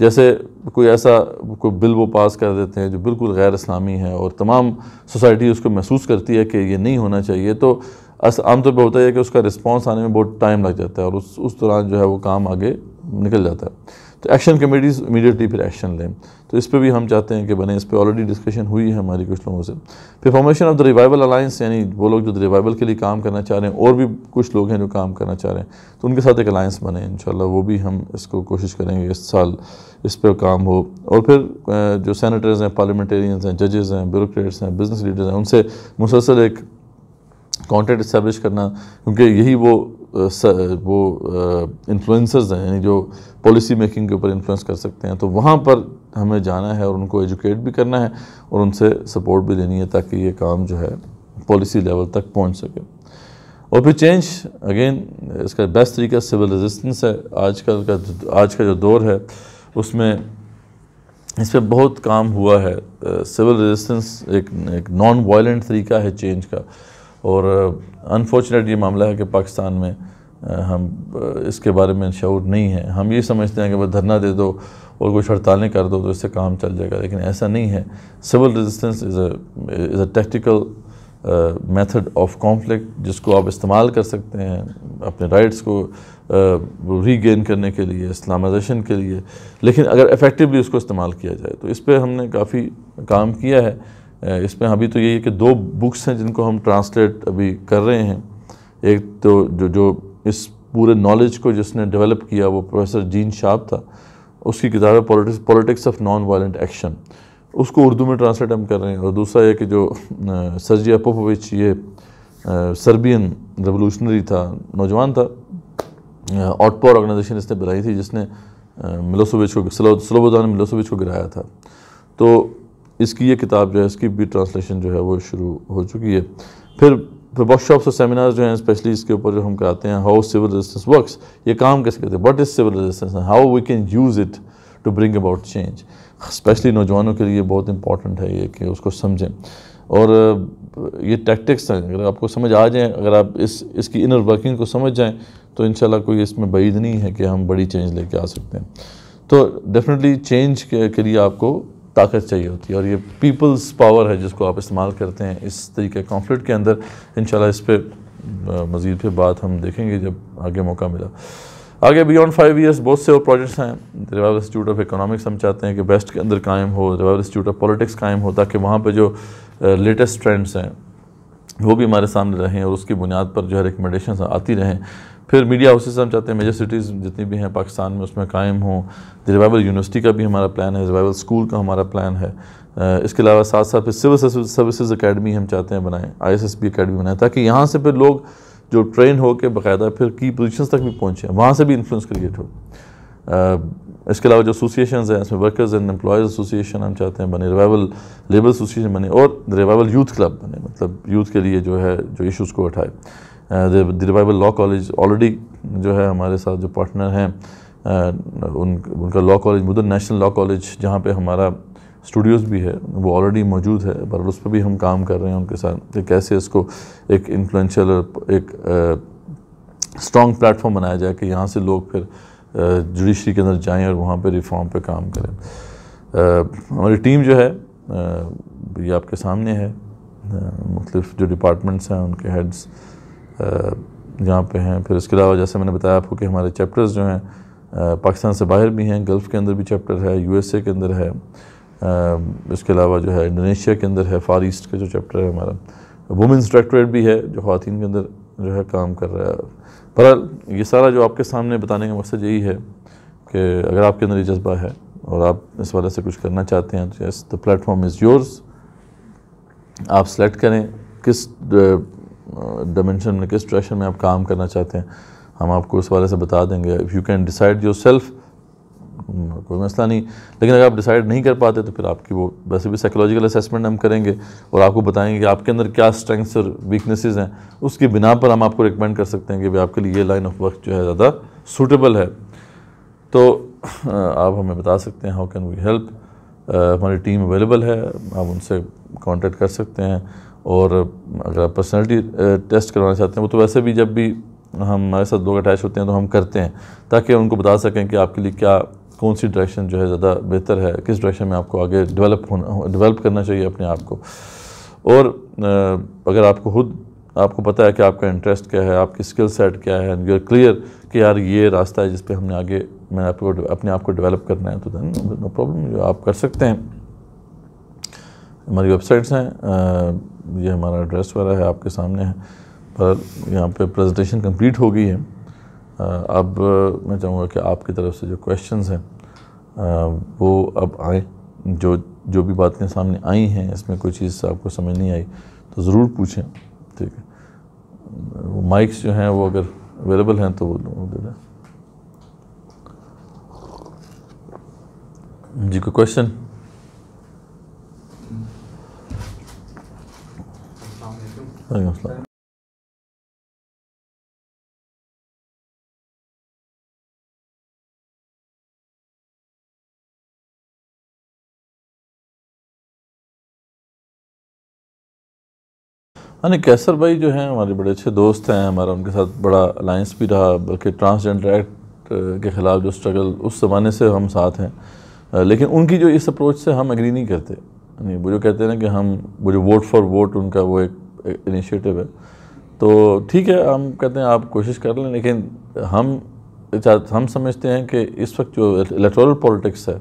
जैसे कोई ऐसा कोई बिल वो पास कर देते हैं जो बिल्कुल गैर इस्लामी है और तमाम सोसाइटी उसको महसूस करती है कि ये नहीं होना चाहिए तो आमतौर पर होता है कि उसका रिस्पॉन्स आने में बहुत टाइम लग जाता है और उस उस दौरान जो है वो काम आगे निकल जाता है तो एक्शन कमेटीज़ इमीडिएटली फिर एक्शन लें तो इस पर भी हम चाहते हैं कि बने इस पर ऑलरेडी डिस्कशन हुई है हमारी कुछ लोगों से फिर formation of the revival alliance यानी वो लोग जो रिवाइवल के लिए काम करना चाह रहे हैं और भी कुछ लोग हैं जो काम करना चाह रहे हैं तो उनके साथ एक अलायंस बने इन वो भी हम इसको कोशिश करेंगे इस साल इस पर काम हो और फिर जो सैनिटर्स हैं पार्लियामेंटेरियंस हैं जजेस हैं ब्यूरोट्स हैं बिजनेस लीडर्स हैं उनसे मुसलसल एक कॉन्टेक्ट इस्टेब्लिश करना क्योंकि यही वो वो इन्फ्लुएंसर्स हैं यानी जो पॉलिसी मेकिंग के ऊपर इन्फ्लुएंस कर सकते हैं तो वहाँ पर हमें जाना है और उनको एजुकेट भी करना है और उनसे सपोर्ट भी देनी है ताकि ये काम जो है पॉलिसी लेवल तक पहुँच सके और फिर चेंज अगेन इसका बेस्ट तरीका सिविल रेजिस्टेंस है आजकल का आज का जो दौर है उसमें इस पर बहुत काम हुआ है सिविल रेजिस्टेंस एक एक नॉन वायलेंट तरीका है चेंज का और अनफॉर्चुनेट ये मामला है कि पाकिस्तान में हम इसके बारे में शूर नहीं है हम ये समझते हैं कि बस धरना दे दो और कुछ हड़तालें कर दो तो इससे काम चल जाएगा लेकिन ऐसा नहीं है civil resistance is is a tactical method of conflict जिसको आप इस्तेमाल कर सकते हैं अपने राइट्स को रीगेन uh, करने के लिए इस्लामाइजेशन के लिए लेकिन अगर इफ़ेक्टिवली उसको इस्तेमाल किया जाए तो इस पर हमने काफ़ी काम किया है इसमें अभी तो यही है कि दो बुक्स हैं जिनको हम ट्रांसलेट अभी कर रहे हैं एक तो जो जो इस पूरे नॉलेज को जिसने डेवलप किया वो प्रोफेसर जीन शाह था उसकी किताब है politics politics of non violent action उसको उर्दू में ट्रांसलेट हम कर रहे हैं और दूसरा ये कि जो सरजिया अपोपोविच ये सर्बियन रेवोल्यूशनरी था नौजवान था आउटपोर ऑर्गेनाइजेशन इसने बनाई थी जिसने मिलोसोविच को स्लोबोदान मिलोसोविच को गिराया था तो इसकी ये किताब जो है इसकी भी ट्रांसलेशन जो है वो शुरू हो चुकी है फिर फिर वर्कशॉप्स और सेमिनार जो हैं स्पेशली इसके ऊपर जो हम कराते हैं हाउ सिविल रेजिस्टेंस वर्क्स ये काम कैसे करते हैं what is civil resistance how we can use it to bring about change specially नौजवानों के लिए बहुत इंपॉर्टेंट है ये कि उसको समझें और ये टैक्टिक्स हैं अगर आपको समझ आ जाए अगर आप इस इसकी इनर वर्किंग को समझ जाएँ तो इन कोई इसमें बैद नहीं है कि हम बड़ी चेंज लेके आ सकते हैं तो डेफिनेटली चेंज के, के लिए आपको ताकत चाहिए होती है और ये पीपल्स पावर है जिसको आप इस्तेमाल करते हैं इस तरीके कॉन्फ्लिक्ट के अंदर इन इस पर मज़ीद फिर बात हम देखेंगे जब आगे मौका मिला आगे बियॉन्ड फाइव ईयर्स बहुत से और प्रोजेक्ट्स हैं रिवाइवल इंस्टीट्यूट ऑफ इकोनॉमिक्स हम चाहते हैं कि बेस्ट के अंदर कायम हो रिवाइवल इंस्टीट्यूट ऑफ पॉलिटिक्स कायम हो ताकि वहाँ पर जो लेटेस्ट ट्रेंड्स हैं वो भी हमारे सामने रहें और उसकी बुनियाद पर जो है रिकमेंडेशन आती रहें फिर मीडिया हाउसेज़ हम चाहते हैं मेजर सिटीज़ जितनी भी हैं पाकिस्तान में उसमें कायम हों रिवाइवल यूनिवर्सिटी का भी हमारा प्लान है रिवाइवल स्कूल का हमारा प्लान है इसके अलावा साथ साथ फिर सिविल सर्विसज अकेडमी हम चाहते हैं बनाएँ I S S B academy बनाएँ ताकि यहाँ से फिर लोग जो ट्रेन हो के बाकायदा फिर की पोजिशन तक भी पहुँचें वहाँ से भी इन्फ्लुंस क्रिएट हो इसके अलावा जो एसोसिएशन हैं इसमें वर्कर्स एंड एम्प्लॉयज़ एसोसिएशन हम चाहते हैं बने रिवाइवल लेबर एसोसिएशन बने और रिवाइवल यूथ क्लब बने मतलब यूथ के लिए जो है जो इशूज़ को उठाए the revival law college already जो है हमारे साथ जो पार्टनर हैं uh, उन उनका लॉ कॉलेज मुदन नेशनल लॉ कॉलेज जहाँ पे हमारा स्टूडियोज़ भी है वो ऑलरेडी मौजूद है पर उस पर भी हम काम कर रहे हैं उनके साथ कि कैसे इसको एक इन्फ्लुएंशियल एक स्ट्रॉन्ग uh, प्लेटफॉर्म बनाया जाए कि यहाँ से लोग फिर जुडिशरी uh, के अंदर जाएँ और वहाँ पर रिफॉर्म पर काम करें हमारी टीम जो है ये आपके सामने है मुख्तफ जो डिपार्टमेंट्स हैं उनके हेड्स यहाँ पे हैं फिर इसके अलावा जैसे मैंने बताया आपको कि हमारे चैप्टर्स जो हैं पाकिस्तान से बाहर भी हैं गल्फ़ के अंदर भी चैप्टर है यूएसए के अंदर है इसके अलावा जो है इंडोनेशिया के अंदर है फार ईस्ट का जो चैप्टर है हमारा वुमेंस डायरेक्टोरेट भी है जो खातन के अंदर जो है काम कर रहा है पर ये सारा जो आपके सामने बताने का मकसद यही है कि अगर आपके अंदर ये जज्बा है और आप इस वाले से कुछ करना चाहते हैं तो yes the platform is yours आप सेलेक्ट करें किस डायमेंशन में किस डायरेक्शन में आप काम करना चाहते हैं हम आपको उस वाले से बता देंगे if you can decide yourself कोई मसला नहीं लेकिन अगर आप डिसाइड नहीं कर पाते तो फिर आपकी वो वैसे भी साइकोलॉजिकल असेसमेंट हम करेंगे और आपको बताएंगे कि आपके अंदर क्या स्ट्रेंथ्स और वीकनेसेस हैं उसकी बिना पर हम आपको रिकमेंड कर सकते हैं कि भाई आपके लिए ये लाइन ऑफ वर्क जो है ज़्यादा सूटेबल है तो आप हमें बता सकते हैं हाउ कैन वी हेल्प हमारी टीम अवेलेबल है आप उनसे कॉन्टेक्ट कर सकते हैं और अगर आप पर्सनैलिटी टेस्ट करवाना चाहते हैं वो तो वैसे भी जब भी हम हमारे साथ लोग अटैच होते हैं तो हम करते हैं ताकि उनको बता सकें कि आपके लिए क्या कौन सी डायरेक्शन जो है ज़्यादा बेहतर है किस डायरेक्शन में आपको आगे डेवलप होना डेवलप करना चाहिए अपने आप को और अगर आपको खुद आपको पता है कि आपका इंटरेस्ट क्या है आपकी स्किल सेट क्या है यू आर क्लियर कि यार ये रास्ता है जिस हमने आगे मैंने आपको अपने आप को डेवलप करना है तो देन नो प्रॉब्लम आप कर सकते हैं हमारी वेबसाइट्स हैं ये हमारा एड्रेस वगैरह है आपके सामने है पर यहाँ पे प्रेजेंटेशन कंप्लीट हो गई है अब मैं चाहूँगा कि आपकी तरफ से जो क्वेश्चंस हैं वो अब आए जो जो भी बातें सामने आई हैं इसमें कोई चीज़ आपको समझ नहीं आई तो ज़रूर पूछें ठीक है माइक्स जो हैं वो अगर अवेलेबल हैं तो वो दे दें जी कोई क्वेश्चन Aleyküm कैसर भाई जो हैं हमारे बड़े अच्छे दोस्त हैं हमारा उनके साथ बड़ा अलायंस भी रहा बल्कि ट्रांसजेंडर एक्ट के ख़िलाफ़ जो स्ट्रगल उस ज़माने से हम साथ हैं लेकिन उनकी जो इस अप्रोच से हम एग्री नहीं करते वो जो कहते हैं ना कि हम वो जो वोट फॉर वोट उनका वो एक इनिशिएटिव है तो ठीक है हम कहते हैं आप कोशिश कर लें लेकिन हम हम समझते हैं कि इस वक्त जो इलेक्टोरल पॉलिटिक्स है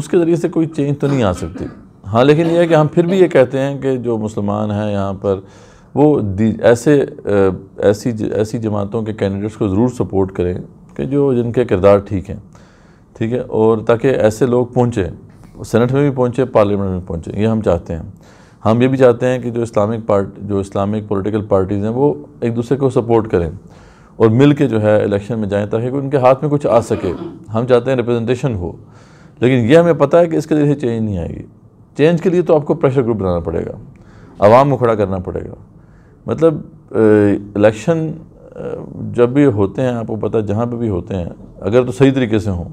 उसके ज़रिए से कोई चेंज तो नहीं आ सकती हाँ लेकिन यह है कि हम फिर भी ये कहते हैं कि जो मुसलमान हैं यहाँ पर वो ऐसे ऐसी ऐसी जमातों के कैंडिडेट्स को ज़रूर सपोर्ट करें कि जो जिनके किरदार ठीक हैं ठीक है और ताकि ऐसे लोग पहुँचें सेनेट में भी पहुँचे पार्लियामेंट में पहुँचे ये हम चाहते हैं हम ये भी चाहते हैं कि जो इस्लामिक पार्ट जो इस्लामिक पॉलिटिकल पार्टीज़ हैं वो एक दूसरे को सपोर्ट करें और मिल के जो है इलेक्शन में जाएं ताकि उनके हाथ में कुछ आ सके हम चाहते हैं रिप्रेजेंटेशन हो लेकिन यह हमें पता है कि इसके जरिए चेंज नहीं आएगी चेंज के लिए तो आपको प्रेशर ग्रुप बनाना पड़ेगा आवाम को खड़ा करना पड़ेगा मतलब इलेक्शन जब भी होते हैं आपको पता है जहाँ पर भी होते हैं अगर तो सही तरीके से हों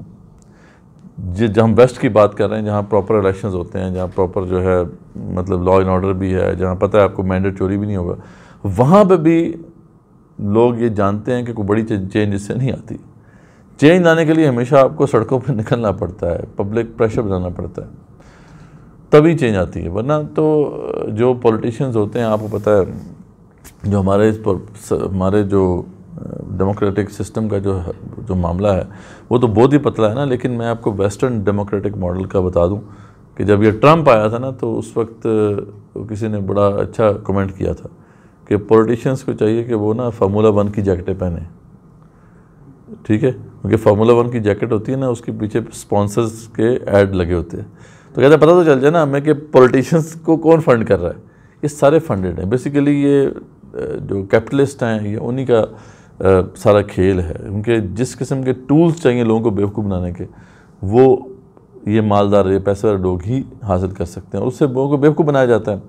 जिस हम वेस्ट की बात कर रहे हैं जहाँ प्रॉपर इलेक्शंस होते हैं जहाँ प्रॉपर जो है मतलब लॉ एंड ऑर्डर भी है जहाँ पता है आपको मैंडेट चोरी भी नहीं होगा वहाँ पर भी लोग ये जानते हैं कि कोई बड़ी चेंज इससे नहीं आती चेंज लाने के लिए हमेशा आपको सड़कों पर निकलना पड़ता है पब्लिक प्रेशर बनाना पड़ता है तभी चेंज आती है वरना तो जो पॉलिटिशियंस होते हैं आपको पता है जो हमारे इस हमारे जो डेमोक्रेटिक सिस्टम का जो जो मामला है वो तो बहुत ही पतला है ना लेकिन मैं आपको वेस्टर्न डेमोक्रेटिक मॉडल का बता दूं कि जब ये ट्रंप आया था ना तो उस वक्त किसी ने बड़ा अच्छा कमेंट किया था कि पॉलिटिशियंस को चाहिए कि वो ना फार्मूला वन की जैकेटें पहने ठीक है क्योंकि फार्मूला वन की जैकेट होती है ना उसके पीछे स्पॉन्सर्स के एड लगे होते हैं तो कहते पता तो चल जाए ना हमें कि पॉलिटिशियंस को कौन फंड कर रहा है ये सारे फंडेड हैं बेसिकली ये जो कैपिटलिस्ट हैं ये उन्हीं का सारा खेल है उनके जिस किस्म के टूल्स चाहिए लोगों को बेवकूफ़ बनाने के वो ये मालदार ये वाले लोग ही हासिल कर सकते हैं उससे लोगों को बेवकूफ़ बनाया जाता है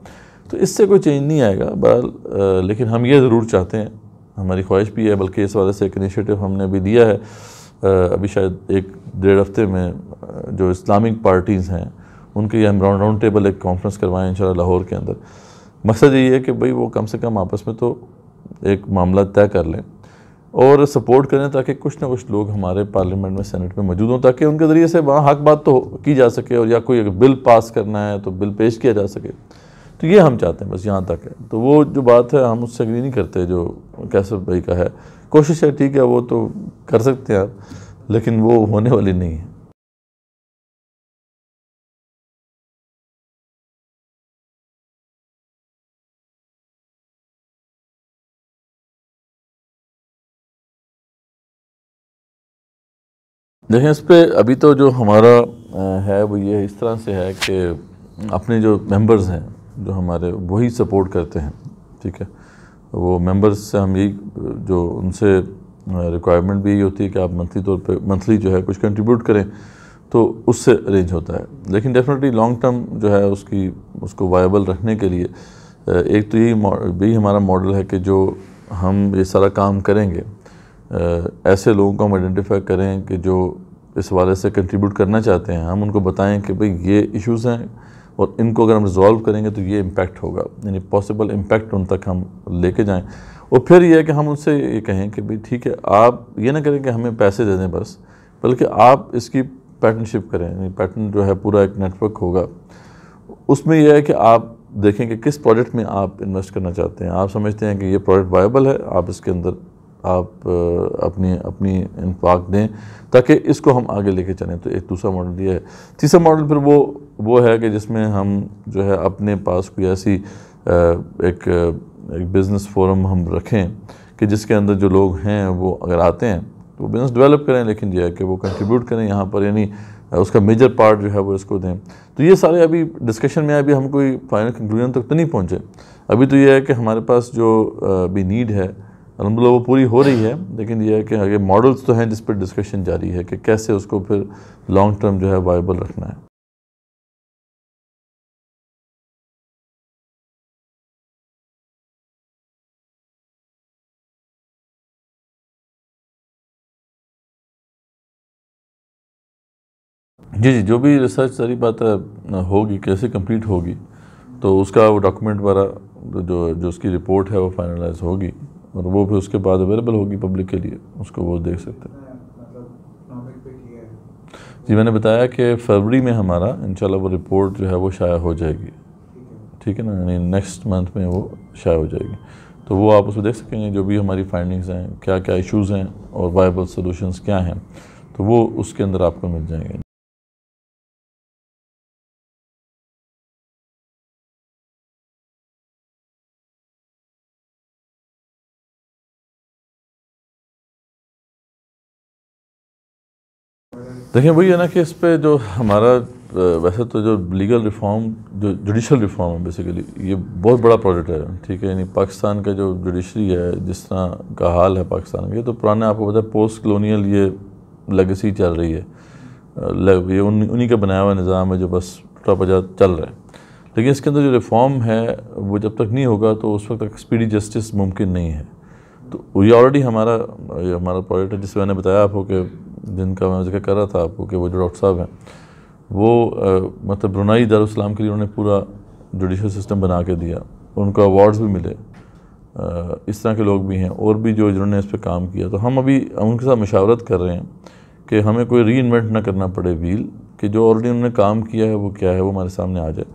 तो इससे कोई चेंज नहीं आएगा बहरहाल लेकिन हम ये ज़रूर चाहते हैं हमारी ख्वाहिश भी है बल्कि इस वाले से एक इनिशिएटिव हमने भी दिया है अभी शायद एक डेढ़ हफ्ते में जो इस्लामिक पार्टीज़ हैं उनके हम राउंड राउंड टेबल एक कॉन्फ्रेंस करवाएं इन लाहौर के अंदर मकसद यही है कि भाई वो कम से कम आपस में तो एक मामला तय कर लें और सपोर्ट करें ताकि कुछ ना कुछ लोग हमारे पार्लियामेंट में सेनेट में मौजूद हों ताकि उनके ज़रिए से वहाँ हक बात तो की जा सके और या कोई बिल पास करना है तो बिल पेश किया जा सके तो ये हम चाहते हैं बस यहाँ तक है तो वो जो बात है हम उससे अग्री नहीं करते जो कैसे भाई का है कोशिश है ठीक है वो तो कर सकते हैं आप लेकिन वो होने वाली नहीं है देखें इस पर अभी तो जो हमारा है वो ये इस तरह से है कि अपने जो मेंबर्स हैं जो हमारे वही सपोर्ट करते हैं ठीक है वो मेंबर्स से हम यही जो उनसे रिक्वायरमेंट भी यही होती है कि आप मंथली तौर पे मंथली जो है कुछ कंट्रीब्यूट करें तो उससे अरेंज होता है लेकिन डेफिनेटली लॉन्ग टर्म जो है उसकी उसको वायबल रखने के लिए एक तो यही भी हमारा मॉडल है कि जो हम ये सारा काम करेंगे ऐसे लोगों को हम आइडेंटिफाई करें कि जो इस वाले से कंट्रीब्यूट करना चाहते हैं हम उनको बताएं कि भाई ये इश्यूज़ हैं और इनको अगर हम रिजॉल्व करेंगे तो ये इम्पैक्ट होगा यानी पॉसिबल इम्पैक्ट उन तक हम लेके जाएं और फिर यह है कि हम उनसे ये कहें कि भाई ठीक है आप ये ना करें कि हमें पैसे दे दें बस बल्कि आप इसकी पैटर्नशिप करें यानी पैटर्न जो है पूरा एक नेटवर्क होगा उसमें यह है कि आप देखें कि किस प्रोडक्ट में आप इन्वेस्ट करना चाहते हैं आप समझते हैं कि ये प्रोडक्ट वायबल है आप इसके अंदर आप अपनी अपनी इनफाक दें ताकि इसको हम आगे लेके चलें तो एक दूसरा मॉडल ये है तीसरा मॉडल फिर वो वो है कि जिसमें हम जो है अपने पास कोई ऐसी एक एक बिज़नेस फोरम हम रखें कि जिसके अंदर जो लोग हैं वो अगर आते हैं तो वो बिज़नेस डेवलप करें लेकिन यह है कि वो कंट्रीब्यूट करें यहाँ पर यानी उसका मेजर पार्ट जो है वो इसको दें तो ये सारे अभी डिस्कशन में अभी हम कोई फाइनल कंक्लूजन तक तो नहीं पहुँचे अभी तो ये है कि हमारे पास जो भी नीड है अलहमदिल्ला वो पूरी हो रही है लेकिन यह है कि आगे मॉडल्स तो हैं जिस पर डिस्कशन जारी है कि कैसे उसको फिर लॉन्ग टर्म जो है वायबल रखना है जी जी जो भी रिसर्च सारी बात होगी कैसे कंप्लीट होगी तो उसका वो डॉक्यूमेंट वाला जो जो उसकी रिपोर्ट है वो फाइनलाइज होगी और वो फिर उसके बाद अवेलेबल होगी पब्लिक के लिए उसको वो देख सकते हैं जी मैंने बताया कि फरवरी में हमारा इंशाल्लाह वो रिपोर्ट जो है वो शाया हो जाएगी ठीक है ना यानी नेक्स्ट मंथ में वो शाया हो जाएगी तो वो आप उसमें देख सकेंगे जो भी हमारी फाइंडिंग्स हैं क्या क्या इश्यूज़ हैं और वाइबल सॉल्यूशंस क्या हैं तो वो उसके अंदर आपको मिल जाएंगे देखिए वही है ना कि इस पर जो हमारा वैसे तो जो लीगल रिफॉर्म जो जुडिशल रिफॉर्म है बेसिकली ये बहुत बड़ा प्रोजेक्ट है ठीक है यानी पाकिस्तान का जो जुडिशरी है जिस तरह का हाल है पाकिस्तान का तो पुराना आपको पता है पोस्ट कलोनियल ये लगेसी चल रही है ये उन्हीं का बनाया हुआ निज़ाम है जो बस टॉप चल रहा है लेकिन इसके अंदर जो रिफॉर्म है वो जब तक नहीं होगा तो उस वक्त तक स्पीडी जस्टिस मुमकिन नहीं है तो ये ऑलरेडी हमारा ये हमारा प्रोजेक्ट है जिससे मैंने बताया आपको कि जिनका मैं जिक्र कर रहा था आपको कि वो जो डॉक्टर साहब हैं वो आ, मतलब ब्रुनाई दार्लाम के लिए उन्होंने पूरा जुडिशल सिस्टम बना के दिया उनको अवार्ड्स भी मिले आ, इस तरह के लोग भी हैं और भी जो जिन्होंने इस पर काम किया तो हम अभी उनके साथ मशावरत कर रहे हैं कि हमें कोई री इन्वेंट ना करना पड़े व्हील कि जो ऑलरेडी उन्होंने काम किया है वो क्या है वो हमारे सामने आ जाए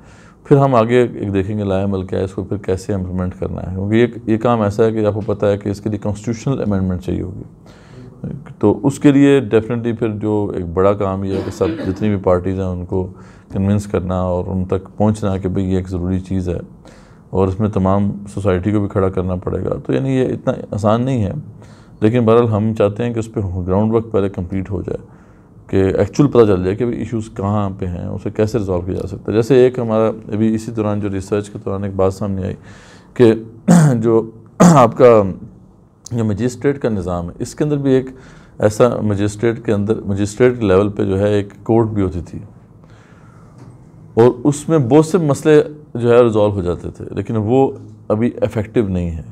फिर हम आगे एक देखेंगे लाया मल क्या है इसको फिर कैसे इम्प्लीमेंट करना है क्योंकि ये ये काम ऐसा है कि आपको पता है कि इसके लिए कॉन्स्टिट्यूशनल अमेंडमेंट चाहिए होगी तो उसके लिए डेफिनेटली फिर जो एक बड़ा काम यह है कि सब जितनी भी पार्टीज़ हैं उनको कन्विंस करना और उन तक पहुंचना कि भाई ये एक ज़रूरी चीज़ है और इसमें तमाम सोसाइटी को भी खड़ा करना पड़ेगा तो यानी ये इतना आसान नहीं है लेकिन बहरहाल हम चाहते हैं कि उस पर ग्राउंड वर्क पहले कम्प्लीट हो जाए कि एक्चुअल पता चल जाए कि भाई इशूज़ कहाँ पर हैं उसे कैसे रिजॉल्व किया जा सकता है जैसे एक हमारा अभी इसी दौरान जो रिसर्च के दौरान एक बात सामने आई कि जो आपका जो मजिस्ट्रेट का निज़ाम है इसके अंदर भी एक ऐसा मजिस्ट्रेट के अंदर मजिस्ट्रेट लेवल पे जो है एक कोर्ट भी होती थी और उसमें बहुत से मसले जो है रिजॉल्व हो जाते थे लेकिन वो अभी इफ़ेक्टिव नहीं है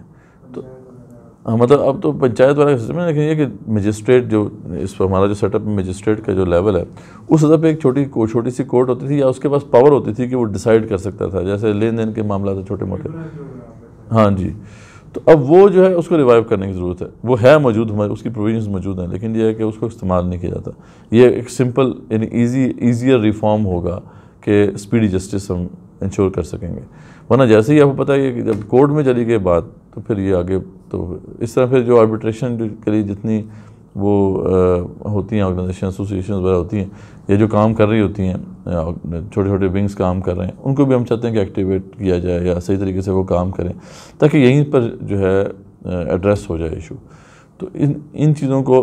तो हाँ, मतलब अब तो पंचायत वाला सिस्टम है लेकिन ये कि मजिस्ट्रेट जो इस पर हमारा जो सेटअप मजिस्ट्रेट का जो लेवल है उस हद पर एक छोटी छोटी सी कोर्ट होती थी या उसके पास पावर होती थी कि वो डिसाइड कर सकता था जैसे लेन देन के मामला थे छोटे मोटे हाँ जी तो अब वो जो है उसको रिवाइव करने की ज़रूरत है वो है मौजूद हमारे उसकी प्रोविजंस मौजूद हैं लेकिन ये है कि उसको इस्तेमाल नहीं किया जाता ये एक सिंपल यानी ईजी ईजियर रिफॉर्म होगा कि स्पीडी जस्टिस हम इंश्योर कर सकेंगे वरना जैसे ही आपको पता है कि जब कोर्ट में चली गई बात तो फिर ये आगे तो इस तरह फिर जो आर्बिट्रेशन के लिए जितनी वो आ, होती हैं ऑर्गेनाइजेशन एसोसिएशन वगैरह होती हैं या जो काम कर रही होती हैं छोटे छोटे विंग्स काम कर रहे हैं उनको भी हम चाहते हैं कि एक्टिवेट किया जाए या सही तरीके से वो काम करें ताकि यहीं पर जो है एड्रेस हो जाए इशू तो इन इन चीज़ों को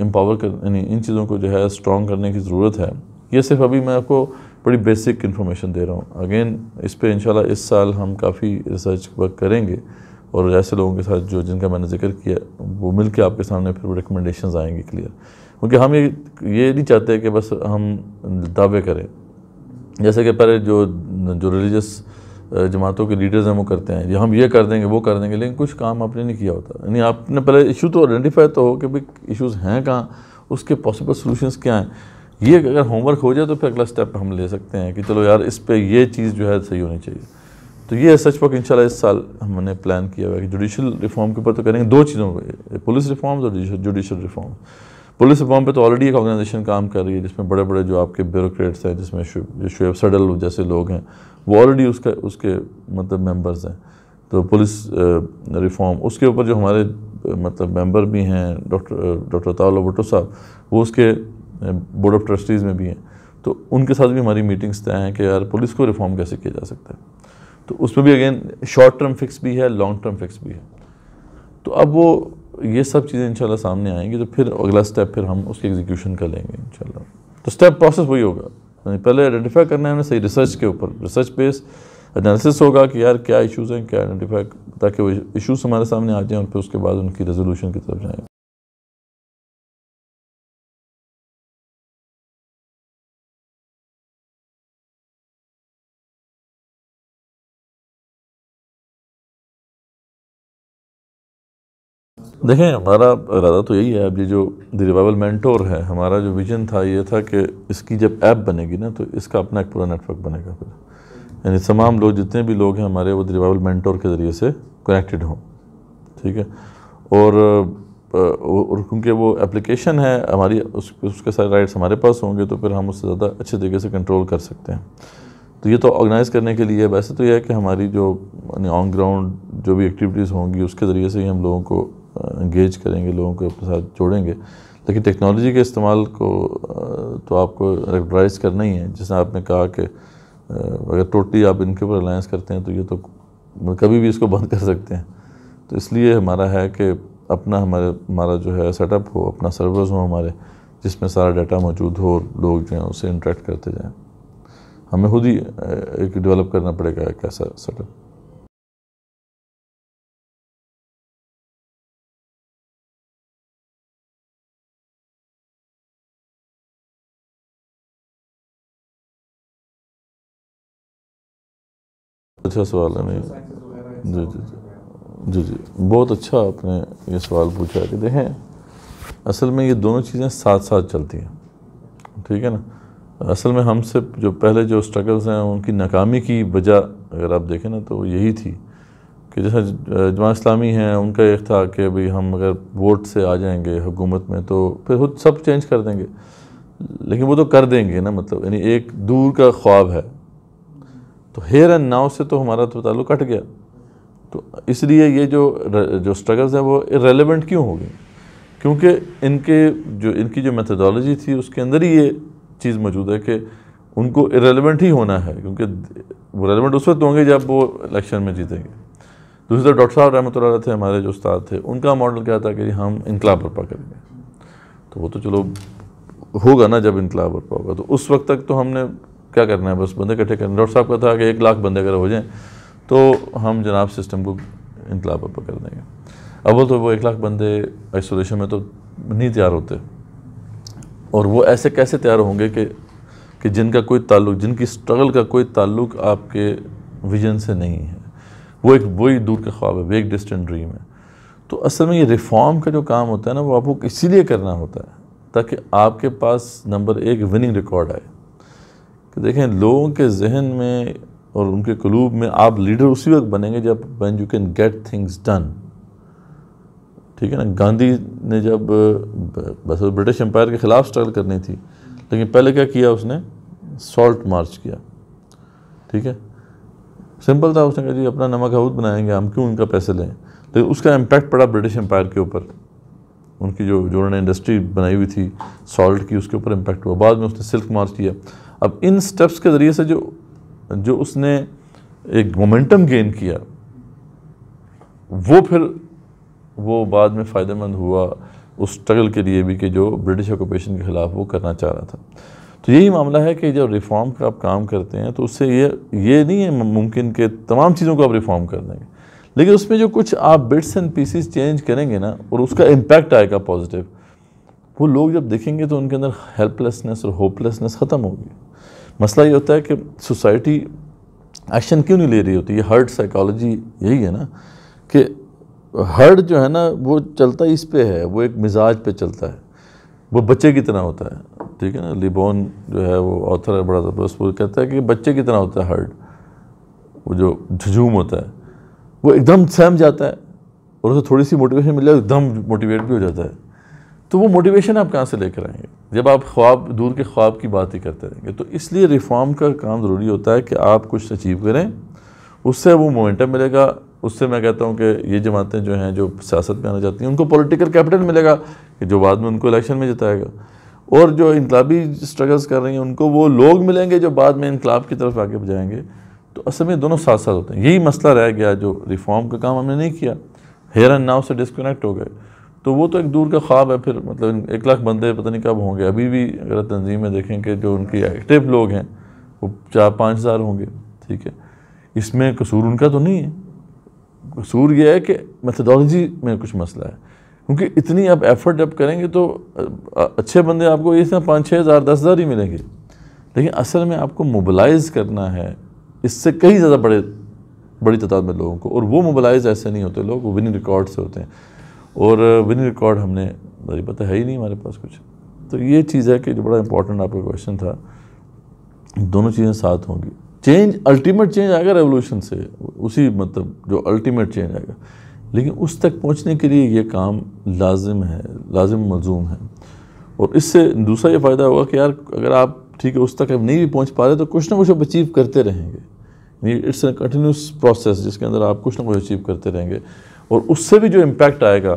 एम्पावर कर यानी इन चीज़ों को जो है स्ट्रॉन्ग करने की ज़रूरत है ये सिर्फ अभी मैं आपको बड़ी बेसिक इन्फॉर्मेशन दे रहा हूँ अगेन इस पर इन इस साल हम काफ़ी रिसर्च वर्क करेंगे और ऐसे लोगों के साथ जो जिनका मैंने जिक्र किया वो मिल के आपके सामने फिर वो रिकमेंडेशन आएँगे क्लियर क्योंकि हम ये ये नहीं चाहते कि बस हम दावे करें जैसे कि पहले जो जो रिलीजस जमातों के लीडर्स हैं वो करते हैं ये हम ये कर देंगे वो कर देंगे लेकिन कुछ काम आपने नहीं किया होता यानी आपने पहले इशू तो आइडेंटिफाई तो हो कि भाई इशूज़ हैं कहाँ उसके पॉसिबल सोल्यूशन क्या हैं ये अगर होमवर्क हो जाए तो फिर अगला स्टेप हम ले सकते हैं कि चलो यार इस पर यह चीज़ जो है सही होनी चाहिए तो ये सच पक इन इस साल हमने प्लान किया हुआ है कि जुडिशल रिफॉर्म के ऊपर तो करेंगे दो चीज़ों पर पुलिस रिफॉर्म और जुडिशल रिफॉर्म पुलिस रिफॉर्म पे तो ऑलरेडी एक ऑर्गेनाइजेशन काम कर रही है जिसमें बड़े बड़े जो आपके ब्यूरोक्रेट्स हैं जिसमें शुएब सडल जैसे लोग हैं वो ऑलरेडी उसका उसके मतलब मेम्बर्स हैं तो पुलिस रिफॉर्म उसके ऊपर जो हमारे मतलब मेम्बर भी हैं डॉक्टर डॉक्टर ताउल भुट्टो साहब वो उसके बोर्ड ऑफ ट्रस्टीज़ में भी हैं तो उनके साथ भी हमारी मीटिंग्स तय हैं कि यार पुलिस को रिफॉर्म कैसे किया जा सकता है तो उसमें भी अगेन शॉर्ट टर्म फिक्स भी है लॉन्ग टर्म फिक्स भी है तो अब वो ये सब चीज़ें इंशाल्लाह सामने आएंगी तो फिर अगला स्टेप फिर हम उसकी एग्जीक्यूशन कर लेंगे इंशाल्लाह तो स्टेप प्रोसेस वही होगा पहले आइडेंटिफाई करना है हमें सही रिसर्च के ऊपर रिसर्च बेस एनालिसिस होगा कि यार क्या इशूज़ हैं क्या आइडेंटिफाई ताकि वो इशूज़ हमारे सामने आ जाएँ और फिर उसके बाद उनकी रेजोल्यूशन की तरफ जाएँ देखें हमारा इरादा तो यही है अब ये जो द रिवाइवल मैंटोर है हमारा जो विजन था ये था कि इसकी जब ऐप बनेगी ना तो इसका अपना एक पूरा नेटवर्क बनेगा फिर यानी तमाम लोग जितने भी लोग हैं हमारे वो द रिवाइवल मैंटोर के ज़रिए से कनेक्टेड हों ठीक है और और क्योंकि वो एप्लीकेशन है हमारी उस उसके सारे राइट्स हमारे पास होंगे तो फिर हम उससे ज़्यादा अच्छे तरीके से कंट्रोल कर सकते हैं तो ये तो ऑर्गेनाइज़ करने के लिए वैसे तो यह है कि हमारी जो ऑन ग्राउंड जो भी एक्टिविटीज़ होंगी उसके ज़रिए से ही हम लोगों को इंगेज करेंगे लोगों को अपने साथ जोड़ेंगे लेकिन टेक्नोलॉजी के इस्तेमाल को तो आपको रेगुलराइज करना ही है जैसे आपने कहा कि अगर टोटली आप इनके ऊपर अलायंस करते हैं तो ये तो कभी भी इसको बंद कर सकते हैं तो इसलिए हमारा है कि अपना हमारे हमारा जो है सेटअप हो अपना सर्वर्स हो हमारे जिसमें सारा डाटा मौजूद हो और लोग जो हैं उससे इंटरेक्ट करते जाएं हमें खुद ही एक डेवलप करना पड़ेगा एक ऐसा सेटअप अच्छा सवाल है नहीं जी जी जी जी जी बहुत अच्छा आपने ये सवाल पूछा कि देखें असल में ये दोनों चीज़ें साथ साथ चलती हैं ठीक है ना असल में हमसे जो पहले जो स्ट्रगल्स हैं उनकी नाकामी की वजह अगर आप देखें ना तो यही थी कि जैसे जमा इस्लामी हैं उनका एक था कि भाई हम अगर वोट से आ जाएंगे हुकूमत में तो फिर खुद सब चेंज कर देंगे लेकिन वो तो कर देंगे ना मतलब यानी एक दूर का ख्वाब है तो हेयर एंड नाव से तो हमारा तो ताल्लुक कट गया तो इसलिए ये जो जो स्ट्रगल्स हैं वो इरेलीवेंट क्यों हो गए क्योंकि इनके जो इनकी जो मेथडोलॉजी थी उसके अंदर ही ये चीज़ मौजूद है कि उनको इरेलीवेंट ही होना है क्योंकि वो रेलिवेंट उस वक्त होंगे जब वो इलेक्शन में जीतेंगे दूसरी तरफ डॉक्टर साहब रहमत थे हमारे जो उस्ताद थे उनका मॉडल क्या था कि हम इनकलाब बर्पा करेंगे तो वो तो चलो होगा ना जब इनकलाब बर्पा होगा तो उस वक्त तक तो हमने क्या करना है बस बंदे इकट्ठे करना डॉक्टर साहब का था कि एक लाख बंदे अगर हो जाएँ तो हम जनाब सिस्टम को इनकलाब पर कर देंगे अव्वल तो वो एक लाख बंदे आइसोलेशन में तो नहीं तैयार होते और वो ऐसे कैसे तैयार होंगे कि कि जिनका कोई ताल्लुक जिनकी स्ट्रगल का कोई ताल्लुक आपके विजन से नहीं है वो एक वही दूर का ख्वाब है वे एक डिस्टेंट ड्रीम है तो असल में ये रिफॉर्म का जो काम होता है ना वो आपको इसीलिए करना होता है ताकि आपके पास नंबर एक विनिंग रिकॉर्ड आए कि तो देखें लोगों के जहन में और उनके कलूब में आप लीडर उसी वक्त बनेंगे जब when you can get things done ठीक है ना गांधी ने जब बस ब्रिटिश एम्पायर के ख़िलाफ़ स्ट्रगल करनी थी लेकिन पहले क्या किया उसने सॉल्ट मार्च किया ठीक है सिंपल था उसने कहा जी अपना नमक हाउस बनाएंगे हम क्यों उनका पैसे लें लेकिन उसका इम्पैक्ट पड़ा ब्रिटिश एम्पायर के ऊपर उनकी जो जो उन्होंने इंडस्ट्री बनाई हुई थी सॉल्ट की उसके ऊपर इम्पैक्ट हुआ बाद में उसने सिल्क मार्च किया अब इन स्टेप्स के ज़रिए से जो जो उसने एक मोमेंटम गेन किया वो फिर वो बाद में फ़ायदेमंद हुआ उस स्ट्रगल के लिए भी कि जो ब्रिटिश ऑक्यूपेशन के ख़िलाफ़ वो करना चाह रहा था तो यही मामला है कि जब रिफ़ॉर्म का आप काम करते हैं तो उससे ये ये नहीं है मुमकिन कि तमाम चीज़ों को आप रिफ़ॉर्म कर देंगे लेकिन उसमें जो कुछ आप बिट्स एंड पीसीस चेंज करेंगे ना और उसका इम्पैक्ट आएगा पॉजिटिव वो लोग जब देखेंगे तो उनके अंदर हेल्पलेसनेस और होपलेसनेस ख़त्म होगी मसला ये होता है कि सोसाइटी एक्शन क्यों नहीं ले रही होती ये हर्ड साइकोलॉजी यही है ना कि हर्ड जो है ना वो चलता इस पे है वो एक मिजाज पे चलता है वो बच्चे की तरह होता है ठीक है ना लिबोन जो है वो ऑथर है बड़ा ज़बरदस्त वो कहता है कि बच्चे की तरह होता है हर्ड वो जो झुझूम होता है वो एकदम सहम जाता है और उसे थोड़ी सी मोटिवेशन मिल जाए तो एकदम मोटिवेट भी हो जाता है तो वो मोटिवेशन आप कहाँ से लेकर आएंगे जब आप ख्वाब दूर के ख्वाब की बात ही करते रहेंगे तो इसलिए रिफॉर्म का काम ज़रूरी होता है कि आप कुछ अचीव करें उससे वो मोमेंटम मिलेगा उससे मैं कहता हूँ कि ये जमातें जो हैं जो सियासत में आना चाहती हैं उनको पॉलिटिकल कैपिटल मिलेगा कि जो बाद में उनको इलेक्शन में जिताएगा और जो इनकलाबी स्ट्रगल्स कर रही हैं उनको वो लोग मिलेंगे जो बाद में इनकलाब की तरफ आगे बजाएंगे तो असल में दोनों साथ साथ होते हैं यही मसला रह गया जो रिफॉर्म का काम हमने नहीं किया हेयर एंड नाव से डिस्कनेक्ट हो गए तो वो तो एक दूर का ख्वाब है फिर मतलब एक लाख बंदे पता नहीं कब होंगे अभी भी अगर तंजीम में देखें कि जो उनकी एक्टिव लोग हैं वो चार पाँच हज़ार होंगे ठीक है इसमें कसूर उनका तो नहीं है कसूर यह है कि मैथडोलॉजी में कुछ मसला है क्योंकि इतनी आप एफर्ट जब करेंगे तो अच्छे बंदे आपको इस तरह पाँच छः हज़ार दस हज़ार ही मिलेंगे लेकिन असल में आपको मोबलाइज करना है इससे कई ज़्यादा बड़े बड़ी तादाद में लोगों को और वो मोबलाइज ऐसे नहीं होते लोग वो विनिंग रिकॉर्ड से होते हैं और विनिंग रिकॉर्ड हमने पता है ही नहीं हमारे पास कुछ तो ये चीज़ है कि जो बड़ा इंपॉर्टेंट आपका क्वेश्चन था दोनों चीज़ें साथ होंगी चेंज अल्टीमेट चेंज आएगा रेवोल्यूशन से उसी मतलब जो अल्टीमेट चेंज आएगा लेकिन उस तक पहुंचने के लिए ये काम लाजिम है लाजिम मजूम है और इससे दूसरा ये फ़ायदा होगा कि यार अगर आप ठीक है उस तक अब नहीं भी पहुंच पा रहे तो कुछ ना कुछ आप अचीव करते रहेंगे इट्स अ कंटिन्यूस प्रोसेस जिसके अंदर आप कुछ ना कुछ अचीव करते रहेंगे और उससे भी जो इम्पैक्ट आएगा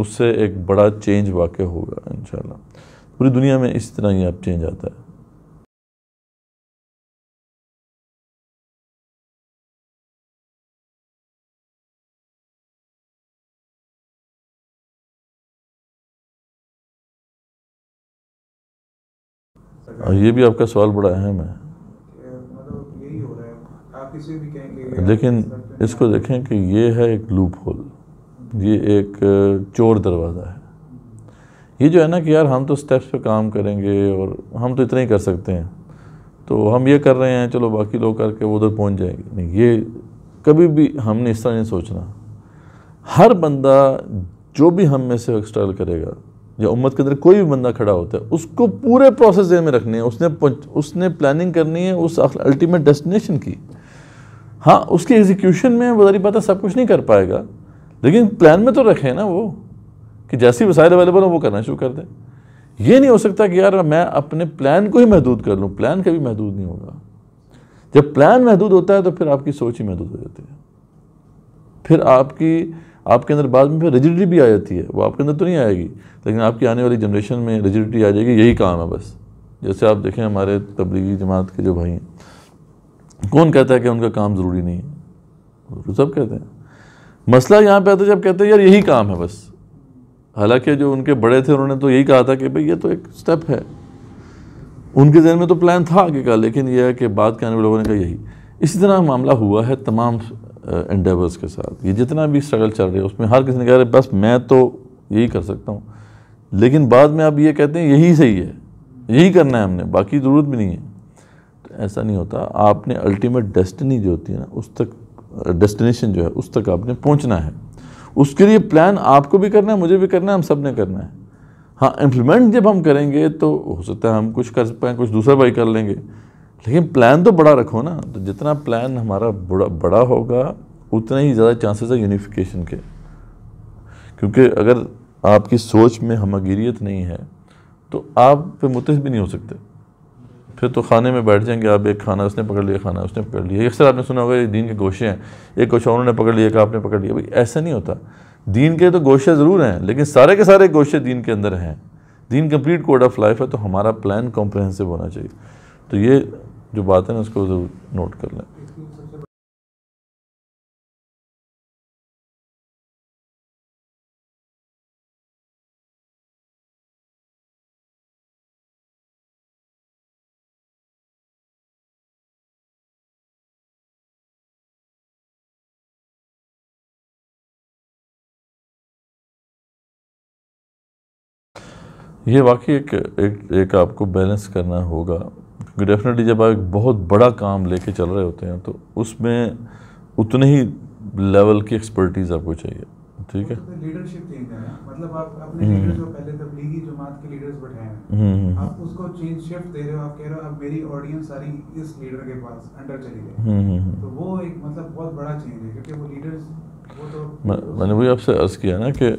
उससे एक बड़ा चेंज वाक़ होगा इन पूरी दुनिया में इस तरह ही अब चेंज आता है ये भी आपका सवाल बड़ा अहम है लेकिन इसको देखें कि ये है एक लूप होल ये एक चोर दरवाज़ा है ये जो है ना कि यार हम तो स्टेप्स पे काम करेंगे और हम तो इतना ही कर सकते हैं तो हम ये कर रहे हैं चलो बाकी लोग करके वो उधर पहुंच जाएंगे नहीं ये कभी भी हमने इस तरह नहीं सोचना हर बंदा जो भी हम में से स्ट्रगल करेगा या उम्मत के अंदर कोई भी बंदा खड़ा होता है उसको पूरे प्रोसेस में रखनी है उसने उसने प्लानिंग करनी है उस अल्टीमेट डेस्टिनेशन की हाँ उसके एग्जीक्यूशन में बजारी बात है सब कुछ नहीं कर पाएगा लेकिन प्लान में तो रखें ना वो कि जैसी वसाइल अवेलेबल हो वो करना शुरू कर दें ये नहीं हो सकता कि यार मैं अपने प्लान को ही महदूद कर लूँ प्लान कभी महदूद नहीं होगा जब प्लान महदूद होता है तो फिर आपकी सोच ही महदूद हो जाती है फिर आपकी आपके अंदर बाद में फिर रिजिडिटी भी आ जाती है वो आपके अंदर तो नहीं आएगी लेकिन आपकी आने वाली जनरेशन में रिजिडिटी आ जाएगी यही काम है बस जैसे आप देखें हमारे तबलीगी जमात के जो भाई हैं कौन कहता है कि उनका काम ज़रूरी नहीं है सब कहते हैं मसला यहाँ पे आता है जब कहते हैं यार यही काम है बस हालांकि जो उनके बड़े थे उन्होंने तो यही कहा था कि भाई ये तो एक स्टेप है उनके जहन में तो प्लान था आगे का लेकिन यह है कि बात के आने वाले लोगों ने कहा यही इसी तरह मामला हुआ है तमाम एंडेवर्स के साथ ये जितना भी स्ट्रगल चल रही है उसमें हर किसी ने कह रहा है बस मैं तो यही कर सकता हूँ लेकिन बाद में अब ये कहते हैं यही सही है यही करना है हमने बाकी ज़रूरत भी नहीं है ऐसा नहीं होता आपने अल्टीमेट डेस्टिनी जो होती है ना उस तक डेस्टिनेशन जो है उस तक आपने पहुंचना है उसके लिए प्लान आपको भी करना है मुझे भी करना है हम सब ने करना है हाँ इम्प्लीमेंट जब हम करेंगे तो हो सकता है हम कुछ कर पाएँ कुछ दूसरा भाई कर लेंगे लेकिन प्लान तो बड़ा रखो ना तो जितना प्लान हमारा बड़ा बड़ा होगा उतना ही ज़्यादा चांसेस है यूनिफिकेशन के क्योंकि अगर आपकी सोच में हमगीरियत नहीं है तो आप पे मुतज भी नहीं हो सकते फिर तो खाने में बैठ जाएंगे आप एक खाना उसने पकड़ लिया खाना उसने पकड़ लिया अक्सर आपने सुना होगा ये दीन के गोशे हैं एक गोशा उन्होंने पकड़ लिया एक आपने पकड़ लिया भाई ऐसा नहीं होता दीन के तो गोशे ज़रूर हैं लेकिन सारे के सारे गोशे दीन के अंदर हैं दीन कम्प्लीट कोड ऑफ लाइफ है तो हमारा प्लान कॉम्प्रहेंसिव होना चाहिए तो ये जो बात है ना उसको ज़रूर नोट कर लें ये वाकई एक, एक एक आपको बैलेंस करना होगा क्योंकि डेफिनेटली जब आप एक बहुत बड़ा काम लेके चल रहे होते हैं तो उसमें उतने ही लेवल की एक्सपर्टीज़ आपको चाहिए ठीक है लीडरशिप तो मतलब आप अपने जो हम्म। पहले तो जमात के लीडर्स हैं हम्म, हम्म, आप उसको चेंज शिफ्ट दे रहे हो आप कह रहे हो मेरी ऑडियंस सारी इस लीडर के पास अंडर चली गई तो वो एक मतलब बहुत बड़ा चेंज है क्योंकि वो लीडर्स वो तो मैंने वही आपसे अर्ज किया ना कि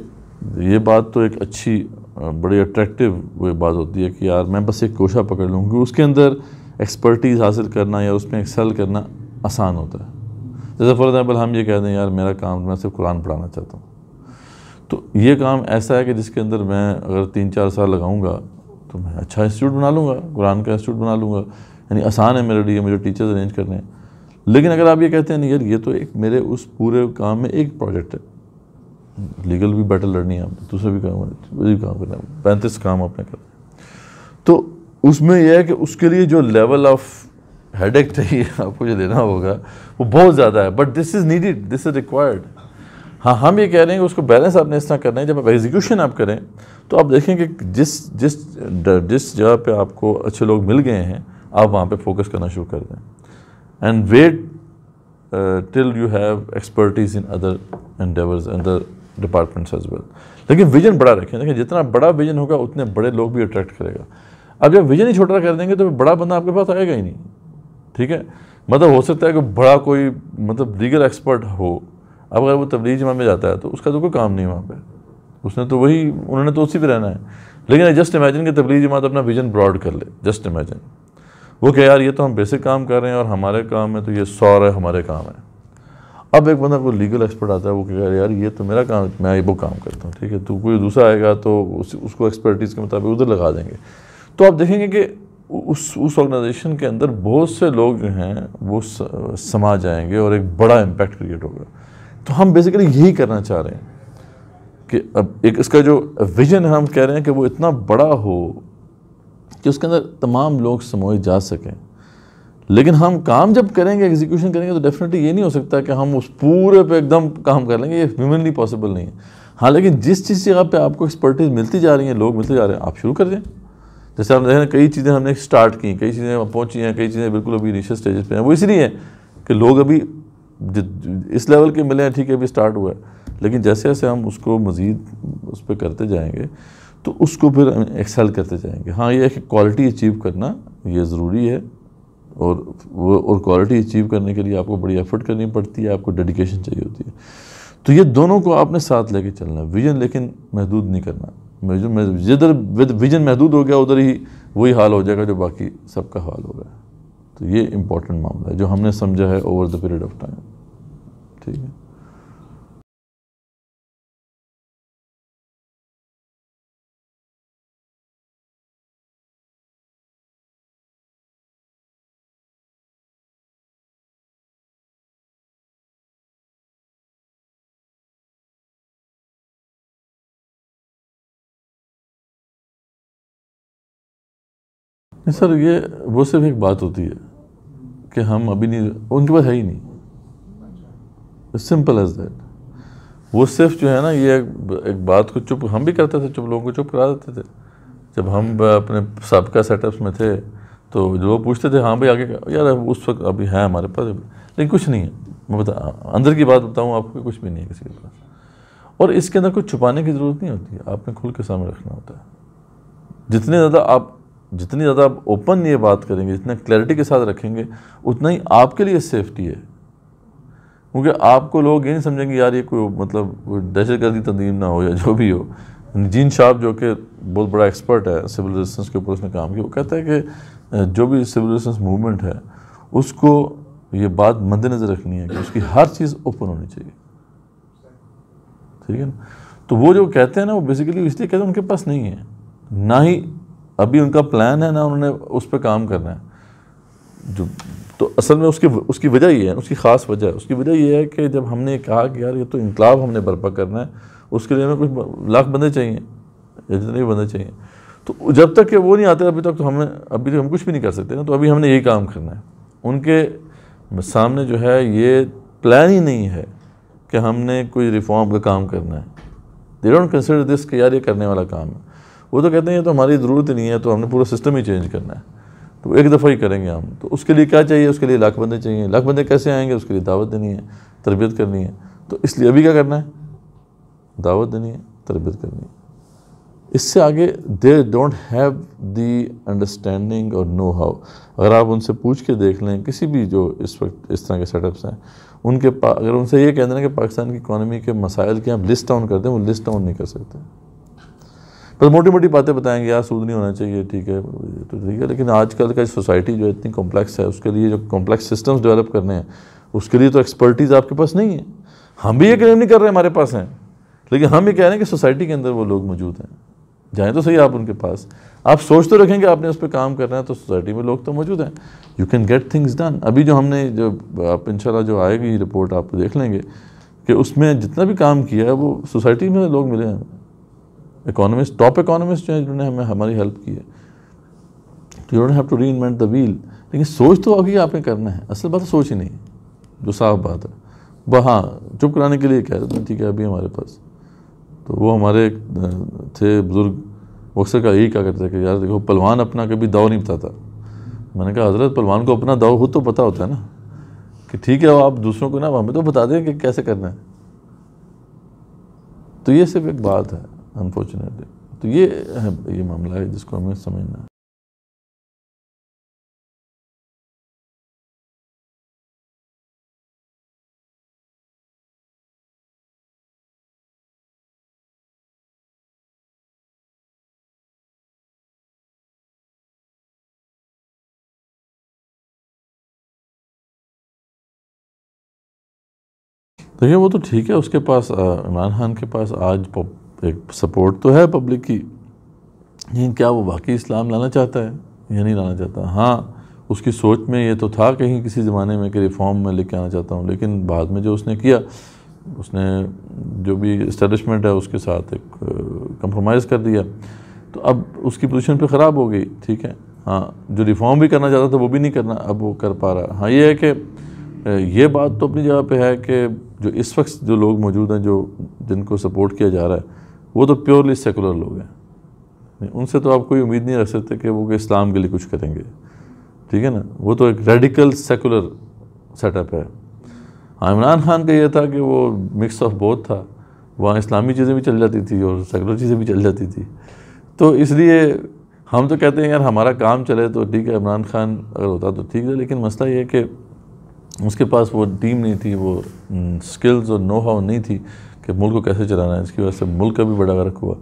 ये बात तो एक अच्छी बड़ी अट्रैक्टिव वो बात होती है कि यार मैं बस एक कोशा पकड़ लूँगी उसके अंदर एक्सपर्टीज़ हासिल करना या उसमें एक्सेल करना आसान होता है जैसे फॉर एग्ज़ाम्पल हम ये कह दें यार मेरा काम मैं सिर्फ कुरान पढ़ाना चाहता हूँ तो ये काम ऐसा है कि जिसके अंदर मैं अगर तीन चार साल लगाऊँगा तो मैं अच्छा इंस्टीट्यूट बना लूँगा कुरान का इंस्टीट्यूट बना लूँगा यानी आसान है मेरे लिए मुझे टीचर्स अरेंज करने हैं लेकिन अगर आप ये कहते हैं नहीं यार ये तो एक मेरे उस पूरे काम में एक प्रोजेक्ट है लीगल भी बैटल लड़नी है आपने दूसरे भी काम भी काम करना है पैंतीस काम आपने कर तो उसमें यह है कि उसके लिए जो लेवल ऑफ हेड एक चाहिए आपको जो लेना होगा वो बहुत ज़्यादा है but this is needed this is required हाँ हम ये कह रहे हैं कि उसको बैलेंस आपने इस तरह करना है जब आप एग्जीक्यूशन आप करें तो आप देखें कि जिस जिस जिस जगह पे आपको अच्छे लोग मिल गए हैं आप वहाँ पे फोकस करना शुरू कर दें and wait till you have expertise in other and other departments as well लेकिन विजन बड़ा रखें देखिए जितना बड़ा विजन होगा उतने बड़े लोग भी अट्रैक्ट करेगा अब जब विजन ही छोटा कर देंगे तो बड़ा बंदा आपके पास आएगा ही नहीं ठीक है मतलब हो सकता है कि बड़ा कोई मतलब लीगल एक्सपर्ट हो अब अगर वो तबलीग जमा में जाता है तो उसका तो कोई काम नहीं वहाँ पर उसने तो वही उन्होंने तो उसी पर रहना है लेकिन जस्ट इमेजिन कि तबलीग जमात अपना विजन ब्रॉड कर ले जस्ट इमेजिन वो क्या यार ये तो हम बेसिक काम कर रहे हैं और हमारे काम में तो ये सौर है हमारे काम है अब एक बंदा कोई लीगल एक्सपर्ट आता है वो कह रहा यार ये तो मेरा काम मैं ये वो काम करता हूँ ठीक है तो कोई दूसरा आएगा तो उस, उसको एक्सपर्टीज़ के मुताबिक उधर लगा देंगे तो आप देखेंगे कि उस उस ऑर्गेनाइजेशन के अंदर बहुत से लोग जो हैं वो समा जाएंगे और एक बड़ा इम्पैक्ट क्रिएट होगा तो हम बेसिकली यही करना चाह रहे हैं कि अब एक इसका जो विजन है हम कह रहे हैं कि वो इतना बड़ा हो कि उसके अंदर तमाम लोग समोए जा सकें लेकिन हम काम जब करेंगे एग्जीक्यूशन करेंगे तो डेफिनेटली ये नहीं हो सकता कि हम उस पूरे पे एकदम काम कर लेंगे ये ह्यूमनली पॉसिबल नहीं है हाँ लेकिन जिस चीज़ जगह पे आपको एक्सपर्टीज़ मिलती जा रही है लोग मिलते जा रहे हैं आप शुरू कर दें जैसे हम देख रहे हैं कई चीज़ें हमने स्टार्ट की कई चीज़ें पहुँची हैं कई चीज़ें बिल्कुल अभी इनिशियल स्टेज पर हैं वो इसलिए है कि लोग अभी इस लेवल के मिले हैं ठीक है अभी स्टार्ट हुआ है लेकिन जैसे जैसे हम उसको मज़ीद उस पर करते जाएंगे तो उसको फिर एक्सेल करते जाएंगे हाँ ये क्वालिटी अचीव करना ये ज़रूरी है और वो और क्वालिटी अचीव करने के लिए आपको बड़ी एफर्ट करनी पड़ती है आपको डेडिकेशन चाहिए होती है तो ये दोनों को आपने साथ लेके चलना है विजन लेकिन महदूद नहीं करना जिधर विजन महदूद हो गया उधर ही वही हाल हो जाएगा जो बाकी सबका हाल होगा तो ये इम्पोर्टेंट मामला है जो हमने समझा है over the period of time ठीक है नहीं सर ये वो सिर्फ एक बात होती है कि हम अभी नहीं उनके पास है ही नहीं सिंपल एज दैट वो सिर्फ जो है ना ये एक, एक बात को चुप हम भी करते थे चुप लोगों को चुप करा देते थे जब हम अपने सबका सेटअप्स में थे तो जो लोग पूछते थे हाँ भाई आगे यार उस वक्त अभी है हमारे पास लेकिन कुछ नहीं है मैं बता अंदर की बात बताऊँ आपको कुछ भी नहीं है किसी के पास और इसके अंदर कुछ छुपाने की ज़रूरत नहीं होती आपने खुल के सामने रखना होता है जितने ज़्यादा आप जितनी ज़्यादा आप ओपन ये बात करेंगे जितना क्लैरिटी के साथ रखेंगे उतना ही आपके लिए सेफ्टी है क्योंकि आपको लोग ये नहीं समझेंगे यार ये कोई मतलब कोई दहशत गर्दी तंजीम ना हो या जो भी हो जीन शाह जो कि बहुत बड़ा एक्सपर्ट है सिविल रेजिस्टेंस के ऊपर उसने काम किया वो कहता है कि जो भी सिविल रेजिस्टेंस मूवमेंट है उसको ये बात मद्देनज़र रखनी है कि उसकी हर चीज़ ओपन होनी चाहिए ठीक है ना तो वो जो कहते हैं ना वो बेसिकली इसलिए कहते हैं उनके पास नहीं है ना ही अभी उनका प्लान है ना उन्होंने उस पर काम करना है जो तो असल में उसकी उसकी वजह ये है उसकी ख़ास वजह है उसकी वजह ये है कि जब हमने कहा कि यार ये तो इनकलाब हमने बर्पा करना है उसके लिए हमें कुछ लाख बंदे चाहिए या जितने भी बंदे चाहिए तो जब तक कि वो नहीं आते अभी तक तो हमें अभी तक तो हम कुछ भी नहीं कर सकते ना तो अभी हमने यही काम करना है उनके सामने जो है ये प्लान ही नहीं है कि हमने कोई रिफॉर्म का काम करना है दे डोंट कंसिडर दिस कि यार ये करने वाला काम है वो तो कहते हैं ये तो हमारी ज़रूरत नहीं है तो हमने पूरा सिस्टम ही चेंज करना है तो एक दफ़ा ही करेंगे हम तो उसके लिए क्या चाहिए उसके लिए लाख बंदे चाहिए लाख बंदे कैसे आएंगे उसके लिए दावत देनी है तरबियत करनी है तो इसलिए अभी क्या करना है दावत देनी है तरबियत करनी है इससे आगे they don't have the understanding और नो हाउ अगर आप उनसे पूछ के देख लें किसी भी जो इस वक्त इस तरह के सेटअप्स हैं उनके अगर उनसे ये कह देना कि पाकिस्तान की इकानमी के मसाइल के आप लिस्ट डाउन कर दें वो लिस्ट डाउन नहीं कर सकते बस मोटी मोटी बातें बताएंगे यार सूद नहीं होना चाहिए ठीक है तो ठीक है लेकिन आजकल का सोसाइटी जो इतनी कॉम्प्लेक्स है उसके लिए जो कॉम्प्लेक्स सिस्टम्स डेवलप करने हैं उसके लिए तो एक्सपर्टीज़ आपके पास नहीं है हम भी ये क्लेम नहीं कर रहे हमारे पास हैं लेकिन हम ये कह रहे हैं कि सोसाइटी के अंदर वो लोग मौजूद हैं जाएँ तो सही आप उनके पास आप सोच तो रखें कि आपने उस पर काम करना है तो सोसाइटी में लोग तो मौजूद हैं you can get things done अभी जो हमने जो आप इनशाला जो आएगी रिपोर्ट आप तो देख लेंगे कि उसमें जितना भी काम किया है वो सोसाइटी में लोग मिले हैं इकोनॉमिस्ट टॉप इकोनॉमिस्ट हैं जिन्होंने हमें हमारी हेल्प की है you don't have to reinvent the wheel लेकिन सोच तो अभी आपने करना है असल बात सोच ही नहीं जो साफ बात है वह हाँ चुप कराने के लिए कह रहे थे ठीक है अभी हमारे पास तो वो हमारे थे बुज़ुर्ग वो अक्सर का यही कहा करते थे कि यार देखो पलवान अपना कभी दाव नहीं बताता मैंने कहा हजरत पलवान को अपना दाव खुद तो पता होता है ना कि ठीक है वो आप दूसरों को ना हमें तो बता दें कि कैसे करना है तो ये सिर्फ एक बात है अनफॉर्चुनेटली तो ये है ये मामला है जिसको हमें समझना है देखिए तो वो तो ठीक है उसके पास इमरान खान के पास आज एक सपोर्ट तो है पब्लिक की लेकिन क्या वो वाकई इस्लाम लाना चाहता है या नहीं लाना चाहता हाँ उसकी सोच में ये तो था कहीं किसी ज़माने में कि रिफॉर्म में लेके आना चाहता हूँ लेकिन बाद में जो उसने किया उसने जो भी इस्टेबलिशमेंट है उसके साथ एक कंप्रोमाइज़ कर दिया तो अब उसकी पोजीशन पे ख़राब हो गई ठीक है हाँ जो रिफॉर्म भी करना चाहता था वो भी नहीं करना अब वो कर पा रहा हाँ ये है कि ये बात तो अपनी जगह पे है कि जो इस वक्त जो लोग मौजूद हैं जो जिनको सपोर्ट किया जा रहा है वो तो प्योरली सेकुलर लोग हैं नहीं उनसे तो आप कोई उम्मीद नहीं रख सकते कि वो इस्लाम के लिए कुछ करेंगे ठीक है ना वो तो एक रेडिकल सेकुलर सेटअप है इमरान खान का यह था कि वो मिक्स ऑफ बोथ था वहाँ इस्लामी चीज़ें भी चल जाती थी और सेकुलर चीज़ें भी चल जाती थी तो इसलिए हम तो कहते हैं यार हमारा काम चले तो ठीक है इमरान खान अगर होता तो ठीक है लेकिन मसला ये है कि उसके पास वो टीम नहीं थी वो स्किल्स और नो हाउ नहीं थी कि मुल्क को कैसे चलाना है इसकी वजह से मुल्क का भी बड़ा गर्क हुआ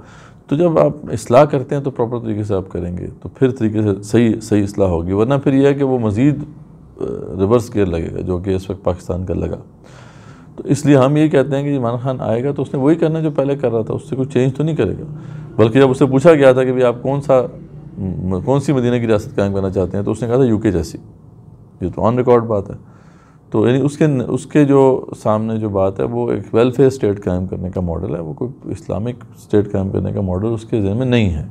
तो जब आप असलाह करते हैं तो प्रॉपर तरीके से आप करेंगे तो फिर तरीके से सही सही असलाह होगी वरना फिर यह है कि वो मज़ीद रिवर्स गेयर लगेगा जो कि इस वक्त पाकिस्तान का लगा तो इसलिए हम ये कहते हैं कि इमरान खान आएगा तो उसने वही करना जो पहले कर रहा था उससे कुछ चेंज तो नहीं करेगा बल्कि जब उससे पूछा गया था कि भाई आप कौन सा कौन सी मदीना की रियासत कायम करना चाहते हैं तो उसने कहा था यूके जैसी ये तो ऑन रिकॉर्ड बात है तो यानी उसके उसके जो सामने जो बात है वो एक वेलफेयर स्टेट कायम करने का मॉडल है वो कोई इस्लामिक स्टेट कायम करने का मॉडल उसके जहन में नहीं है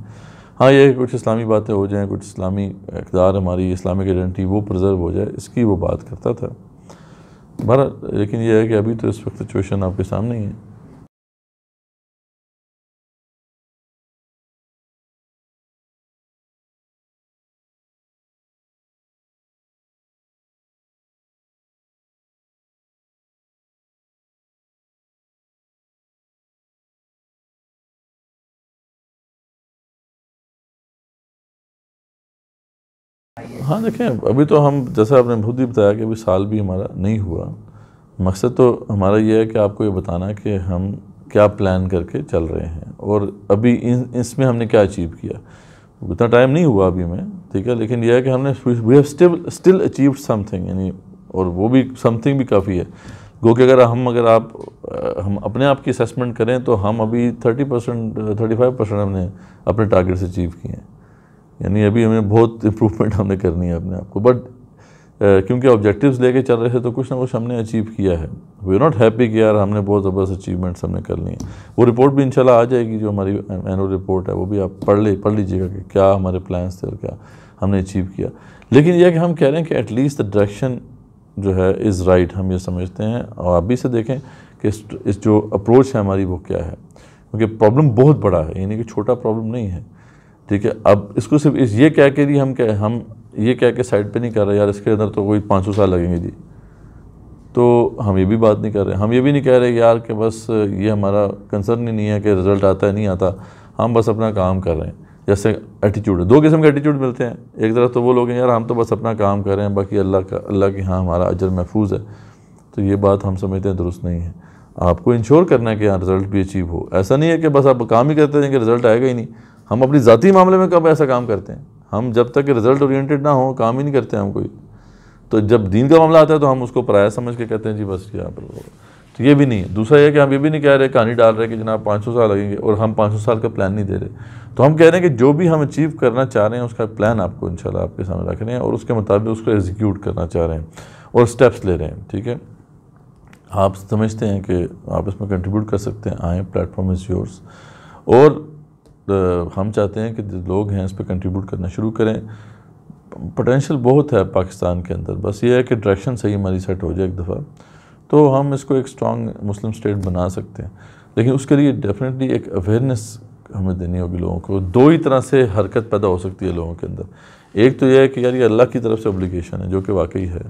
हाँ ये कुछ इस्लामी बातें हो जाएँ कुछ इस्लामी इकदार हमारी इस्लामिक आइडेंटिटी वो प्रिजर्व हो जाए इसकी वो बात करता था बहर लेकिन यह है कि अभी तो इस वक्त सिचुएशन आपके सामने ही है हाँ देखें अभी तो हम जैसा आपने बहुत ही बताया कि अभी साल भी हमारा नहीं हुआ मकसद तो हमारा ये है कि आपको ये बताना कि हम क्या प्लान करके चल रहे हैं और अभी इन इसमें हमने क्या अचीव किया इतना टाइम नहीं हुआ अभी में ठीक है लेकिन यह है कि हमने we have still still achieve something यानी और वो भी समथिंग भी काफ़ी है गो कि अगर हम अगर आप हम अपने आप की असेसमेंट करें तो हम अभी thirty percent thirty five percent हमने अपने टारगेट्स अचीव किए हैं यानी अभी हमें बहुत इम्प्रूवमेंट हमने करनी है अपने आप को बट क्योंकि ऑब्जेक्टिव्स लेके चल रहे थे तो कुछ ना कुछ हमने अचीव किया है वी आर नॉट हैप्पी कि यार हमने बहुत ज़बरदस्त अचीवमेंट्स हमने कर ली हैं वो रिपोर्ट भी इंशाल्लाह आ जाएगी जो हमारी एनुअल रिपोर्ट है वो भी आप पढ़ ले पढ़ लीजिएगा कि क्या हमारे प्लान्स थे और क्या हमने अचीव किया लेकिन यह कि हम कह रहे हैं कि एटलीस्ट द डायरेक्शन जो है इज़ राइट right, हम ये समझते हैं और आप भी इसे देखें कि इस, इस जो अप्रोच है हमारी वो क्या है क्योंकि प्रॉब्लम बहुत बड़ा है यानी कि छोटा प्रॉब्लम नहीं है ठीक है अब इसको सिर्फ इस ये कह के जी हम कह हम ये कह के साइड पे नहीं कर रहे यार इसके अंदर तो कोई पाँच सौ साल लगेंगे जी तो हम ये भी बात नहीं कर रहे हम ये भी नहीं कह रहे यार कि बस ये हमारा कंसर्न ही नहीं है कि रिज़ल्ट आता है नहीं आता हम बस अपना काम कर रहे हैं जैसे एटीट्यूड दो किस्म के एटीट्यूड मिलते हैं एक तरफ तो वो लोग हैं यार हम तो बस अपना काम कर रहे हैं बाकी अल्लाह का अल्लाह के यहाँ हमारा अजर महफूज है तो ये बात हम समझते हैं दुरुस्त नहीं है आपको इंश्योर करना है कि यहाँ रिज़ल्ट भी अचीव हो ऐसा नहीं है कि बस आप काम ही करते रहेंगे रिज़ल्ट आएगा ही नहीं हम अपनी ज़ाती मामले में कब ऐसा काम करते हैं हम जब तक रिज़ल्ट ओरिएंटेड ना हो काम ही नहीं करते हम कोई तो जब दीन का मामला आता है तो हम उसको पराया समझ के कहते हैं जी बस यहाँ पर तो ये भी नहीं है दूसरा यह कि हम ये भी नहीं कह रहे कहानी डाल रहे कि जनाब पाँच सौ साल लगेंगे और हम पाँच सौ साल का प्लान नहीं दे रहे तो हम कह रहे हैं कि जो भी हम अचीव करना चाह रहे हैं उसका प्लान आपको शाला आपके सामने रख रहे हैं और उसके मुताबिक उसको एग्जीक्यूट करना चाह रहे हैं और स्टेप्स ले रहे हैं ठीक है आप समझते हैं कि आप इसमें कंट्रीब्यूट कर सकते हैं आएँ प्लेटफॉर्म इज़ योर्स और हम चाहते हैं कि जो लोग हैं इस पर कंट्रीब्यूट करना शुरू करें पोटेंशियल बहुत है पाकिस्तान के अंदर बस ये है कि डायरेक्शन सही हमारी सेट हो जाए एक दफ़ा तो हम इसको एक स्ट्रॉन्ग मुस्लिम स्टेट बना सकते हैं लेकिन उसके लिए डेफिनेटली एक अवेयरनेस हमें देनी होगी लोगों को दो ही तरह से हरकत पैदा हो सकती है लोगों के अंदर एक तो यह है कि यार ये अल्लाह की तरफ से ऑब्लिगेशन है जो कि वाकई है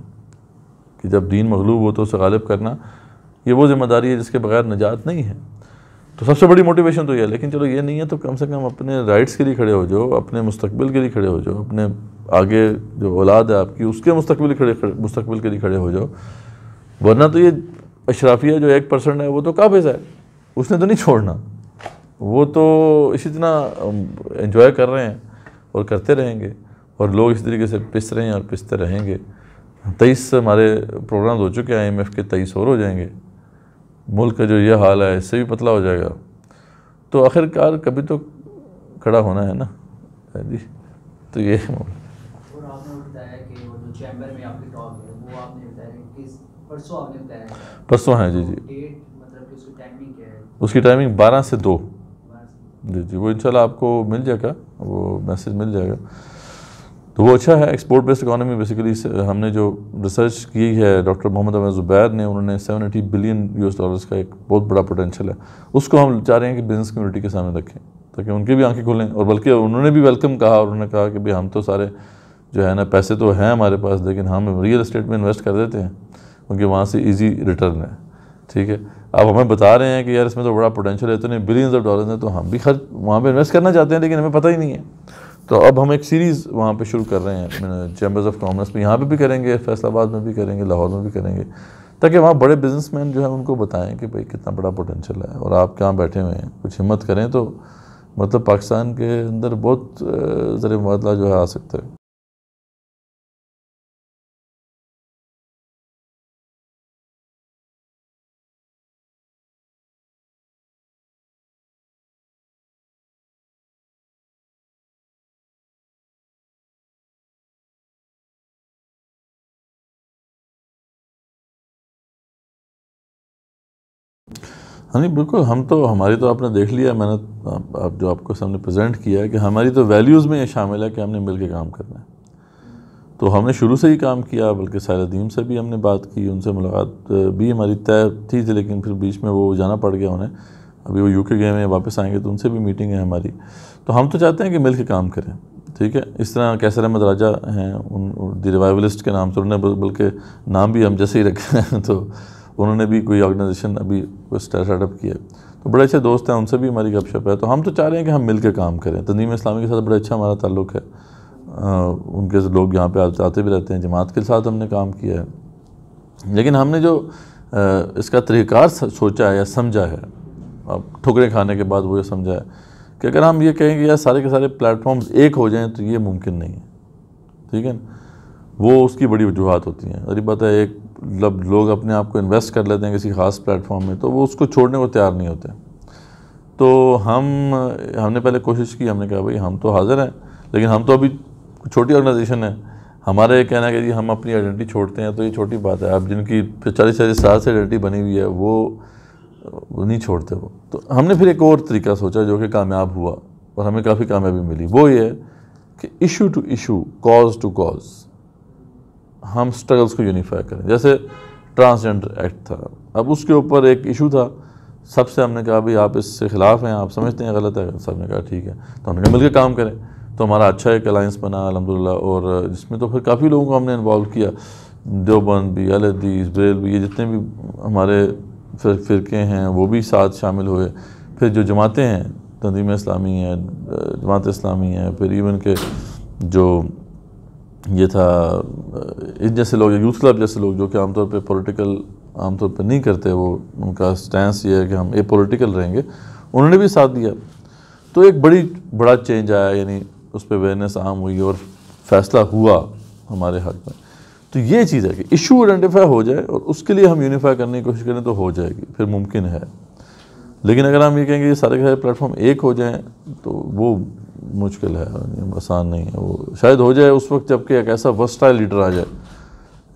कि जब दीन मगलूब हो तो उसे गालिब करना ये वो जिम्मेदारी है जिसके बगैर निजात नहीं है तो सबसे बड़ी मोटिवेशन तो यह है लेकिन चलो ये नहीं है तो कम से कम अपने राइट्स के लिए खड़े हो जाओ अपने मुस्तबिल के लिए खड़े हो जाओ अपने आगे जो औलाद है आपकी उसके मुस्तबिल खड़े मुस्तबिल के लिए खड़े हो जाओ वरना तो ये अशराफिया जो एक परसेंट है वो तो काबिज है उसने तो नहीं छोड़ना वो तो इसी तरह इंजॉय कर रहे हैं और करते रहेंगे और लोग इस तरीके से पिस रहे हैं और पिसते रहेंगे तेईस हमारे प्रोग्राम हो चुके हैं आई एम एफ़ के तेईस और हो जाएंगे मुल्क का जो यह हाल है इससे भी पतला हो जाएगा तो आखिरकार कभी तो खड़ा होना है ना जी तो ये परसों है जी जी तो मतलब उसकी टाइमिंग बारह से दो जी जी वो इंशाल्लाह आपको मिल जाएगा वो मैसेज मिल जाएगा तो वो अच्छा है एक्सपोर्ट बेस्ड इकानमी बेसिकली हमने जो रिसर्च की है डॉक्टर मोहम्मद अमर ज़ुबैर ने उन्होंने seven eighty billion US dollars का एक बहुत बड़ा पोटेंशियल है उसको हम चाह रहे हैं कि बिजनेस कम्युनिटी के सामने रखें ताकि उनकी भी आंखें खुलें और बल्कि उन्होंने भी वेलकम कहा और उन्होंने कहा कि भाई हम तो सारे जो है ना पैसे तो हैं हमारे पास लेकिन हम रियल इस्टेट में इन्वेस्ट कर देते हैं क्योंकि वहाँ से ईजी रिटर्न है ठीक है अब हमें बता रहे हैं कि यार इसमें तो बड़ा पोटेंशियल है इतने बिलियंस ऑफ डॉलर हैं तो हम भी खर्च वहाँ पर इन्वेस्ट करना चाहते हैं लेकिन हमें पता ही नहीं है तो अब हम एक सीरीज़ वहाँ पे शुरू कर रहे हैं चैम्बर्स ऑफ कॉमर्स में यहाँ पे भी करेंगे फैसलाबाद में भी करेंगे लाहौर में भी करेंगे ताकि वहाँ बड़े बिजनेसमैन जो है उनको बताएं कि भाई कितना बड़ा पोटेंशियल है और आप कहाँ बैठे हुए हैं कुछ हिम्मत करें तो मतलब पाकिस्तान के अंदर बहुत ज़र मुबादला जो है आ सकता है અને બલ્કે હમ તો હમારી તો આપને દેખ લિયા મેને આપ જો આપકો সামনে પ્રેઝન્ટ kiya hai ki હમારી તો વેલ્યુઝ મે યે શામિલ હે કે હમને মিলકે કામ કરના તો હમને શુરુ સે હી કામ kiya બલ્કે સાયદдим સર સે ભી હમને બાત કી ઉનસે મુલાકાત ભી હમારી તૈત થી લેકિન ફિર બીચ મે વો જાના પડ ગયા ઉને અબ યે યુકે ગયા હે વાપસ આયેંગે તો ઉનસે ભી મીટીંગ હે હમારી તો હમ તો ચાહતે હે કે মিলકે કામ કરે ઠીક હે ઇસ طرح કૈસર હમદરાજા હે ઉન ડિરવાઇવલિસ્ટ કે નામ પર બલ્કે નામ ભી હમ જસે હી રખના હે તો उन्होंने भी कोई ऑर्गेनाइजेशन अभी स्टार्टअप किया है तो बड़े अच्छे दोस्त हैं उनसे भी हमारी गपशप है तो हम तो चाह रहे हैं कि हम मिलकर काम करें तंजीम इस्लामी के साथ बड़ा अच्छा हमारा ताल्लुक है आ, उनके लोग यहाँ पर आते भी रहते हैं जमात के साथ हमने काम किया है लेकिन हमने जो आ, इसका तरीक़ार सोचा है या समझा है अब ठुकरे खाने के बाद वो ये समझा है कि अगर हम ये कहेंगे यार सारे के सारे प्लेटफॉर्म्स एक हो जाएँ तो ये मुमकिन नहीं है ठीक है ना वो उसकी बड़ी वजूहत होती हैं अरे बात है एक मतलब लोग अपने आप को इन्वेस्ट कर लेते हैं किसी ख़ास प्लेटफॉर्म में तो वो उसको छोड़ने को तैयार नहीं होते तो हम हमने पहले कोशिश की हमने कहा भाई हम तो हाज़िर हैं लेकिन हम तो अभी छोटी ऑर्गेनाइजेशन है हमारा ये कहना है कि जी हम अपनी आइडेंटिटी छोड़ते हैं तो ये छोटी बात है आप जिनकी चालीस चालीस साल से आइडेंटिटी बनी हुई है वो वो नहीं छोड़ते वो तो हमने फिर एक और तरीका सोचा जो कि कामयाब हुआ और हमें काफ़ी कामयाबी मिली वो ये कि issue to issue cause to cause हम स्ट्रगल्स को यूनिफाई करें जैसे ट्रांसजेंडर एक्ट था अब उसके ऊपर एक इशू था सबसे हमने कहा भाई आप इससे ख़िलाफ़ हैं आप समझते हैं गलत है सब ने कहा ठीक है तो हमने कहा मिलकर काम करें तो हमारा अच्छा एक अलाइंस बना अलहमदिल्ला और जिसमें तो फिर काफ़ी लोगों को हमने इन्वॉल्व किया देवबंद भी अलदीस बेल भी ये जितने भी हमारे फिर फिरके हैं वो भी साथ शामिल हुए फिर जो जमातें हैं तंजीम इस्लामी है जमात इस्लामी है फिर इवन के जो ये था इस जैसे लोग यूथ क्लब जैसे लोग जो कि आमतौर पे पॉलिटिकल आमतौर पे नहीं करते वो उनका स्टैंस ये है कि हम ए पॉलिटिकल रहेंगे उन्होंने भी साथ दिया तो एक बड़ी बड़ा चेंज आया यानी उस पर अवेयरनेस आम हुई और फैसला हुआ हमारे हक में तो ये चीज़ है कि इशू आइडेंटिफाई हो जाए और उसके लिए हम यूनिफाई करने की कोशिश करें तो हो जाएगी फिर मुमकिन है लेकिन अगर हम ये कहेंगे ये सारे के सारे प्लेटफॉर्म एक हो जाएं तो वो मुश्किल है आसान नहीं है वो शायद हो जाए उस वक्त जबकि एक ऐसा वस्टाइल लीडर आ जाए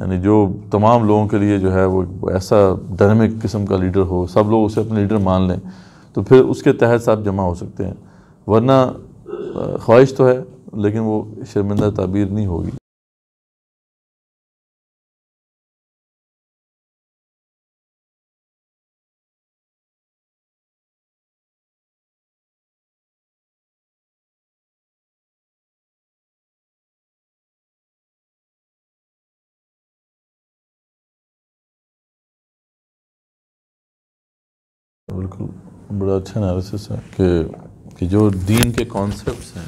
यानी जो तमाम लोगों के लिए जो है वो ऐसा डायनेमिक किस्म का लीडर हो सब लोग उसे अपने लीडर मान लें तो फिर उसके तहत साहब जमा हो सकते हैं वरना ख्वाहिश तो है लेकिन वो शर्मिंदा तबीर नहीं होगी बड़ा अच्छा एनालिसिस है कि कि जो दीन के कॉन्सेप्ट हैं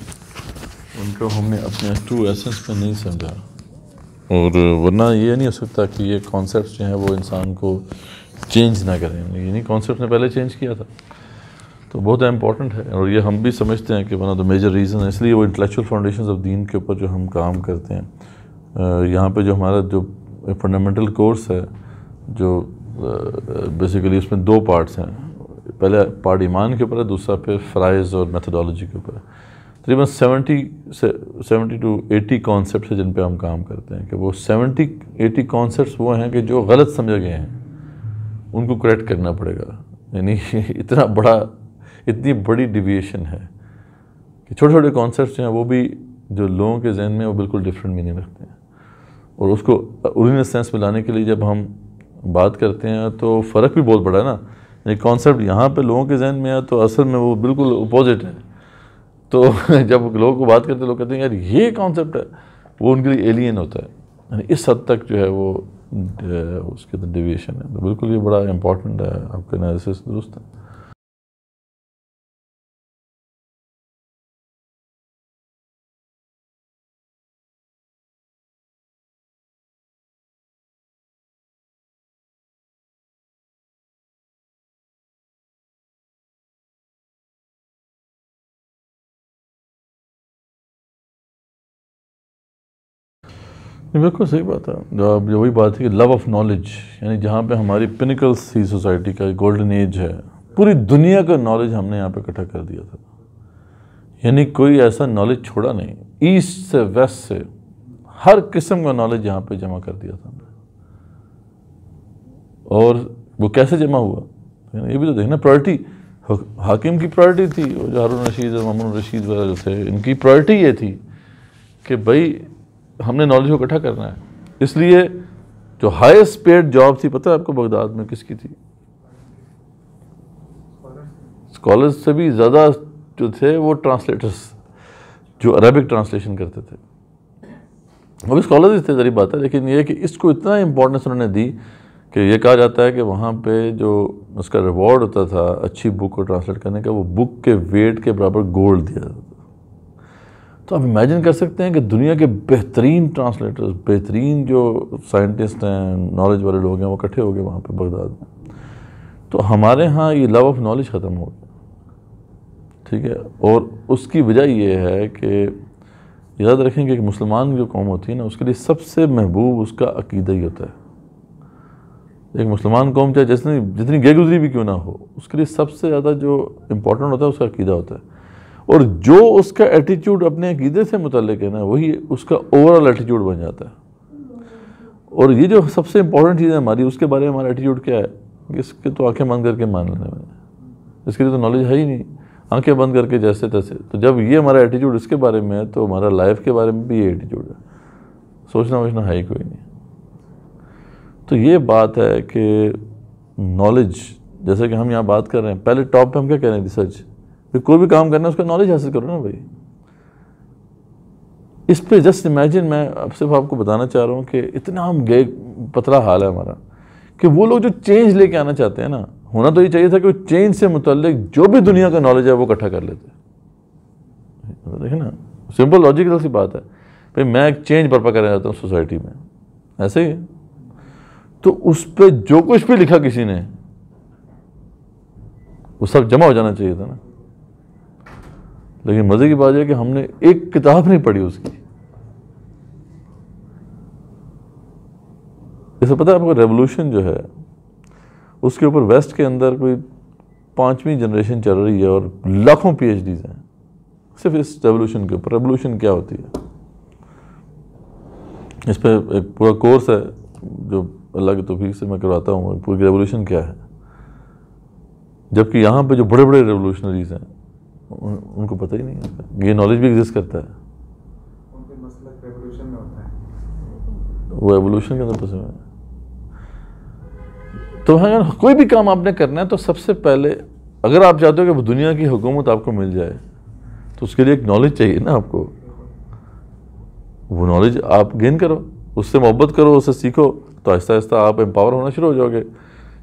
उनको हमने अपने ट्रू एसेंस में नहीं समझा और वरना ये नहीं हो सकता कि ये कॉन्सेप्ट जो हैं वो इंसान को चेंज ना करें ये नहीं कॉन्सेप्ट ने पहले चेंज किया था तो बहुत इंपॉर्टेंट है और ये हम भी समझते हैं कि one of the major reason है इसलिए वो इंटेलेक्चुअल फाउंडेशन ऑफ दीन के ऊपर जो हम काम करते हैं यहाँ पर जो हमारा जो फंडामेंटल कोर्स है जो बेसिकली उसमें दो पार्ट्स हैं पहले पार्ट ईमान के ऊपर है दूसरा फिर फ़्राइज़ और मेथडोलॉजी के ऊपर तकरीबन सेवेंटी से सेवेंटी टू एटी कॉन्सेप्ट जिन पर हम काम करते हैं कि वो सेवेंटी एटी कॉन्सेप्ट वो हैं कि जो गलत समझे गए हैं उनको करेक्ट करना पड़ेगा यानी इतना बड़ा इतनी बड़ी डिविएशन है कि छोटे छोटे कॉन्सेप्ट हैं वो भी जो लोगों के जहन में वो बिल्कुल डिफरेंट मीनिंग रखते हैं और उसको ओरिजिनल सेंस में लाने के लिए जब हम बात करते हैं तो फ़र्क भी बहुत बड़ा है ना यानी कॉन्सेप्ट यहाँ पे लोगों के जहन में आया तो असल में वो बिल्कुल अपोजिट है तो जब लोगों को बात करते लोग कहते हैं यार ये कॉन्सेप्ट है वो उनके लिए एलियन होता है यानी इस हद तक जो है वो उसके अंदर डिविएशन है तो बिल्कुल ये बड़ा इंपॉर्टेंट है आपका एनालिसिस दुरुस्त है बिल्कुल सही बात है अब वही बात है कि लव ऑफ नॉलेज यानी जहाँ पे हमारी पिनिकल सी सोसाइटी का गोल्डन एज है पूरी दुनिया का नॉलेज हमने यहाँ पे इकट्ठा कर दिया था यानी कोई ऐसा नॉलेज छोड़ा नहीं ईस्ट से वेस्ट से हर किस्म का नॉलेज यहाँ पे जमा कर दिया था हमने और वो कैसे जमा हुआ ये भी तो देखना प्रायोरिटी हाकिम की प्रायोरिटी थी और जो हारून रशीद और ममून रशीद वगैरह जो थे इनकी प्रायोरिटी ये थी कि भाई हमने नॉलेज को इकट्ठा करना है इसलिए जो हाईएस्ट पेड जॉब थी पता है आपको बगदाद में किसकी थी स्कॉलर्स से भी ज़्यादा जो थे वो ट्रांसलेटर्स जो अरबिक ट्रांसलेशन करते थे वो भी स्कॉलर्स थे जरिए बात है लेकिन ये कि इसको इतना इम्पोर्टेंस उन्होंने दी कि ये कहा जाता है कि वहाँ पे जो उसका रिवॉर्ड होता था अच्छी बुक को ट्रांसलेट करने का वो बुक के वेट के बराबर गोल्ड दिया जाता था तो आप इमेजिन कर सकते हैं कि दुनिया के बेहतरीन ट्रांसलेटर्स बेहतरीन जो साइंटिस्ट हैं नॉलेज वाले लोग हैं वो इकट्ठे हो गए वहाँ पर बगदाद में तो हमारे यहाँ ये लव ऑफ़ नॉलेज ख़त्म हो गया ठीक है और उसकी वजह ये है कि याद रखें कि एक मुसलमान जो कौम होती है ना उसके लिए सबसे महबूब उसका अकीदा ही होता है एक मुसलमान कौम चाहे जितनी जितनी गेगुजरी भी क्यों ना हो उसके लिए सबसे ज़्यादा जो इम्पोर्टेंट होता है उसका अकीदा होता है और जो उसका एटीट्यूड अपने अकीदे से मुतक है ना वही उसका ओवरऑल एटीट्यूड बन जाता है और ये जो सबसे इंपॉर्टेंट चीज़ है हमारी उसके बारे में हमारा एटीट्यूड क्या है इसके तो आंखें बंद करके मान लेने में इसके लिए तो नॉलेज है ही नहीं आंखें बंद करके जैसे तैसे तो जब ये हमारा एटीट्यूड इसके बारे में है तो हमारा लाइफ के बारे में भी ये एटीट्यूड है सोचना वोचना है ही कोई नहीं तो ये बात है कि नॉलेज जैसे कि हम यहाँ बात कर रहे हैं पहले टॉप पर हम क्या कह रहे हैं रिसर्च फिर कोई भी काम करना उसका नॉलेज हासिल करो ना भाई इस पे जस्ट इमेजिन मैं अब सिर्फ आपको बताना चाह रहा हूँ कि इतना हम गए पतला हाल है हमारा कि वो लोग जो चेंज लेके आना चाहते हैं ना होना तो ये चाहिए था कि वो चेंज से मुतलिक जो भी दुनिया का नॉलेज है वो इकट्ठा कर लेते देखे ना सिंपल लॉजिकल सी बात है भाई मैं एक चेंज बर्पा करना चाहता हूँ सोसाइटी में ऐसे ही तो उस पर जो कुछ भी लिखा किसी ने वो सब जमा हो जाना चाहिए था ना लेकिन मज़े की बात यह कि हमने एक किताब नहीं पढ़ी उसकी इसे पता है आपको रेवोल्यूशन जो है उसके ऊपर वेस्ट के अंदर कोई पांचवी जनरेशन चल रही है और लाखों पीएचडीज हैं सिर्फ इस रेवोल्यूशन के ऊपर रेवोल्यूशन क्या होती है इस पर एक पूरा कोर्स है जो अल्लाह की तोफीक से मैं करवाता हूँ पूरी रेवोल्यूशन क्या है जबकि यहाँ पे जो बड़े बड़े रेवोल्यूशनरीज हैं उन, उनको पता ही नहीं है ये नॉलेज भी एग्जिस्ट करता है वो एवोल्यूशन के अंदर फंसे तो अगर कोई भी काम आपने करना है तो सबसे पहले अगर आप चाहते हो कि दुनिया की हुकूमत आपको मिल जाए तो उसके लिए एक नॉलेज चाहिए ना आपको वो नॉलेज आप गेन करो उससे मोहब्बत करो उससे सीखो तो आहिस्ता आहिस्ता आप एम्पावर होना शुरू हो जाओगे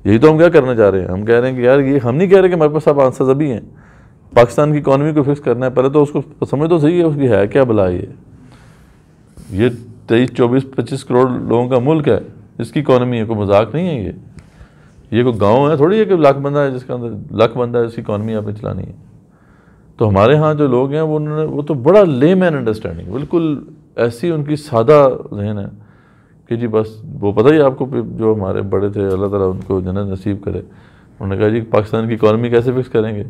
यही तो हम क्या करना चाह रहे हैं हम कह रहे हैं कि यार ये हम नहीं कह रहे कि हमारे पास आप आंसर्स अभी हैं पाकिस्तान की इकानमी को फिक्स करना है पहले तो उसको समझ तो सही है उसकी है क्या भला ये ये तेईस चौबीस पच्चीस करोड़ लोगों का मुल्क है इसकी इकानमी है कोई मजाक नहीं है ये ये कोई गांव है थोड़ी है कि लाख बंदा है जिसका अंदर लाख बंदा है इसकी इकानमी आपने चलानी है तो हमारे यहाँ जो लोग हैं वो उन्होंने वो तो बड़ा ले मैन अंडरस्टैंडिंग बिल्कुल ऐसी उनकी सादा जहन है कि जी बस वो पता ही आपको जो हमारे बड़े थे अल्लाह तला उनको जन्नत नसीब करे उन्होंने कहा जी पाकिस्तान की इकानमी कैसे फिक्स करेंगे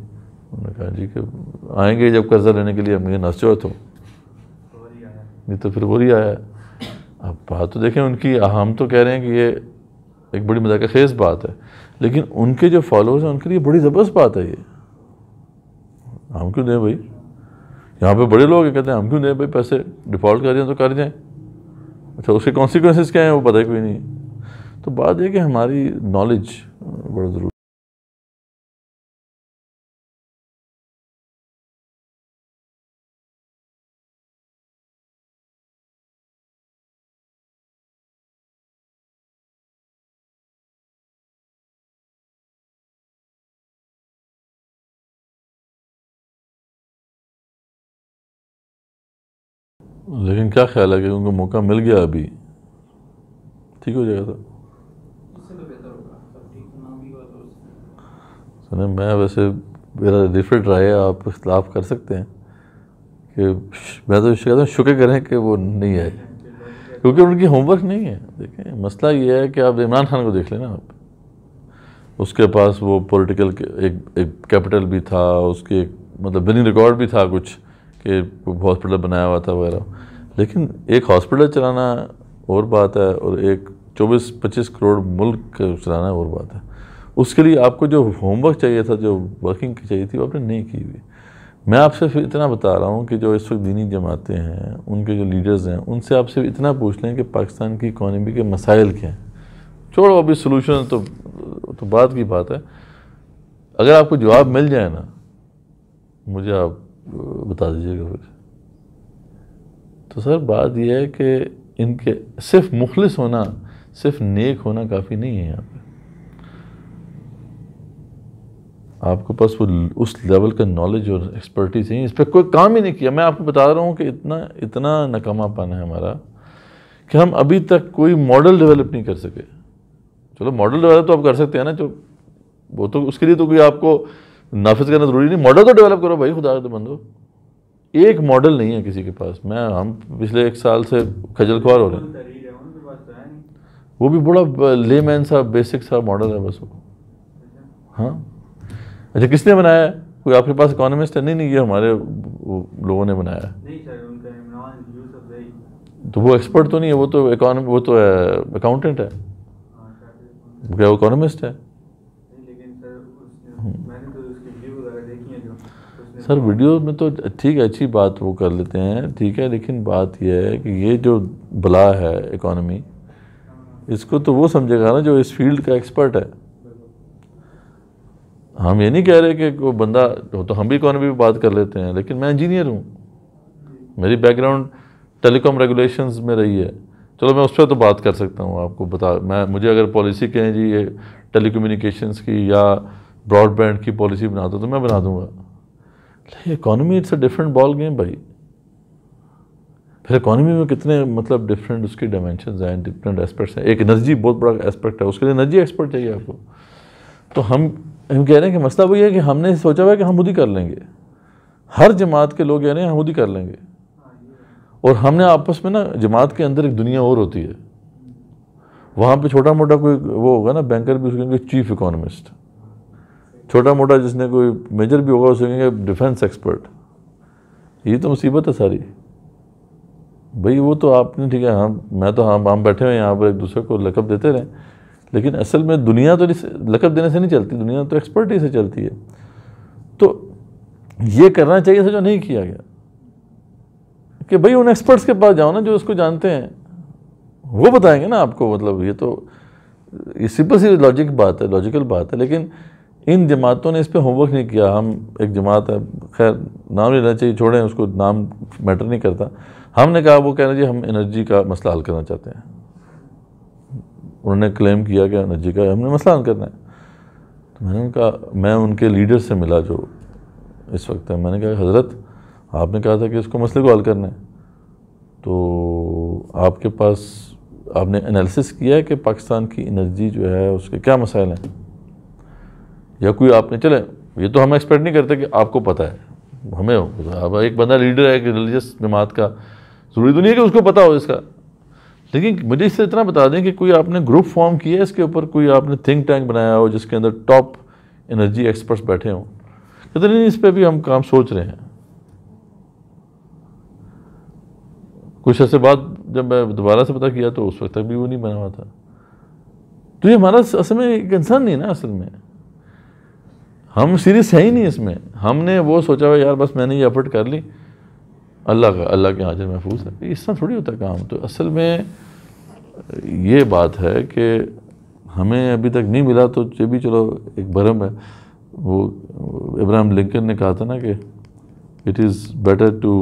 उन्होंने कहा जी कि आएंगे जब कर्जा लेने के लिए हमने नाचो है तो नहीं तो फिर वो ही आया अब बात तो देखें उनकी हम तो कह रहे हैं कि ये एक बड़ी मजाक खेज बात है लेकिन उनके जो फॉलोअर्स हैं उनके लिए बड़ी ज़बरदस्त बात है ये हम क्यों दें भाई यहाँ पे बड़े लोग कहते हैं हम क्यों दें भाई पैसे डिफ़ॉल्ट कर दें तो कर दें अच्छा उसके कॉन्सिक्वेंसेस क्या हैं वो पता ही कोई नहीं तो बात यह कि हमारी नॉलेज बड़ा ज़रूरी क्या ख्याल है कि उनको मौका मिल गया अभी ठीक हो जाएगा सर तो। सुने मैं वैसे मेरा डिफरेंट राय है आप इख्तलाफ कर सकते हैं कि मैं तो कहता हूँ शुक्र करें कि वो नहीं आए क्योंकि उनकी होमवर्क नहीं है देखें मसला ये है कि आप इमरान खान को देख लेना आप उसके पास वो पॉलिटिकल एक एक कैपिटल भी था उसके मतलब बिलिंग रिकॉर्ड भी था कुछ कि हॉस्पिटल बनाया हुआ था वगैरह लेकिन एक हॉस्पिटल चलाना और बात है और एक 24-25 करोड़ मुल्क चलाना और बात है उसके लिए आपको जो होमवर्क चाहिए था जो वर्किंग चाहिए थी वो आपने नहीं की हुई मैं आपसे फिर इतना बता रहा हूँ कि जो इस वक्त दीनी जमातें हैं उनके जो लीडर्स हैं उनसे आप सिर्फ इतना पूछ लें कि पाकिस्तान की इकानमी के मसाइल क्या हैं छोड़ो अभी सोलूशन तो तो बात की बात है अगर आपको जवाब मिल जाए ना मुझे आप बता दीजिएगा फिर तो सर बात यह है कि इनके सिर्फ मुखलिस होना सिर्फ नेक होना काफ़ी नहीं है यहाँ पर आपके पास वो उस लेवल का नॉलेज और एक्सपर्टीज नहीं इस पर कोई काम ही नहीं किया मैं आपको बता रहा हूँ कि इतना इतना नकामा पाना है हमारा कि हम अभी तक कोई मॉडल डेवलप नहीं कर सके चलो मॉडल डेवलप तो आप कर सकते हैं ना जो वो तो उसके लिए तो कोई आपको नाफिज करना ज़रूरी नहीं मॉडल तो डेवलप करो भाई खुदा तो बंदो एक मॉडल नहीं है किसी के पास मैं हम पिछले एक साल से खजल खुआर हो रहे हैं वो भी बड़ा ले मैन सा बेसिक सा मॉडल है बस वो हाँ अच्छा किसने बनाया है कोई आपके पास इकोनॉमिस्ट है नहीं नहीं ये हमारे लोगों ने बनाया है तो वो एक्सपर्ट तो नहीं है वो तो वो तो अकाउंटेंट है हाँ, क्या वो इकोनॉमिस्ट है सर वीडियो में तो ठीक है अच्छी बात वो कर लेते हैं ठीक है लेकिन बात यह है कि ये जो बला है इकोनॉमी इसको तो वो समझेगा ना जो इस फील्ड का एक्सपर्ट है हम ये नहीं कह रहे कि कोई बंदा हो तो हम भी इकोनॉमी पर बात कर लेते हैं लेकिन मैं इंजीनियर हूँ मेरी बैकग्राउंड टेलीकॉम रेगुलेशन में रही है चलो मैं उस पर तो बात कर सकता हूँ आपको बता मैं मुझे अगर पॉलिसी कहें जी ये टेली की या ब्रॉडबैंड की पॉलिसी बना दो तो मैं बना दूँगा economy it's a different ball game भाई फिर इकॉनमी में कितने मतलब डिफरेंट उसके डायमेंशन हैं डिफरेंट एस्पेक्ट्स हैं एक एनर्जी बहुत बड़ा एस्पेक्ट है उसके लिए एनर्जी एक्सपर्ट चाहिए आपको तो हम हम कह रहे हैं कि मसला वही है कि हमने सोचा हुआ है कि हम खुद ही कर लेंगे हर जमात के लोग कह रहे हैं हम खुद ही कर लेंगे और हमने आपस में ना जमात के अंदर एक दुनिया और होती है वहाँ पे छोटा मोटा कोई वो होगा ना बैंकर भी उसके चीफ इकोनॉमिस्ट छोटा मोटा जिसने कोई मेजर भी होगा उसे कहेंगे डिफेंस एक्सपर्ट ये तो मुसीबत है सारी भाई वो तो आपने ठीक है हाँ मैं तो हम हम बैठे हुए यहाँ पर एक दूसरे को लकब देते रहें लेकिन असल में दुनिया तो लकब देने से नहीं चलती दुनिया तो एक्सपर्ट ही से चलती है तो ये करना चाहिए था जो नहीं किया गया कि भाई उन एक्सपर्ट्स के पास जाओ ना जो उसको जानते हैं वो बताएंगे ना आपको मतलब ये तो ये सिंपल सी लॉजिक बात है लॉजिकल बात है लेकिन इन जमातों ने इस पर होमवर्क नहीं किया हम एक जमात है खैर नाम लेना चाहिए छोड़ें उसको नाम मैटर नहीं करता हमने कहा वो कह रहे जी हम एनर्जी का मसला हल करना चाहते हैं उन्होंने क्लेम किया कि एनर्जी का हमने मसला हल करना है तो मैंने उनका मैं उनके लीडर से मिला जो इस वक्त है मैंने कहा हज़रत आपने कहा था कि इसको मसले को हल करना है तो आपके पास आपने एनालिसिस किया है कि पाकिस्तान की एनर्जी जो है उसके क्या मसाइल हैं या कोई आपने चले ये तो हम एक्सपेक्ट नहीं करते कि आपको पता है हमें अब एक बंदा लीडर है कि रिलीजियस जमात का ज़रूरी तो नहीं है कि उसको पता हो इसका लेकिन मुझे इससे इतना बता दें कि कोई आपने ग्रुप फॉर्म किया है इसके ऊपर कोई आपने थिंक टैंक बनाया हो जिसके अंदर टॉप एनर्जी एक्सपर्ट्स बैठे हों कहते नहीं इस पर भी हम काम सोच रहे हैं कुछ ऐसे बाद जब मैं दोबारा से पता किया तो उस वक्त तक भी वो नहीं बना हुआ था तो ये हमारा असल में एक इंसान नहीं ना असल में हम सीरियस है ही नहीं इसमें हमने वो सोचा हुआ यार बस मैंने ये एफर्ट कर ली अल्लाह का अल्लाह के हाजिर महफूज है इस तरह थोड़ी होता काम तो असल में ये बात है कि हमें अभी तक नहीं मिला तो ये भी चलो एक भरम है वो इब्राहिम लिंकन ने कहा था ना कि it is better to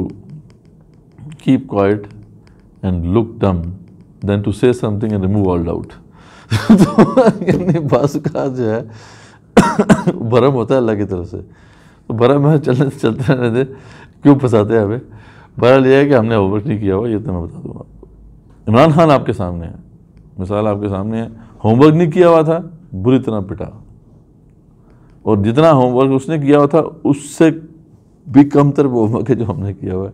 keep quiet and look dumb then to say something and remove all doubt तो यानी बास जो है भरम होता है अल्लाह की तरफ से तो भरम है चलने चलते रहने दे क्यों फंसाते हैं हमें बहरहाल यह है कि हमने होमवर्क नहीं किया हुआ ये तो मैं बता दूँगा इमरान खान आपके सामने है मिसाल आपके सामने है होमवर्क नहीं किया हुआ था बुरी तरह पिटा और जितना होमवर्क उसने किया हुआ था उससे भी कम तर वो होमवर्क है जो हमने किया हुआ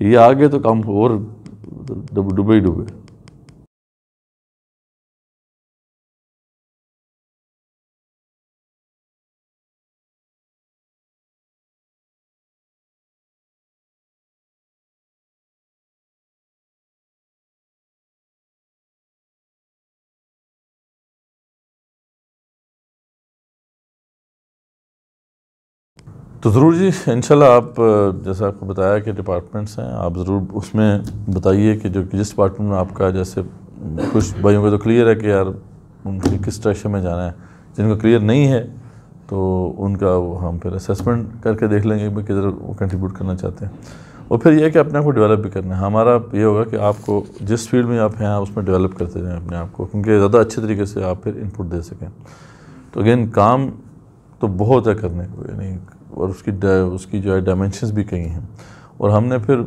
है ये आगे तो कम और डूबे ही डूबे तो ज़रूर जी इंशाल्लाह आप जैसा आपको बताया कि डिपार्टमेंट्स हैं आप ज़रूर उसमें बताइए कि जो जिस डिपार्टमेंट में आपका जैसे कुछ भाइयों का तो क्लियर है कि यार उनके किस डायरेक्शन में जाना है जिनका क्लियर नहीं है तो उनका हम फिर असेसमेंट करके देख लेंगे कि किधर वो कंट्रीब्यूट करना चाहते हैं और फिर यह कि अपने आप को डेवलप भी करना है हमारा ये होगा कि आपको जिस फील्ड में आप हैं उसमें डेवलप करते रहें अपने आप को क्योंकि ज़्यादा अच्छे तरीके से आप फिर इनपुट दे सकें तो अगेन काम तो बहुत है करने को यानी और उसकी उसकी जो है डायमेंशनस भी कई हैं और हमने फिर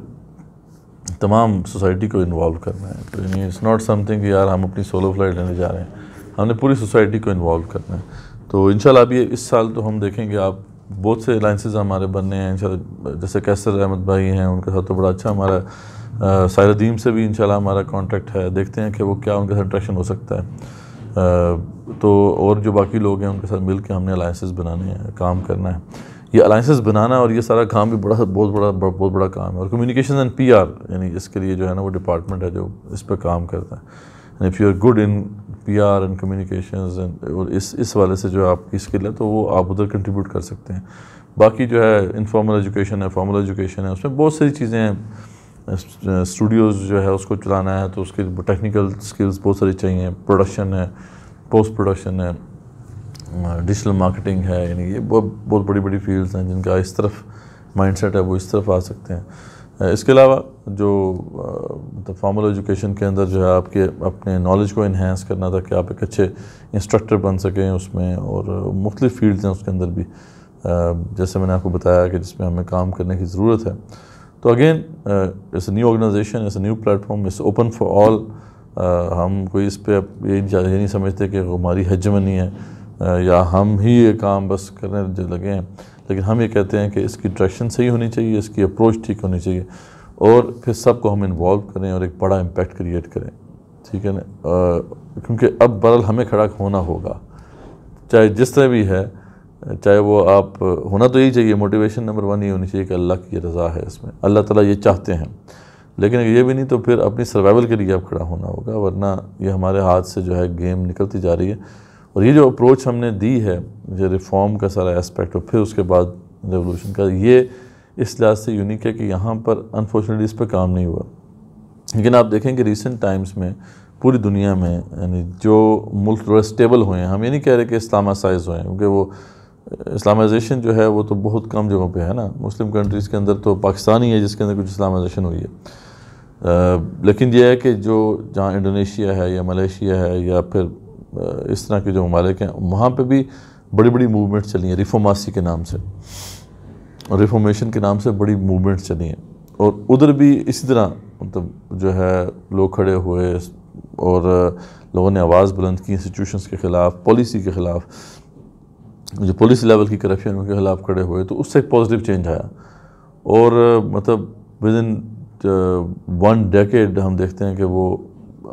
तमाम सोसाइटी को इन्वॉल्व करना है तो यानी इट्स नॉट समथिंग यार हम अपनी सोलो फ्लाइट लेने जा रहे हैं हमने पूरी सोसाइटी को इन्वॉल्व करना है तो इन अभी इस साल तो हम देखेंगे आप बहुत से अलाइंसेज हमारे बनने हैं इन जैसे कैसर अहमद भाई हैं उनके साथ तो बड़ा अच्छा हमारा सायरदीम से भी इनशाला हमारा कॉन्ट्रैक्ट है देखते हैं कि वो क्या उनके साथ इंट्रैक्शन हो सकता है तो और जो बाकी लोग हैं उनके साथ मिलकर हमने अलाइंसेज बनाने हैं काम करना है ये अलाइंसेस बनाना और ये सारा काम भी बड़ा बहुत बड़ा बहुत बड़ा काम है और कम्युनिकेशन एंड पीआर यानी इसके लिए जो है ना वो डिपार्टमेंट है जो इस पर काम करता है if you are good in PR and communication and और इस इस वाले से जो है आपकी स्किल है तो वो आप उधर कंट्रीब्यूट कर सकते हैं बाकी जो है इनफॉर्मल एजुकेशन है फॉर्मल एजुकेशन है उसमें बहुत सारी चीज़ें हैं स्टूडियोज़ जो है उसको चलाना है तो उसके टेक्निकल स्किल्स बहुत सारी चाहिए प्रोडक्शन है पोस्ट प्रोडक्शन है डिजिटल मार्केटिंग है यानी ये बहुत बहुत बड़ी बड़ी फील्ड्स हैं जिनका इस तरफ माइंडसेट है वो इस तरफ आ सकते हैं इसके अलावा जो मतलब फॉर्मल एजुकेशन के अंदर जो है आपके अपने नॉलेज को इन्हेंस करना था कि आप एक अच्छे इंस्ट्रक्टर बन सकें उसमें और मुख्तु फील्ड्स हैं उसके अंदर भी जैसे मैंने आपको बताया कि जिसमें हमें काम करने की ज़रूरत है तो अगेन इस न्यू ऑर्गेनाइजेशन इस न्यू प्लेटफॉर्म इस ओपन फॉर ऑल हम कोई इस पर ये नहीं समझते कि हमारी हजमनी है या हम ही ये काम बस करने लगे हैं लेकिन हम ये कहते हैं कि इसकी डायरेक्शन सही होनी चाहिए इसकी अप्रोच ठीक होनी चाहिए और फिर सबको हम इन्वॉल्व करें और एक बड़ा इम्पेक्ट क्रिएट करें ठीक है ना क्योंकि अब बरल हमें खड़ा होना होगा चाहे जिस तरह भी है चाहे वो आप होना तो यही चाहिए मोटिवेशन नंबर वन ये होनी चाहिए कि अल्लाह की रज़ा है इसमें अल्लाह ताला ये चाहते हैं लेकिन ये भी नहीं तो फिर अपनी सर्वाइवल के लिए आप खड़ा होना होगा वरना ये हमारे हाथ से जो है गेम निकलती जा रही है और ये जो अप्रोच हमने दी है ये रिफॉर्म का सारा एस्पेक्ट और फिर उसके बाद रेवोल्यूशन का ये इस लिहाज से यूनिक है कि यहाँ पर अनफॉर्चुनेटली इस पर काम नहीं हुआ लेकिन आप देखें कि रिसेंट टाइम्स में पूरी दुनिया में यानी जो मुल्क थोड़ा स्टेबल हुए हैं हम ये नहीं कह रहे कि इस्लामासाइज हुए हैं क्योंकि वो इस्लामाइजेशन जो है वो तो बहुत कम जगहों पे है ना मुस्लिम कंट्रीज़ के अंदर तो पाकिस्तान ही है जिसके अंदर कुछ इस्लामाइजेशन हुई है आ, लेकिन यह है कि जो जहाँ इंडोनेशिया है या मलेशिया है या फिर इस तरह के जो ममालिक हैं वहाँ पर भी बड़ी बड़ी मूवमेंट चली हैं रिफोमासी के नाम से रिफॉर्मेशन के नाम से बड़ी मूवमेंट्स चली हैं और उधर भी इसी तरह मतलब जो है लोग खड़े हुए और लोगों ने आवाज़ बुलंद की इंस्टीट्यूशंस के ख़िलाफ़ पॉलिसी के ख़िलाफ़ जो पुलिस लेवल की करप्शन उनके ख़िलाफ़ खड़े हुए तो उससे एक पॉजिटिव चेंज आया और मतलब विद इन वन डेकेड हम देखते हैं कि वो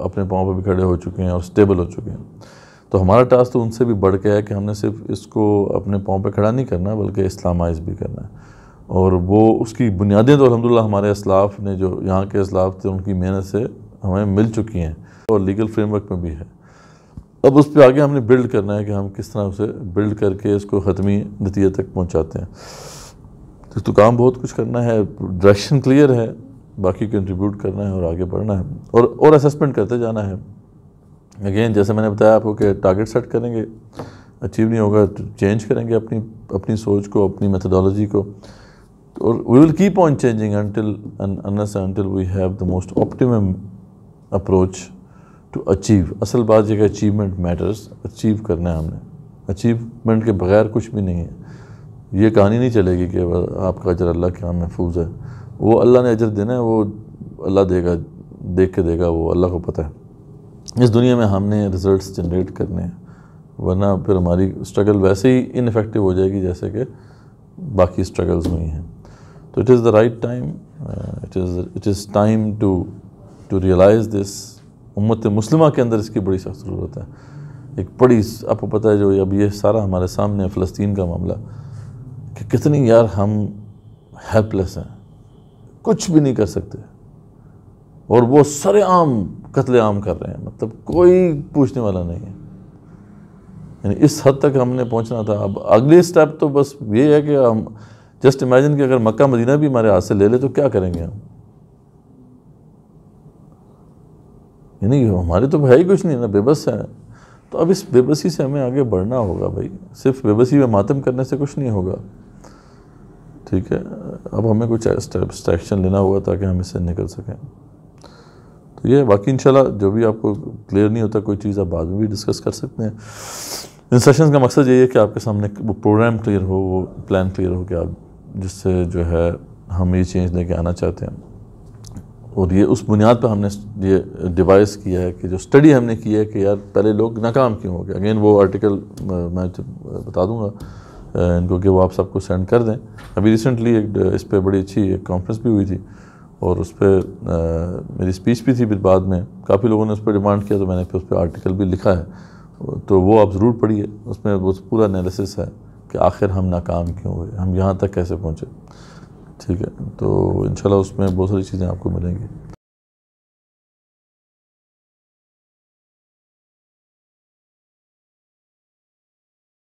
अपने पाँव पर भी खड़े हो चुके हैं और स्टेबल हो चुके हैं तो हमारा टास्क तो उनसे भी बढ़ गया है कि हमने सिर्फ इसको अपने पाँव पर खड़ा नहीं करना बल्कि इस्लामाइज भी करना है और वो उसकी बुनियादें तो अलहमदिल्ला हमारे असलाफ ने जो यहाँ के असलाफ थे उनकी मेहनत से हमें मिल चुकी हैं और लीगल फ्रेमवर्क में भी है अब उस पर आगे हमने बिल्ड करना है कि हम किस तरह उसे बिल्ड करके इसको ख़त्मी नतीजे तक पहुँचाते हैं तो, तो काम बहुत कुछ करना है डायरेक्शन क्लियर है बाकी कंट्रीब्यूट करना है और आगे बढ़ना है और और असेसमेंट करते जाना है अगेन जैसे मैंने बताया आपको कि टारगेट सेट करेंगे अचीव नहीं होगा तो चेंज करेंगे अपनी अपनी सोच को अपनी मेथडोलॉजी को और we will keep on changing until we have the most optimum approach to achieve असल बात यह अचीवमेंट मैटर्स अचीव करना है हमने अचीवमेंट के बगैर कुछ भी नहीं है ये कहानी नहीं चलेगी कि आपका अजर अल्लाह के हम महफूज है वो अल्लाह ने अजर देना है वो अल्लाह देगा देख के देगा वो अल्लाह को पता है इस दुनिया में हमने रिज़ल्ट जनरेट करने हैं वरना फिर हमारी स्ट्रगल वैसे ही इनफेक्टिव हो जाएगी जैसे कि बाकी स्ट्रगल्स हुई हैं तो it is the right time it is it is time to to realise this उम्मत मुस्लिम के अंदर इसकी बड़ी सख्त ज़रूरत है एक बड़ी आपको पता है जो अब ये सारा हमारे सामने फ़लस्तीन का मामला कि कितनी यार हम हेल्पलेस हैं कुछ भी नहीं कर सकते और वो सरेआम कत्लेआम कर रहे हैं मतलब कोई पूछने वाला नहीं है यानी इस हद तक हमने पहुंचना था अब अगली स्टेप तो बस ये है कि हम जस्ट इमेजिन कि अगर मक्का मदीना भी हमारे हाथ से ले ले तो क्या करेंगे हम यानी हमारे तो भाई कुछ नहीं ना बेबस है तो अब इस बेबसी से हमें आगे बढ़ना होगा भाई सिर्फ बेबसी में मातम करने से कुछ नहीं होगा ठीक है अब हमें कुछ स्टेप्स एक्शन लेना होगा ताकि हम इससे निकल सकें तो ये बाकी इंशाल्लाह जो भी आपको क्लियर नहीं होता कोई चीज़ आप बाद में भी डिस्कस कर सकते हैं इन का मकसद यही है कि आपके सामने वो प्रोग्राम क्लियर हो वो प्लान क्लियर हो कि आप जिससे जो है हम ये चेंज लेके आना चाहते हैं और ये उस बुनियाद पर हमने ये डिवाइस किया है कि जो स्टडी हमने की है कि यार पहले लोग नाकाम क्यों हो गए अगेन वो आर्टिकल मैं तो बता दूँगा Uh, इनको वो आप सबको सेंड कर दें अभी रिसेंटली एक uh, इस पर बड़ी अच्छी एक कॉन्फ्रेंस भी हुई थी और उस पर uh, मेरी स्पीच भी थी फिर बाद में काफ़ी लोगों ने उस पर डिमांड किया तो मैंने फिर उस पर आर्टिकल भी लिखा है तो वो आप ज़रूर पढ़िए उसमें वो पूरा एनालिसिस है कि आखिर हम नाकाम क्यों हुए हम यहाँ तक कैसे पहुँचे ठीक है तो इन उसमें बहुत सारी चीज़ें आपको मिलेंगी